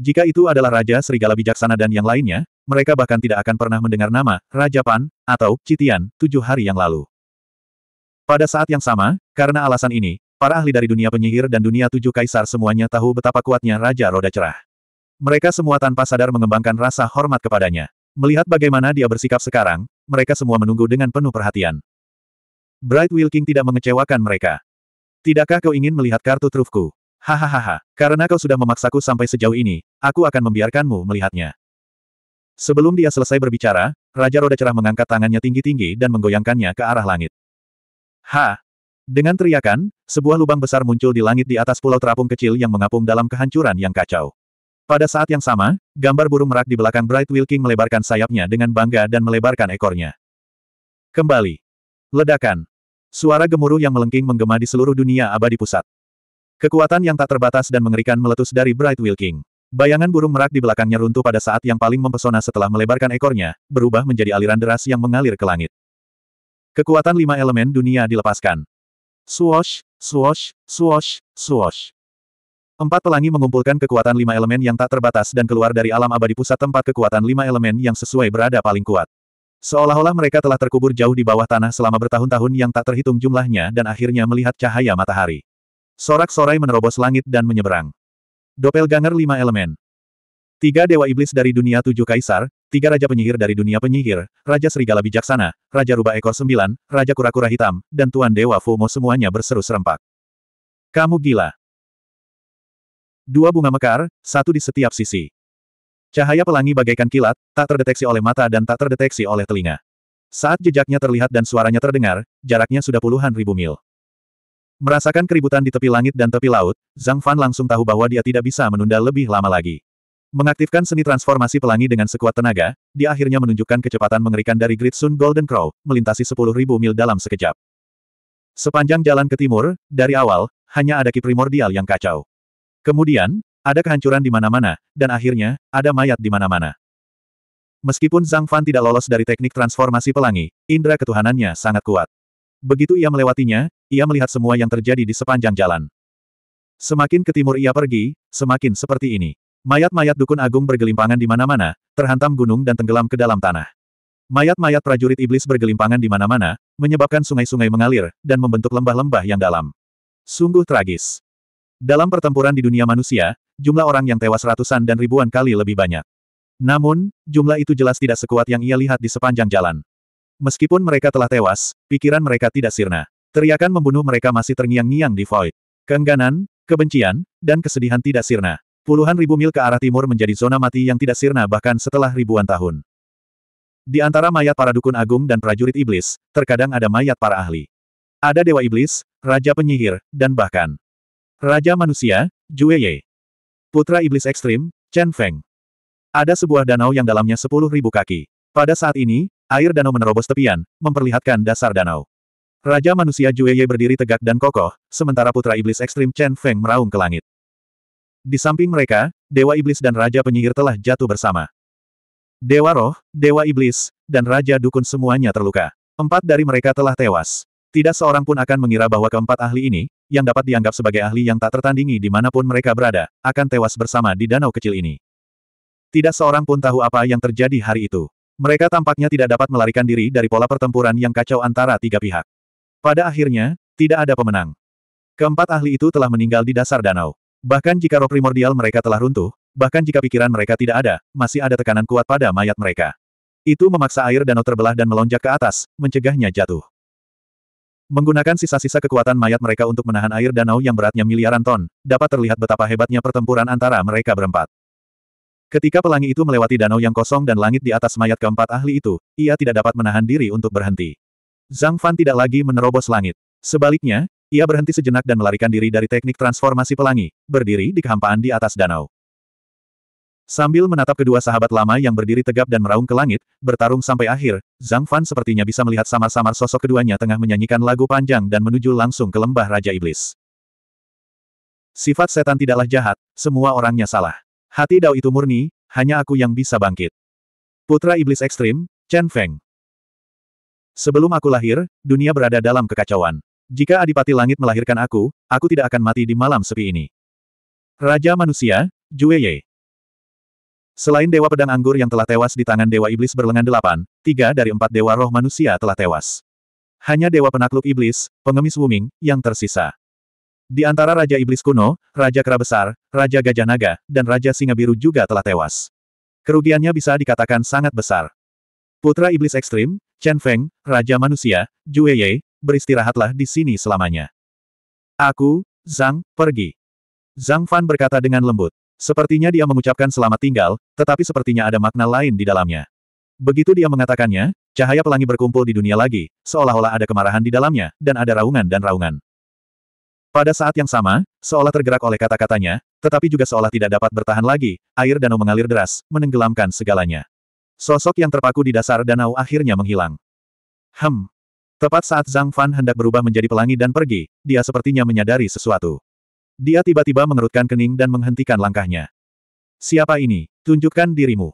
Jika itu adalah Raja Serigala Bijaksana dan yang lainnya, mereka bahkan tidak akan pernah mendengar nama Raja Pan atau Citian tujuh hari yang lalu. Pada saat yang sama, karena alasan ini, para ahli dari dunia penyihir dan dunia tujuh kaisar semuanya tahu betapa kuatnya Raja Roda Cerah. Mereka semua tanpa sadar mengembangkan rasa hormat kepadanya. Melihat bagaimana dia bersikap sekarang, mereka semua menunggu dengan penuh perhatian. Bright Wilking tidak mengecewakan mereka. Tidakkah kau ingin melihat kartu trufku? Hahaha, karena kau sudah memaksaku sampai sejauh ini, aku akan membiarkanmu melihatnya. Sebelum dia selesai berbicara, Raja Roda Cerah mengangkat tangannya tinggi-tinggi dan menggoyangkannya ke arah langit. Ha! Dengan teriakan, sebuah lubang besar muncul di langit di atas pulau terapung kecil yang mengapung dalam kehancuran yang kacau. Pada saat yang sama, gambar burung merak di belakang Bright Wilking melebarkan sayapnya dengan bangga dan melebarkan ekornya. Kembali. Ledakan. Suara gemuruh yang melengking menggema di seluruh dunia abadi pusat. Kekuatan yang tak terbatas dan mengerikan meletus dari Bright Will King. Bayangan burung merak di belakangnya runtuh pada saat yang paling mempesona setelah melebarkan ekornya, berubah menjadi aliran deras yang mengalir ke langit. Kekuatan lima elemen dunia dilepaskan. Swash, swash, swash, swash. Empat pelangi mengumpulkan kekuatan lima elemen yang tak terbatas dan keluar dari alam abadi pusat tempat kekuatan lima elemen yang sesuai berada paling kuat. Seolah-olah mereka telah terkubur jauh di bawah tanah selama bertahun-tahun yang tak terhitung jumlahnya dan akhirnya melihat cahaya matahari. Sorak-sorai menerobos langit dan menyeberang. Doppelganger lima elemen. Tiga dewa iblis dari dunia tujuh kaisar, tiga raja penyihir dari dunia penyihir, raja serigala bijaksana, raja rubah ekor sembilan, raja kura-kura hitam, dan tuan dewa Fumo semuanya berseru serempak. Kamu gila. Dua bunga mekar, satu di setiap sisi. Cahaya pelangi bagaikan kilat, tak terdeteksi oleh mata dan tak terdeteksi oleh telinga. Saat jejaknya terlihat dan suaranya terdengar, jaraknya sudah puluhan ribu mil. Merasakan keributan di tepi langit dan tepi laut, Zhang Fan langsung tahu bahwa dia tidak bisa menunda lebih lama lagi. Mengaktifkan seni transformasi pelangi dengan sekuat tenaga, dia akhirnya menunjukkan kecepatan mengerikan dari Great Sun Golden Crow, melintasi 10.000 mil dalam sekejap. Sepanjang jalan ke timur, dari awal, hanya ada ki primordial yang kacau. Kemudian, ada kehancuran di mana-mana, dan akhirnya, ada mayat di mana-mana. Meskipun Zhang Fan tidak lolos dari teknik transformasi pelangi, indera ketuhanannya sangat kuat. Begitu ia melewatinya, ia melihat semua yang terjadi di sepanjang jalan. Semakin ke timur ia pergi, semakin seperti ini. Mayat-mayat dukun agung bergelimpangan di mana-mana, terhantam gunung dan tenggelam ke dalam tanah. Mayat-mayat prajurit iblis bergelimpangan di mana-mana, menyebabkan sungai-sungai mengalir, dan membentuk lembah-lembah yang dalam. Sungguh tragis. Dalam pertempuran di dunia manusia, jumlah orang yang tewas ratusan dan ribuan kali lebih banyak. Namun, jumlah itu jelas tidak sekuat yang ia lihat di sepanjang jalan. Meskipun mereka telah tewas, pikiran mereka tidak sirna. Teriakan membunuh mereka masih terngiang-ngiang di void. Keengganan, kebencian, dan kesedihan tidak sirna. Puluhan ribu mil ke arah timur menjadi zona mati yang tidak sirna bahkan setelah ribuan tahun. Di antara mayat para dukun agung dan prajurit iblis, terkadang ada mayat para ahli. Ada dewa iblis, raja penyihir, dan bahkan raja manusia, Jue Putra iblis ekstrim, Chen Feng. Ada sebuah danau yang dalamnya sepuluh ribu kaki. Pada saat ini, Air danau menerobos tepian, memperlihatkan dasar danau. Raja manusia Jueye berdiri tegak dan kokoh, sementara putra iblis ekstrim Chen Feng meraung ke langit. Di samping mereka, Dewa Iblis dan Raja Penyihir telah jatuh bersama. Dewa Roh, Dewa Iblis, dan Raja Dukun semuanya terluka. Empat dari mereka telah tewas. Tidak seorang pun akan mengira bahwa keempat ahli ini, yang dapat dianggap sebagai ahli yang tak tertandingi di dimanapun mereka berada, akan tewas bersama di danau kecil ini. Tidak seorang pun tahu apa yang terjadi hari itu. Mereka tampaknya tidak dapat melarikan diri dari pola pertempuran yang kacau antara tiga pihak. Pada akhirnya, tidak ada pemenang. Keempat ahli itu telah meninggal di dasar danau. Bahkan jika roh primordial mereka telah runtuh, bahkan jika pikiran mereka tidak ada, masih ada tekanan kuat pada mayat mereka. Itu memaksa air danau terbelah dan melonjak ke atas, mencegahnya jatuh. Menggunakan sisa-sisa kekuatan mayat mereka untuk menahan air danau yang beratnya miliaran ton, dapat terlihat betapa hebatnya pertempuran antara mereka berempat. Ketika pelangi itu melewati danau yang kosong dan langit di atas mayat keempat ahli itu, ia tidak dapat menahan diri untuk berhenti. Zhang Fan tidak lagi menerobos langit. Sebaliknya, ia berhenti sejenak dan melarikan diri dari teknik transformasi pelangi, berdiri di kehampaan di atas danau. Sambil menatap kedua sahabat lama yang berdiri tegap dan meraung ke langit, bertarung sampai akhir, Zhang Fan sepertinya bisa melihat samar-samar sosok keduanya tengah menyanyikan lagu panjang dan menuju langsung ke lembah Raja Iblis. Sifat setan tidaklah jahat, semua orangnya salah. Hati Dao itu murni, hanya aku yang bisa bangkit. Putra Iblis Ekstrim, Chen Feng. Sebelum aku lahir, dunia berada dalam kekacauan. Jika Adipati Langit melahirkan aku, aku tidak akan mati di malam sepi ini. Raja Manusia, Jue Ye. Selain Dewa Pedang Anggur yang telah tewas di tangan Dewa Iblis berlengan delapan, tiga dari empat Dewa Roh Manusia telah tewas. Hanya Dewa Penakluk Iblis, Pengemis Wuming, yang tersisa. Di antara Raja Iblis kuno, Raja Kera Besar, Raja Gajah Naga, dan Raja Singa Biru juga telah tewas. Kerugiannya bisa dikatakan sangat besar. Putra Iblis Ekstrim, Chen Feng, Raja Manusia, Jue Ye, beristirahatlah di sini selamanya. Aku, Zhang, pergi. Zhang Fan berkata dengan lembut. Sepertinya dia mengucapkan selamat tinggal, tetapi sepertinya ada makna lain di dalamnya. Begitu dia mengatakannya, cahaya pelangi berkumpul di dunia lagi, seolah-olah ada kemarahan di dalamnya, dan ada raungan dan raungan. Pada saat yang sama, seolah tergerak oleh kata-katanya, tetapi juga seolah tidak dapat bertahan lagi, air danau mengalir deras, menenggelamkan segalanya. Sosok yang terpaku di dasar danau akhirnya menghilang. Hem. Tepat saat Zhang Fan hendak berubah menjadi pelangi dan pergi, dia sepertinya menyadari sesuatu. Dia tiba-tiba mengerutkan kening dan menghentikan langkahnya. Siapa ini? Tunjukkan dirimu.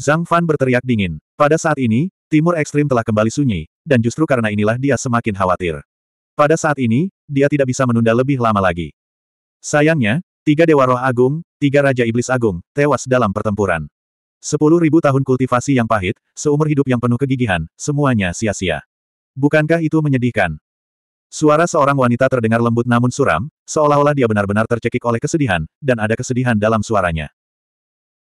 Zhang Fan berteriak dingin. Pada saat ini, timur ekstrim telah kembali sunyi, dan justru karena inilah dia semakin khawatir. Pada saat ini, dia tidak bisa menunda lebih lama lagi. Sayangnya, tiga Dewa Roh Agung, tiga Raja Iblis Agung, tewas dalam pertempuran. Sepuluh ribu tahun kultivasi yang pahit, seumur hidup yang penuh kegigihan, semuanya sia-sia. Bukankah itu menyedihkan? Suara seorang wanita terdengar lembut namun suram, seolah-olah dia benar-benar tercekik oleh kesedihan, dan ada kesedihan dalam suaranya.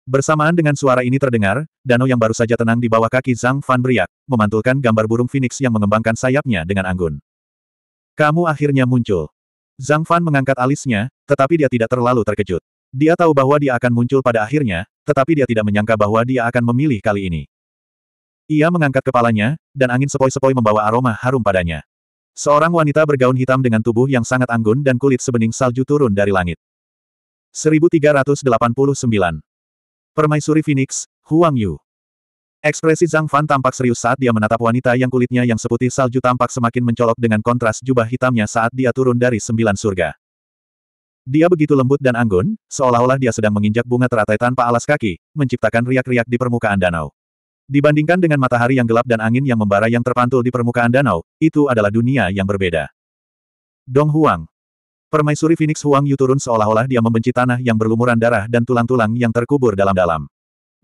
Bersamaan dengan suara ini terdengar, danau yang baru saja tenang di bawah kaki Zhang Fan beriak, memantulkan gambar burung phoenix yang mengembangkan sayapnya dengan anggun. Kamu akhirnya muncul. Zhang Fan mengangkat alisnya, tetapi dia tidak terlalu terkejut. Dia tahu bahwa dia akan muncul pada akhirnya, tetapi dia tidak menyangka bahwa dia akan memilih kali ini. Ia mengangkat kepalanya, dan angin sepoi-sepoi membawa aroma harum padanya. Seorang wanita bergaun hitam dengan tubuh yang sangat anggun dan kulit sebening salju turun dari langit. 1389. Permaisuri Phoenix, Huang Yu. Ekspresi Zhang Fan tampak serius saat dia menatap wanita yang kulitnya yang seputih salju tampak semakin mencolok dengan kontras jubah hitamnya saat dia turun dari sembilan surga. Dia begitu lembut dan anggun, seolah-olah dia sedang menginjak bunga teratai tanpa alas kaki, menciptakan riak-riak di permukaan danau. Dibandingkan dengan matahari yang gelap dan angin yang membara yang terpantul di permukaan danau, itu adalah dunia yang berbeda. Dong Huang. Permaisuri Phoenix Huang Yu turun seolah-olah dia membenci tanah yang berlumuran darah dan tulang-tulang yang terkubur dalam-dalam.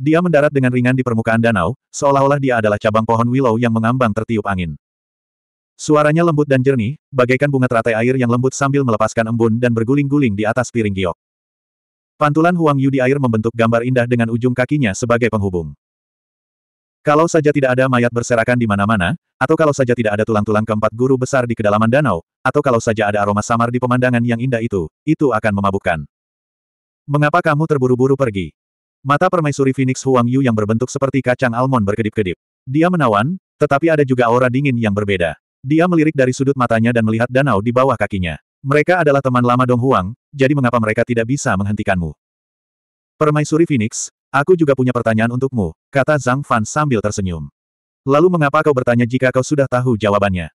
Dia mendarat dengan ringan di permukaan danau, seolah-olah dia adalah cabang pohon willow yang mengambang tertiup angin. Suaranya lembut dan jernih, bagaikan bunga teratai air yang lembut sambil melepaskan embun dan berguling-guling di atas piring giok. Pantulan Huang Yu di air membentuk gambar indah dengan ujung kakinya sebagai penghubung. Kalau saja tidak ada mayat berserakan di mana-mana, atau kalau saja tidak ada tulang-tulang keempat guru besar di kedalaman danau, atau kalau saja ada aroma samar di pemandangan yang indah itu, itu akan memabukkan. Mengapa kamu terburu-buru pergi? Mata permaisuri Phoenix Huang Yu yang berbentuk seperti kacang almond berkedip-kedip. Dia menawan, tetapi ada juga aura dingin yang berbeda. Dia melirik dari sudut matanya dan melihat danau di bawah kakinya. Mereka adalah teman lama Dong Huang, jadi mengapa mereka tidak bisa menghentikanmu? Permaisuri Phoenix, aku juga punya pertanyaan untukmu, kata Zhang Fan sambil tersenyum. Lalu mengapa kau bertanya jika kau sudah tahu jawabannya?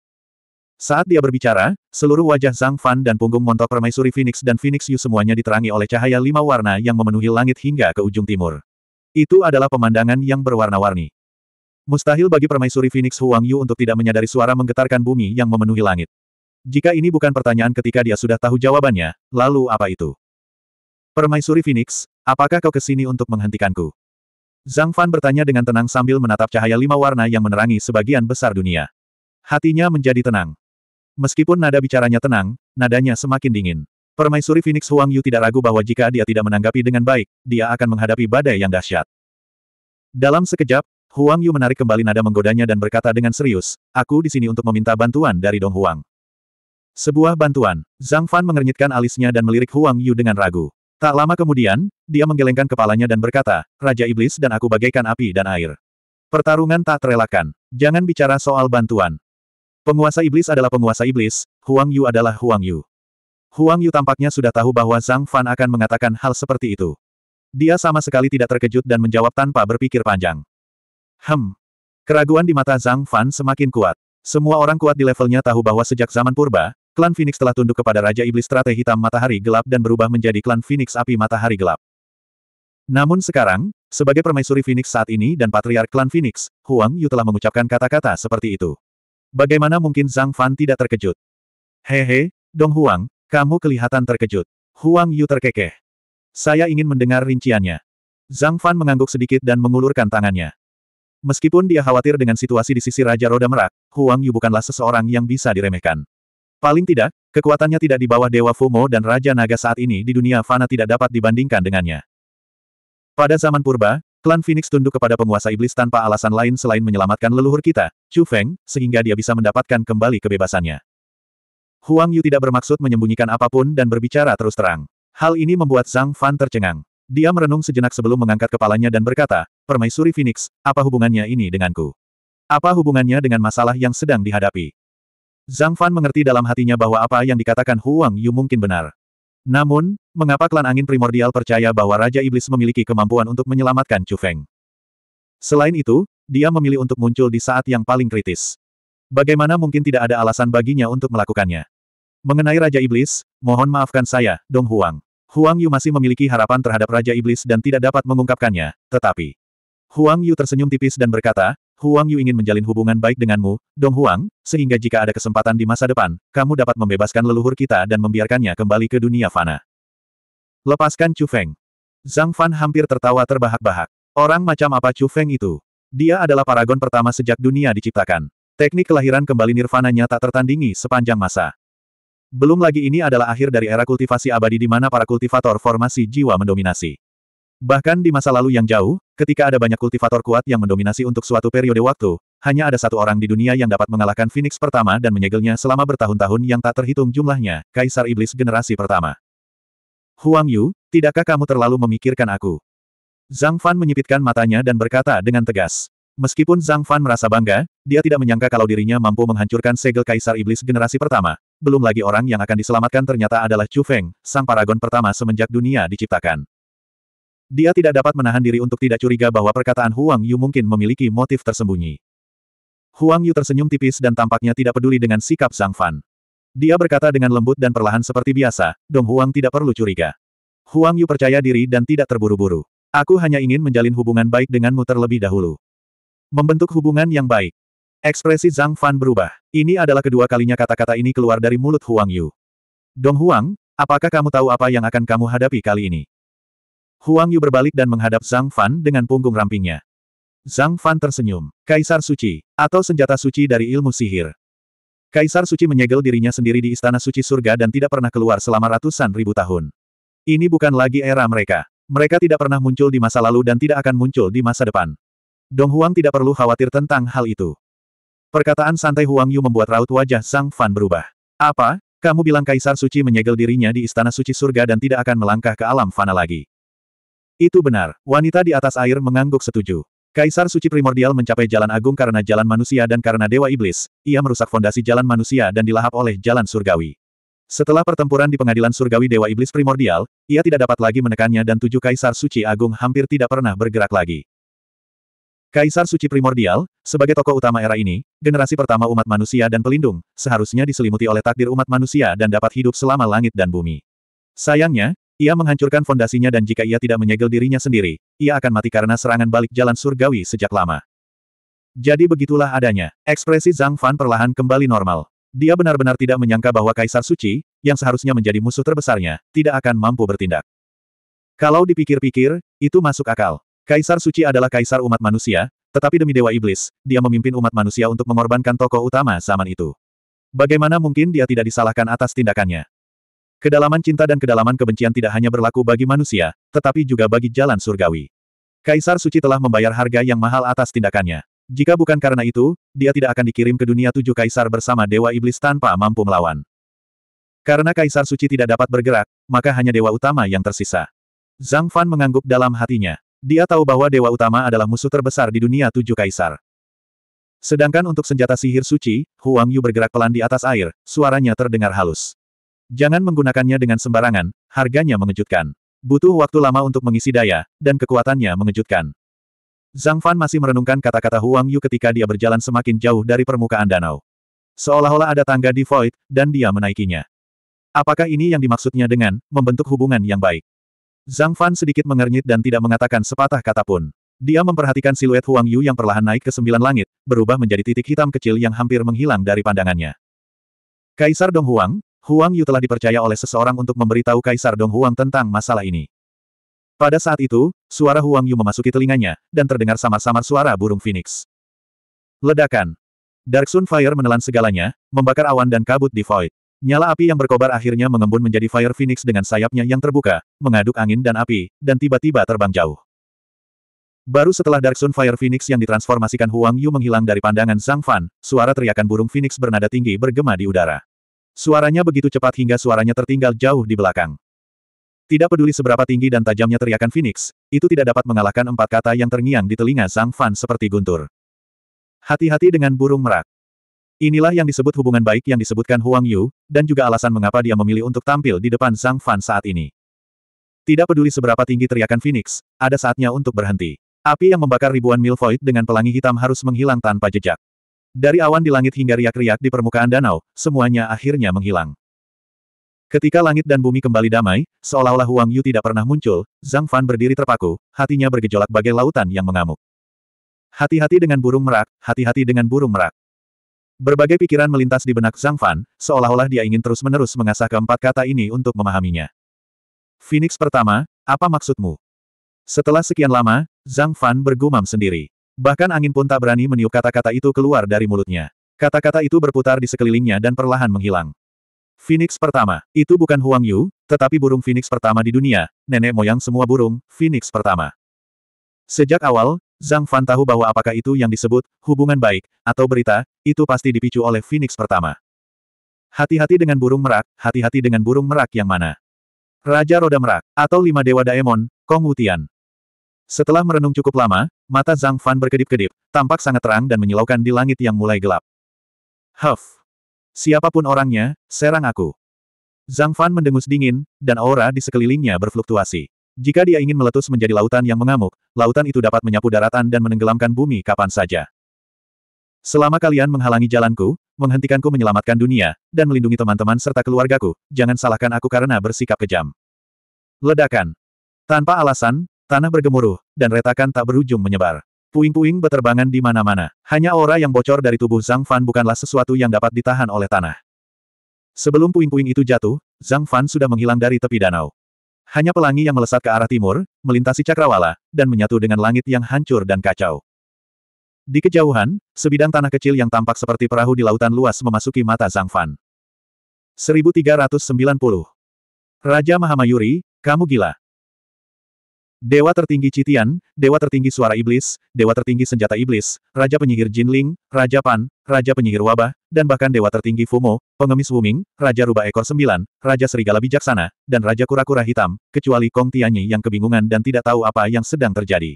Saat dia berbicara, seluruh wajah Zhang Fan dan punggung montok permaisuri Phoenix dan Phoenix Yu semuanya diterangi oleh cahaya lima warna yang memenuhi langit hingga ke ujung timur. Itu adalah pemandangan yang berwarna-warni. Mustahil bagi permaisuri Phoenix Huang Yu untuk tidak menyadari suara menggetarkan bumi yang memenuhi langit. Jika ini bukan pertanyaan ketika dia sudah tahu jawabannya, lalu apa itu? Permaisuri Phoenix, apakah kau kesini untuk menghentikanku? Zhang Fan bertanya dengan tenang sambil menatap cahaya lima warna yang menerangi sebagian besar dunia. Hatinya menjadi tenang. Meskipun nada bicaranya tenang, nadanya semakin dingin. Permaisuri Phoenix Huang Yu tidak ragu bahwa jika dia tidak menanggapi dengan baik, dia akan menghadapi badai yang dahsyat. Dalam sekejap, Huang Yu menarik kembali nada menggodanya dan berkata dengan serius, aku di sini untuk meminta bantuan dari Dong Huang. Sebuah bantuan, Zhang Fan mengernyitkan alisnya dan melirik Huang Yu dengan ragu. Tak lama kemudian, dia menggelengkan kepalanya dan berkata, Raja Iblis dan aku bagaikan api dan air. Pertarungan tak terelakkan. Jangan bicara soal bantuan. Penguasa iblis adalah penguasa iblis, Huang Yu adalah Huang Yu. Huang Yu tampaknya sudah tahu bahwa Zhang Fan akan mengatakan hal seperti itu. Dia sama sekali tidak terkejut dan menjawab tanpa berpikir panjang. Hem. Keraguan di mata Zhang Fan semakin kuat. Semua orang kuat di levelnya tahu bahwa sejak zaman purba, klan Phoenix telah tunduk kepada Raja Iblis Strate Hitam Matahari Gelap dan berubah menjadi klan Phoenix Api Matahari Gelap. Namun sekarang, sebagai permaisuri Phoenix saat ini dan patriark klan Phoenix, Huang Yu telah mengucapkan kata-kata seperti itu. Bagaimana mungkin Zhang Fan tidak terkejut? Hehe, Dong Huang, kamu kelihatan terkejut. Huang Yu terkekeh. Saya ingin mendengar rinciannya. Zhang Fan mengangguk sedikit dan mengulurkan tangannya. Meskipun dia khawatir dengan situasi di sisi Raja Roda Merak, Huang Yu bukanlah seseorang yang bisa diremehkan. Paling tidak, kekuatannya tidak di bawah Dewa Fumo dan Raja Naga saat ini di dunia fana tidak dapat dibandingkan dengannya. Pada zaman purba, Klan Phoenix tunduk kepada penguasa iblis tanpa alasan lain selain menyelamatkan leluhur kita, Chu Feng, sehingga dia bisa mendapatkan kembali kebebasannya. Huang Yu tidak bermaksud menyembunyikan apapun dan berbicara terus terang. Hal ini membuat Zhang Fan tercengang. Dia merenung sejenak sebelum mengangkat kepalanya dan berkata, Permaisuri Phoenix, apa hubungannya ini denganku? Apa hubungannya dengan masalah yang sedang dihadapi? Zhang Fan mengerti dalam hatinya bahwa apa yang dikatakan Huang Yu mungkin benar. Namun, mengapa klan angin primordial percaya bahwa Raja Iblis memiliki kemampuan untuk menyelamatkan Chu Feng? Selain itu, dia memilih untuk muncul di saat yang paling kritis. Bagaimana mungkin tidak ada alasan baginya untuk melakukannya? Mengenai Raja Iblis, mohon maafkan saya, Dong Huang. Huang Yu masih memiliki harapan terhadap Raja Iblis dan tidak dapat mengungkapkannya, tetapi... Huang Yu tersenyum tipis dan berkata, Huang Yu ingin menjalin hubungan baik denganmu, Dong Huang, sehingga jika ada kesempatan di masa depan, kamu dapat membebaskan leluhur kita dan membiarkannya kembali ke dunia fana. Lepaskan Chu Feng. Zhang Fan hampir tertawa terbahak-bahak. Orang macam apa Chu Feng itu? Dia adalah paragon pertama sejak dunia diciptakan. Teknik kelahiran kembali nirvananya tak tertandingi sepanjang masa. Belum lagi ini adalah akhir dari era kultivasi abadi di mana para kultivator formasi jiwa mendominasi. Bahkan di masa lalu yang jauh, ketika ada banyak kultivator kuat yang mendominasi untuk suatu periode waktu, hanya ada satu orang di dunia yang dapat mengalahkan Phoenix pertama dan menyegelnya selama bertahun-tahun yang tak terhitung jumlahnya, Kaisar Iblis generasi pertama. Huang Yu, tidakkah kamu terlalu memikirkan aku? Zhang Fan menyipitkan matanya dan berkata dengan tegas. Meskipun Zhang Fan merasa bangga, dia tidak menyangka kalau dirinya mampu menghancurkan segel Kaisar Iblis generasi pertama. Belum lagi orang yang akan diselamatkan ternyata adalah Chu Feng, sang paragon pertama semenjak dunia diciptakan. Dia tidak dapat menahan diri untuk tidak curiga bahwa perkataan Huang Yu mungkin memiliki motif tersembunyi. Huang Yu tersenyum tipis dan tampaknya tidak peduli dengan sikap Zhang Fan. Dia berkata dengan lembut dan perlahan seperti biasa, Dong Huang tidak perlu curiga. Huang Yu percaya diri dan tidak terburu-buru. Aku hanya ingin menjalin hubungan baik denganmu terlebih dahulu. Membentuk hubungan yang baik. Ekspresi Zhang Fan berubah. Ini adalah kedua kalinya kata-kata ini keluar dari mulut Huang Yu. Dong Huang, apakah kamu tahu apa yang akan kamu hadapi kali ini? Huang Yu berbalik dan menghadap Zhang Fan dengan punggung rampingnya. Zhang Fan tersenyum. Kaisar Suci, atau senjata suci dari ilmu sihir. Kaisar Suci menyegel dirinya sendiri di Istana Suci Surga dan tidak pernah keluar selama ratusan ribu tahun. Ini bukan lagi era mereka. Mereka tidak pernah muncul di masa lalu dan tidak akan muncul di masa depan. Dong Huang tidak perlu khawatir tentang hal itu. Perkataan santai Huang Yu membuat raut wajah Zhang Fan berubah. Apa? Kamu bilang Kaisar Suci menyegel dirinya di Istana Suci Surga dan tidak akan melangkah ke alam fana lagi. Itu benar, wanita di atas air mengangguk setuju. Kaisar suci primordial mencapai jalan agung karena jalan manusia dan karena dewa iblis, ia merusak fondasi jalan manusia dan dilahap oleh jalan surgawi. Setelah pertempuran di pengadilan surgawi dewa iblis primordial, ia tidak dapat lagi menekannya dan tujuh kaisar suci agung hampir tidak pernah bergerak lagi. Kaisar suci primordial, sebagai tokoh utama era ini, generasi pertama umat manusia dan pelindung, seharusnya diselimuti oleh takdir umat manusia dan dapat hidup selama langit dan bumi. Sayangnya, ia menghancurkan fondasinya dan jika ia tidak menyegel dirinya sendiri, ia akan mati karena serangan balik jalan surgawi sejak lama. Jadi begitulah adanya. Ekspresi Zhang Fan perlahan kembali normal. Dia benar-benar tidak menyangka bahwa Kaisar Suci, yang seharusnya menjadi musuh terbesarnya, tidak akan mampu bertindak. Kalau dipikir-pikir, itu masuk akal. Kaisar Suci adalah kaisar umat manusia, tetapi demi Dewa Iblis, dia memimpin umat manusia untuk mengorbankan tokoh utama zaman itu. Bagaimana mungkin dia tidak disalahkan atas tindakannya? Kedalaman cinta dan kedalaman kebencian tidak hanya berlaku bagi manusia, tetapi juga bagi jalan surgawi. Kaisar Suci telah membayar harga yang mahal atas tindakannya. Jika bukan karena itu, dia tidak akan dikirim ke dunia tujuh kaisar bersama Dewa Iblis tanpa mampu melawan. Karena Kaisar Suci tidak dapat bergerak, maka hanya Dewa Utama yang tersisa. Zhang Fan mengangguk dalam hatinya. Dia tahu bahwa Dewa Utama adalah musuh terbesar di dunia tujuh kaisar. Sedangkan untuk senjata sihir suci, Huang Yu bergerak pelan di atas air, suaranya terdengar halus. Jangan menggunakannya dengan sembarangan, harganya mengejutkan. Butuh waktu lama untuk mengisi daya, dan kekuatannya mengejutkan. Zhang Fan masih merenungkan kata-kata Huang Yu ketika dia berjalan semakin jauh dari permukaan danau. Seolah-olah ada tangga di void, dan dia menaikinya. Apakah ini yang dimaksudnya dengan membentuk hubungan yang baik? Zhang Fan sedikit mengernyit dan tidak mengatakan sepatah kata pun. Dia memperhatikan siluet Huang Yu yang perlahan naik ke sembilan langit, berubah menjadi titik hitam kecil yang hampir menghilang dari pandangannya. Kaisar Dong Huang, Huang Yu telah dipercaya oleh seseorang untuk memberitahu Kaisar Dong Huang tentang masalah ini. Pada saat itu, suara Huang Yu memasuki telinganya, dan terdengar samar-samar suara burung phoenix. Ledakan. Dark Sun Fire menelan segalanya, membakar awan dan kabut di void. Nyala api yang berkobar akhirnya mengembun menjadi Fire Phoenix dengan sayapnya yang terbuka, mengaduk angin dan api, dan tiba-tiba terbang jauh. Baru setelah Dark Sun Fire Phoenix yang ditransformasikan Huang Yu menghilang dari pandangan Zhang Fan, suara teriakan burung phoenix bernada tinggi bergema di udara. Suaranya begitu cepat hingga suaranya tertinggal jauh di belakang. Tidak peduli seberapa tinggi dan tajamnya teriakan Phoenix, itu tidak dapat mengalahkan empat kata yang terngiang di telinga Zhang Fan seperti guntur. Hati-hati dengan burung merak. Inilah yang disebut hubungan baik yang disebutkan Huang Yu, dan juga alasan mengapa dia memilih untuk tampil di depan Zhang Fan saat ini. Tidak peduli seberapa tinggi teriakan Phoenix, ada saatnya untuk berhenti. Api yang membakar ribuan mil void dengan pelangi hitam harus menghilang tanpa jejak. Dari awan di langit hingga riak-riak di permukaan danau, semuanya akhirnya menghilang. Ketika langit dan bumi kembali damai, seolah-olah Huang Yu tidak pernah muncul, Zhang Fan berdiri terpaku, hatinya bergejolak bagai lautan yang mengamuk. Hati-hati dengan burung merak, hati-hati dengan burung merak. Berbagai pikiran melintas di benak Zhang Fan, seolah-olah dia ingin terus-menerus mengasah keempat kata ini untuk memahaminya. Phoenix pertama, apa maksudmu? Setelah sekian lama, Zhang Fan bergumam sendiri. Bahkan angin pun tak berani meniup kata-kata itu keluar dari mulutnya. Kata-kata itu berputar di sekelilingnya dan perlahan menghilang. Phoenix pertama, itu bukan Huang Yu, tetapi burung Phoenix pertama di dunia, nenek moyang semua burung, Phoenix pertama. Sejak awal, Zhang Fan tahu bahwa apakah itu yang disebut hubungan baik, atau berita, itu pasti dipicu oleh Phoenix pertama. Hati-hati dengan burung merak, hati-hati dengan burung merak yang mana. Raja Roda Merak, atau Lima Dewa Daemon, Kong Wutian. Setelah merenung cukup lama, mata Zhang Fan berkedip-kedip, tampak sangat terang dan menyilaukan di langit yang mulai gelap. Huff! Siapapun orangnya, serang aku. Zhang Fan mendengus dingin, dan aura di sekelilingnya berfluktuasi. Jika dia ingin meletus menjadi lautan yang mengamuk, lautan itu dapat menyapu daratan dan menenggelamkan bumi kapan saja. Selama kalian menghalangi jalanku, menghentikanku menyelamatkan dunia, dan melindungi teman-teman serta keluargaku, jangan salahkan aku karena bersikap kejam. Ledakan. Tanpa alasan, Tanah bergemuruh, dan retakan tak berujung menyebar. Puing-puing beterbangan di mana-mana. Hanya aura yang bocor dari tubuh Zhang Fan bukanlah sesuatu yang dapat ditahan oleh tanah. Sebelum puing-puing itu jatuh, Zhang Fan sudah menghilang dari tepi danau. Hanya pelangi yang melesat ke arah timur, melintasi cakrawala, dan menyatu dengan langit yang hancur dan kacau. Di kejauhan, sebidang tanah kecil yang tampak seperti perahu di lautan luas memasuki mata Zhang Fan. 1390. Raja Mahamayuri, kamu gila. Dewa tertinggi Citian, Dewa tertinggi suara iblis, Dewa tertinggi senjata iblis, Raja penyihir Jinling, Raja Pan, Raja penyihir wabah, dan bahkan Dewa tertinggi Fumo, pengemis Wuming, Raja rubah ekor sembilan, Raja serigala bijaksana, dan Raja kura-kura hitam, kecuali Kong Tianyi yang kebingungan dan tidak tahu apa yang sedang terjadi.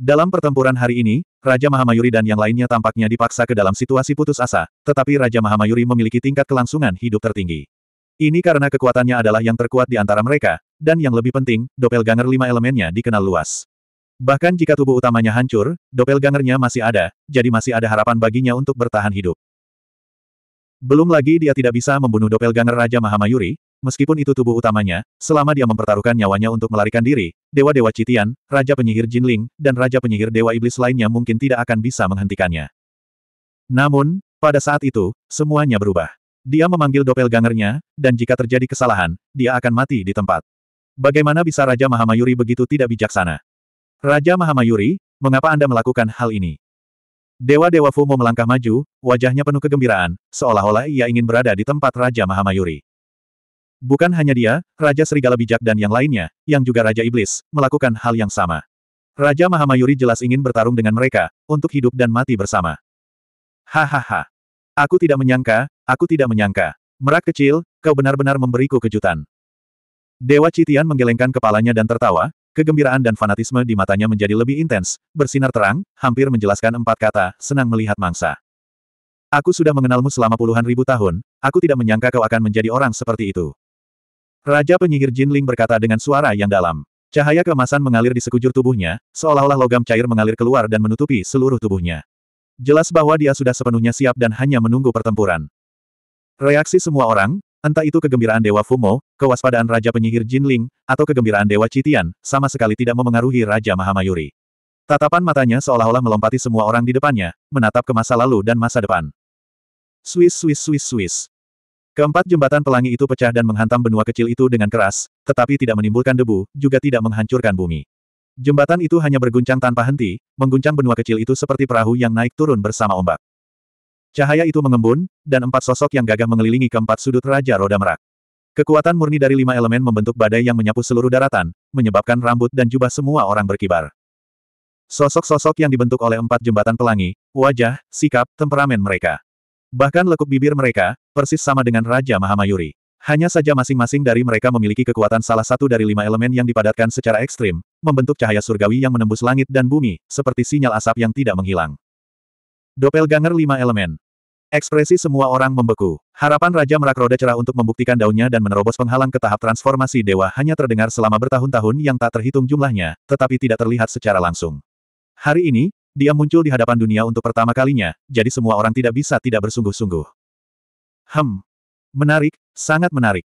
Dalam pertempuran hari ini, Raja Mahamayuri dan yang lainnya tampaknya dipaksa ke dalam situasi putus asa, tetapi Raja Mahamayuri memiliki tingkat kelangsungan hidup tertinggi. Ini karena kekuatannya adalah yang terkuat di antara mereka, dan yang lebih penting, doppelganger lima elemennya dikenal luas. Bahkan jika tubuh utamanya hancur, doppelgangernya masih ada, jadi masih ada harapan baginya untuk bertahan hidup. Belum lagi dia tidak bisa membunuh doppelganger Raja Mahamayuri, meskipun itu tubuh utamanya, selama dia mempertaruhkan nyawanya untuk melarikan diri, Dewa-Dewa Citian, Raja Penyihir Jinling, dan Raja Penyihir Dewa Iblis lainnya mungkin tidak akan bisa menghentikannya. Namun, pada saat itu, semuanya berubah. Dia memanggil doppelgangernya, dan jika terjadi kesalahan, dia akan mati di tempat. Bagaimana bisa Raja Mahamayuri begitu tidak bijaksana? Raja Mahamayuri, mengapa Anda melakukan hal ini? Dewa Dewa Fumo melangkah maju, wajahnya penuh kegembiraan, seolah-olah ia ingin berada di tempat Raja Mahamayuri. Bukan hanya dia, Raja Serigala Bijak dan yang lainnya, yang juga Raja Iblis, melakukan hal yang sama. Raja Mahamayuri jelas ingin bertarung dengan mereka, untuk hidup dan mati bersama. Hahaha. Aku tidak menyangka, aku tidak menyangka. Merak kecil, kau benar-benar memberiku kejutan. Dewa Citian menggelengkan kepalanya dan tertawa, kegembiraan dan fanatisme di matanya menjadi lebih intens, bersinar terang, hampir menjelaskan empat kata, senang melihat mangsa. Aku sudah mengenalmu selama puluhan ribu tahun, aku tidak menyangka kau akan menjadi orang seperti itu. Raja penyihir Jinling berkata dengan suara yang dalam. Cahaya kemasan mengalir di sekujur tubuhnya, seolah-olah logam cair mengalir keluar dan menutupi seluruh tubuhnya. Jelas bahwa dia sudah sepenuhnya siap dan hanya menunggu pertempuran. Reaksi semua orang, Entah itu kegembiraan Dewa Fumo, kewaspadaan Raja Penyihir Jinling, atau kegembiraan Dewa Citian, sama sekali tidak memengaruhi Raja Mahamayuri. Tatapan matanya seolah-olah melompati semua orang di depannya, menatap ke masa lalu dan masa depan. Swiss Swiss Swiss Swiss. Keempat jembatan pelangi itu pecah dan menghantam benua kecil itu dengan keras, tetapi tidak menimbulkan debu, juga tidak menghancurkan bumi. Jembatan itu hanya berguncang tanpa henti, mengguncang benua kecil itu seperti perahu yang naik turun bersama ombak. Cahaya itu mengembun, dan empat sosok yang gagah mengelilingi keempat sudut Raja Roda Merak. Kekuatan murni dari lima elemen membentuk badai yang menyapu seluruh daratan, menyebabkan rambut dan jubah semua orang berkibar. Sosok-sosok yang dibentuk oleh empat jembatan pelangi, wajah, sikap, temperamen mereka. Bahkan lekuk bibir mereka, persis sama dengan Raja Mahamayuri. Hanya saja masing-masing dari mereka memiliki kekuatan salah satu dari lima elemen yang dipadatkan secara ekstrim, membentuk cahaya surgawi yang menembus langit dan bumi, seperti sinyal asap yang tidak menghilang. Doppelganger lima elemen. Ekspresi semua orang membeku. Harapan Raja Merak Roda Cerah untuk membuktikan daunnya dan menerobos penghalang ke tahap transformasi dewa hanya terdengar selama bertahun-tahun yang tak terhitung jumlahnya, tetapi tidak terlihat secara langsung. Hari ini, dia muncul di hadapan dunia untuk pertama kalinya, jadi semua orang tidak bisa tidak bersungguh-sungguh. Hem. Menarik, sangat menarik.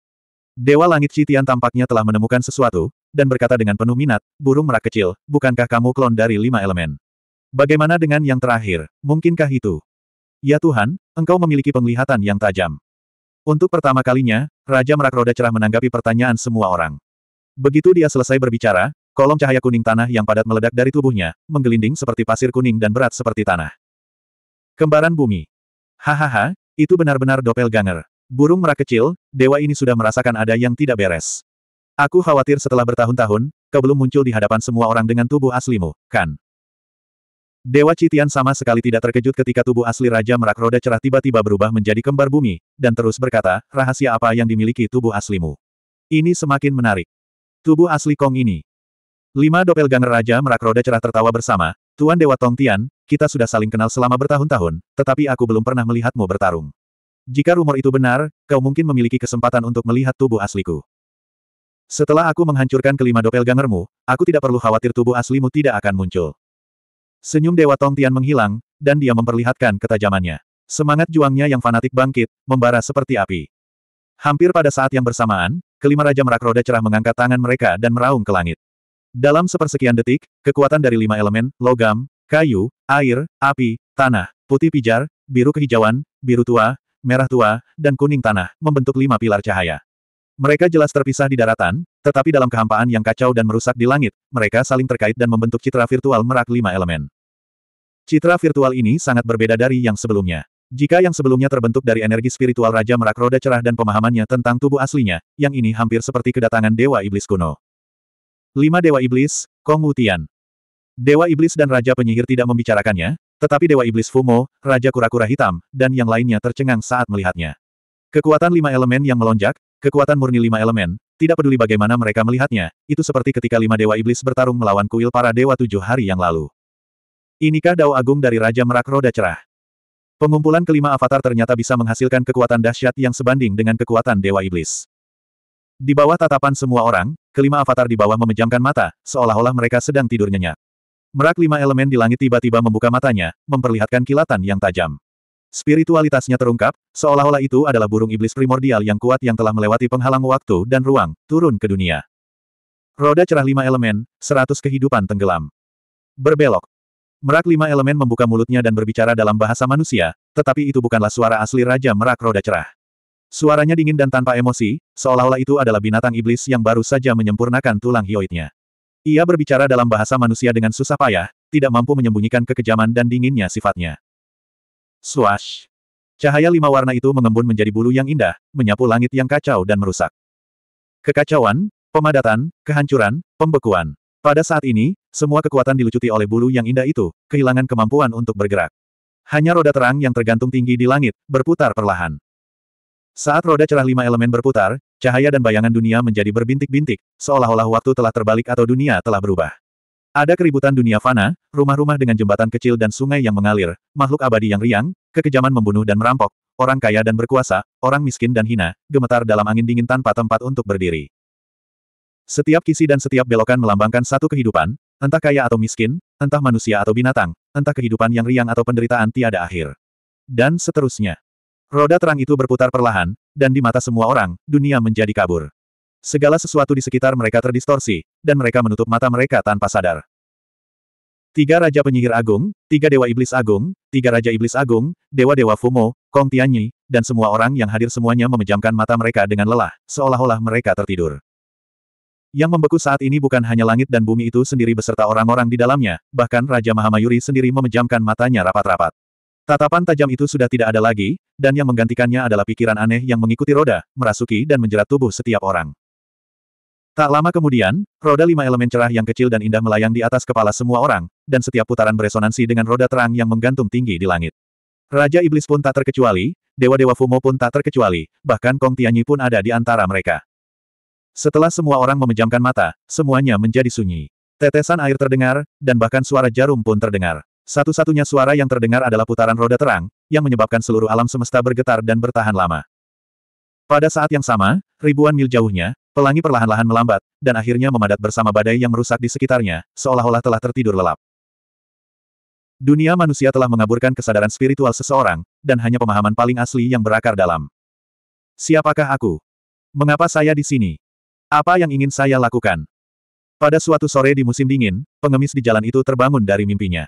Dewa Langit Citian tampaknya telah menemukan sesuatu, dan berkata dengan penuh minat, burung merak kecil, bukankah kamu klon dari lima elemen? Bagaimana dengan yang terakhir, mungkinkah itu? Ya Tuhan, engkau memiliki penglihatan yang tajam. Untuk pertama kalinya, Raja Merak Roda Cerah menanggapi pertanyaan semua orang. Begitu dia selesai berbicara, kolom cahaya kuning tanah yang padat meledak dari tubuhnya, menggelinding seperti pasir kuning dan berat seperti tanah. Kembaran bumi. Hahaha, itu benar-benar ganger. Burung merak kecil, dewa ini sudah merasakan ada yang tidak beres. Aku khawatir setelah bertahun-tahun, kau belum muncul di hadapan semua orang dengan tubuh aslimu, kan? Dewa Citian sama sekali tidak terkejut ketika tubuh asli Raja Merak Roda Cerah tiba-tiba berubah menjadi kembar bumi, dan terus berkata, rahasia apa yang dimiliki tubuh aslimu. Ini semakin menarik. Tubuh asli Kong ini. Lima doppelganger Raja Merak Roda Cerah tertawa bersama, Tuan Dewa Tong Tian, kita sudah saling kenal selama bertahun-tahun, tetapi aku belum pernah melihatmu bertarung. Jika rumor itu benar, kau mungkin memiliki kesempatan untuk melihat tubuh asliku. Setelah aku menghancurkan kelima doppelgangermu, aku tidak perlu khawatir tubuh aslimu tidak akan muncul. Senyum Dewa Tong Tian menghilang, dan dia memperlihatkan ketajamannya. Semangat juangnya yang fanatik bangkit, membara seperti api. Hampir pada saat yang bersamaan, kelima Raja Merak Roda Cerah mengangkat tangan mereka dan meraung ke langit. Dalam sepersekian detik, kekuatan dari lima elemen, logam, kayu, air, api, tanah, putih pijar, biru kehijauan, biru tua, merah tua, dan kuning tanah, membentuk lima pilar cahaya. Mereka jelas terpisah di daratan, tetapi dalam kehampaan yang kacau dan merusak di langit, mereka saling terkait dan membentuk citra virtual merak lima elemen. Citra virtual ini sangat berbeda dari yang sebelumnya. Jika yang sebelumnya terbentuk dari energi spiritual Raja Merak Roda Cerah dan pemahamannya tentang tubuh aslinya, yang ini hampir seperti kedatangan Dewa Iblis kuno. Lima Dewa Iblis, Kong Wutian. Dewa Iblis dan Raja Penyihir tidak membicarakannya, tetapi Dewa Iblis Fumo, Raja Kura-Kura Hitam, dan yang lainnya tercengang saat melihatnya. Kekuatan lima elemen yang melonjak, kekuatan murni lima elemen, tidak peduli bagaimana mereka melihatnya, itu seperti ketika lima dewa iblis bertarung melawan kuil para dewa tujuh hari yang lalu. Inikah dao agung dari Raja Merak Roda Cerah? Pengumpulan kelima avatar ternyata bisa menghasilkan kekuatan dahsyat yang sebanding dengan kekuatan dewa iblis. Di bawah tatapan semua orang, kelima avatar di bawah memejamkan mata, seolah-olah mereka sedang tidur nyenyak. Merak lima elemen di langit tiba-tiba membuka matanya, memperlihatkan kilatan yang tajam. Spiritualitasnya terungkap, seolah-olah itu adalah burung iblis primordial yang kuat yang telah melewati penghalang waktu dan ruang, turun ke dunia. Roda cerah lima elemen, seratus kehidupan tenggelam. Berbelok. Merak lima elemen membuka mulutnya dan berbicara dalam bahasa manusia, tetapi itu bukanlah suara asli Raja Merak Roda Cerah. Suaranya dingin dan tanpa emosi, seolah-olah itu adalah binatang iblis yang baru saja menyempurnakan tulang hioidnya. Ia berbicara dalam bahasa manusia dengan susah payah, tidak mampu menyembunyikan kekejaman dan dinginnya sifatnya. Swash! Cahaya lima warna itu mengembun menjadi bulu yang indah, menyapu langit yang kacau dan merusak. Kekacauan, pemadatan, kehancuran, pembekuan. Pada saat ini, semua kekuatan dilucuti oleh bulu yang indah itu, kehilangan kemampuan untuk bergerak. Hanya roda terang yang tergantung tinggi di langit, berputar perlahan. Saat roda cerah lima elemen berputar, cahaya dan bayangan dunia menjadi berbintik-bintik, seolah-olah waktu telah terbalik atau dunia telah berubah. Ada keributan dunia fana, rumah-rumah dengan jembatan kecil dan sungai yang mengalir, makhluk abadi yang riang, kekejaman membunuh dan merampok, orang kaya dan berkuasa, orang miskin dan hina, gemetar dalam angin dingin tanpa tempat untuk berdiri. Setiap kisi dan setiap belokan melambangkan satu kehidupan, entah kaya atau miskin, entah manusia atau binatang, entah kehidupan yang riang atau penderitaan tiada akhir. Dan seterusnya. Roda terang itu berputar perlahan, dan di mata semua orang, dunia menjadi kabur. Segala sesuatu di sekitar mereka terdistorsi, dan mereka menutup mata mereka tanpa sadar. Tiga Raja Penyihir Agung, Tiga Dewa Iblis Agung, Tiga Raja Iblis Agung, Dewa-Dewa Fumo, Kong Tianyi, dan semua orang yang hadir semuanya memejamkan mata mereka dengan lelah, seolah-olah mereka tertidur. Yang membeku saat ini bukan hanya langit dan bumi itu sendiri beserta orang-orang di dalamnya, bahkan Raja Mahamayuri sendiri memejamkan matanya rapat-rapat. Tatapan tajam itu sudah tidak ada lagi, dan yang menggantikannya adalah pikiran aneh yang mengikuti roda, merasuki dan menjerat tubuh setiap orang. Tak lama kemudian, roda lima elemen cerah yang kecil dan indah melayang di atas kepala semua orang, dan setiap putaran beresonansi dengan roda terang yang menggantung tinggi di langit. Raja Iblis pun tak terkecuali, Dewa-Dewa Fumo pun tak terkecuali, bahkan Kong Tianyi pun ada di antara mereka. Setelah semua orang memejamkan mata, semuanya menjadi sunyi. Tetesan air terdengar, dan bahkan suara jarum pun terdengar. Satu-satunya suara yang terdengar adalah putaran roda terang, yang menyebabkan seluruh alam semesta bergetar dan bertahan lama. Pada saat yang sama, ribuan mil jauhnya, Pelangi perlahan-lahan melambat, dan akhirnya memadat bersama badai yang merusak di sekitarnya, seolah-olah telah tertidur lelap. Dunia manusia telah mengaburkan kesadaran spiritual seseorang, dan hanya pemahaman paling asli yang berakar dalam. Siapakah aku? Mengapa saya di sini? Apa yang ingin saya lakukan? Pada suatu sore di musim dingin, pengemis di jalan itu terbangun dari mimpinya.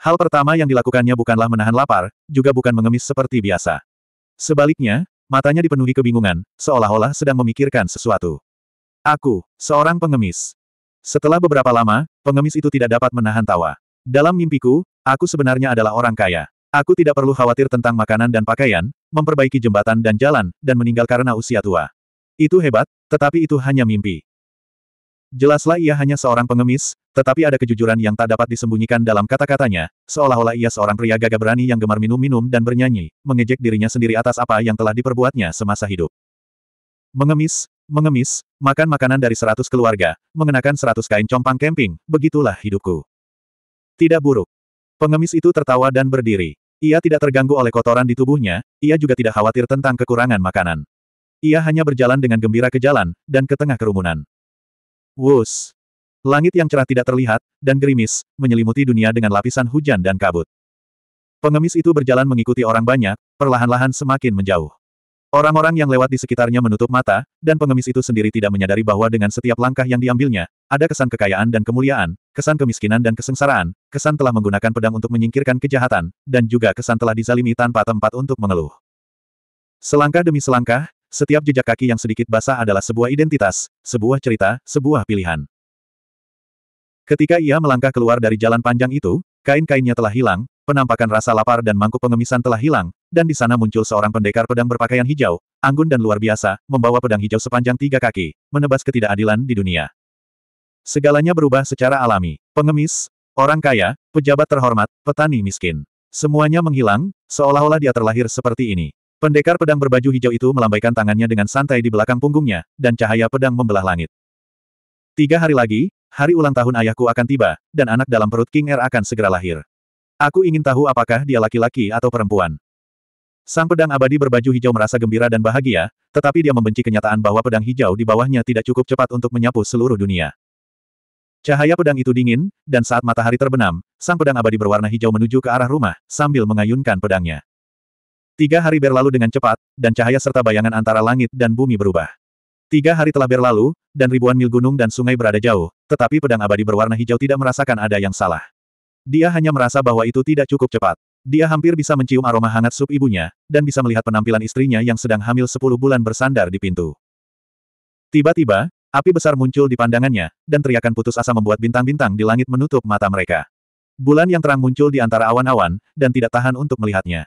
Hal pertama yang dilakukannya bukanlah menahan lapar, juga bukan mengemis seperti biasa. Sebaliknya, Matanya dipenuhi kebingungan, seolah-olah sedang memikirkan sesuatu. Aku, seorang pengemis. Setelah beberapa lama, pengemis itu tidak dapat menahan tawa. Dalam mimpiku, aku sebenarnya adalah orang kaya. Aku tidak perlu khawatir tentang makanan dan pakaian, memperbaiki jembatan dan jalan, dan meninggal karena usia tua. Itu hebat, tetapi itu hanya mimpi. Jelaslah ia hanya seorang pengemis, tetapi ada kejujuran yang tak dapat disembunyikan dalam kata-katanya, seolah-olah ia seorang pria gagah berani yang gemar minum-minum dan bernyanyi, mengejek dirinya sendiri atas apa yang telah diperbuatnya semasa hidup. Mengemis, mengemis, makan makanan dari seratus keluarga, mengenakan seratus kain compang camping, begitulah hidupku. Tidak buruk. Pengemis itu tertawa dan berdiri. Ia tidak terganggu oleh kotoran di tubuhnya, ia juga tidak khawatir tentang kekurangan makanan. Ia hanya berjalan dengan gembira ke jalan, dan ke tengah kerumunan. Wus. Langit yang cerah tidak terlihat, dan gerimis, menyelimuti dunia dengan lapisan hujan dan kabut. Pengemis itu berjalan mengikuti orang banyak, perlahan-lahan semakin menjauh. Orang-orang yang lewat di sekitarnya menutup mata, dan pengemis itu sendiri tidak menyadari bahwa dengan setiap langkah yang diambilnya, ada kesan kekayaan dan kemuliaan, kesan kemiskinan dan kesengsaraan, kesan telah menggunakan pedang untuk menyingkirkan kejahatan, dan juga kesan telah dizalimi tanpa tempat untuk mengeluh. Selangkah demi selangkah, setiap jejak kaki yang sedikit basah adalah sebuah identitas, sebuah cerita, sebuah pilihan. Ketika ia melangkah keluar dari jalan panjang itu, kain-kainnya telah hilang, penampakan rasa lapar dan mangkuk pengemisan telah hilang, dan di sana muncul seorang pendekar pedang berpakaian hijau, anggun dan luar biasa, membawa pedang hijau sepanjang tiga kaki, menebas ketidakadilan di dunia. Segalanya berubah secara alami. Pengemis, orang kaya, pejabat terhormat, petani miskin. Semuanya menghilang, seolah-olah dia terlahir seperti ini. Pendekar pedang berbaju hijau itu melambaikan tangannya dengan santai di belakang punggungnya, dan cahaya pedang membelah langit. Tiga hari lagi, hari ulang tahun ayahku akan tiba, dan anak dalam perut King Er akan segera lahir. Aku ingin tahu apakah dia laki-laki atau perempuan. Sang pedang abadi berbaju hijau merasa gembira dan bahagia, tetapi dia membenci kenyataan bahwa pedang hijau di bawahnya tidak cukup cepat untuk menyapu seluruh dunia. Cahaya pedang itu dingin, dan saat matahari terbenam, sang pedang abadi berwarna hijau menuju ke arah rumah, sambil mengayunkan pedangnya. Tiga hari berlalu dengan cepat, dan cahaya serta bayangan antara langit dan bumi berubah. Tiga hari telah berlalu, dan ribuan mil gunung dan sungai berada jauh, tetapi pedang abadi berwarna hijau tidak merasakan ada yang salah. Dia hanya merasa bahwa itu tidak cukup cepat. Dia hampir bisa mencium aroma hangat sup ibunya, dan bisa melihat penampilan istrinya yang sedang hamil sepuluh bulan bersandar di pintu. Tiba-tiba, api besar muncul di pandangannya, dan teriakan putus asa membuat bintang-bintang di langit menutup mata mereka. Bulan yang terang muncul di antara awan-awan, dan tidak tahan untuk melihatnya.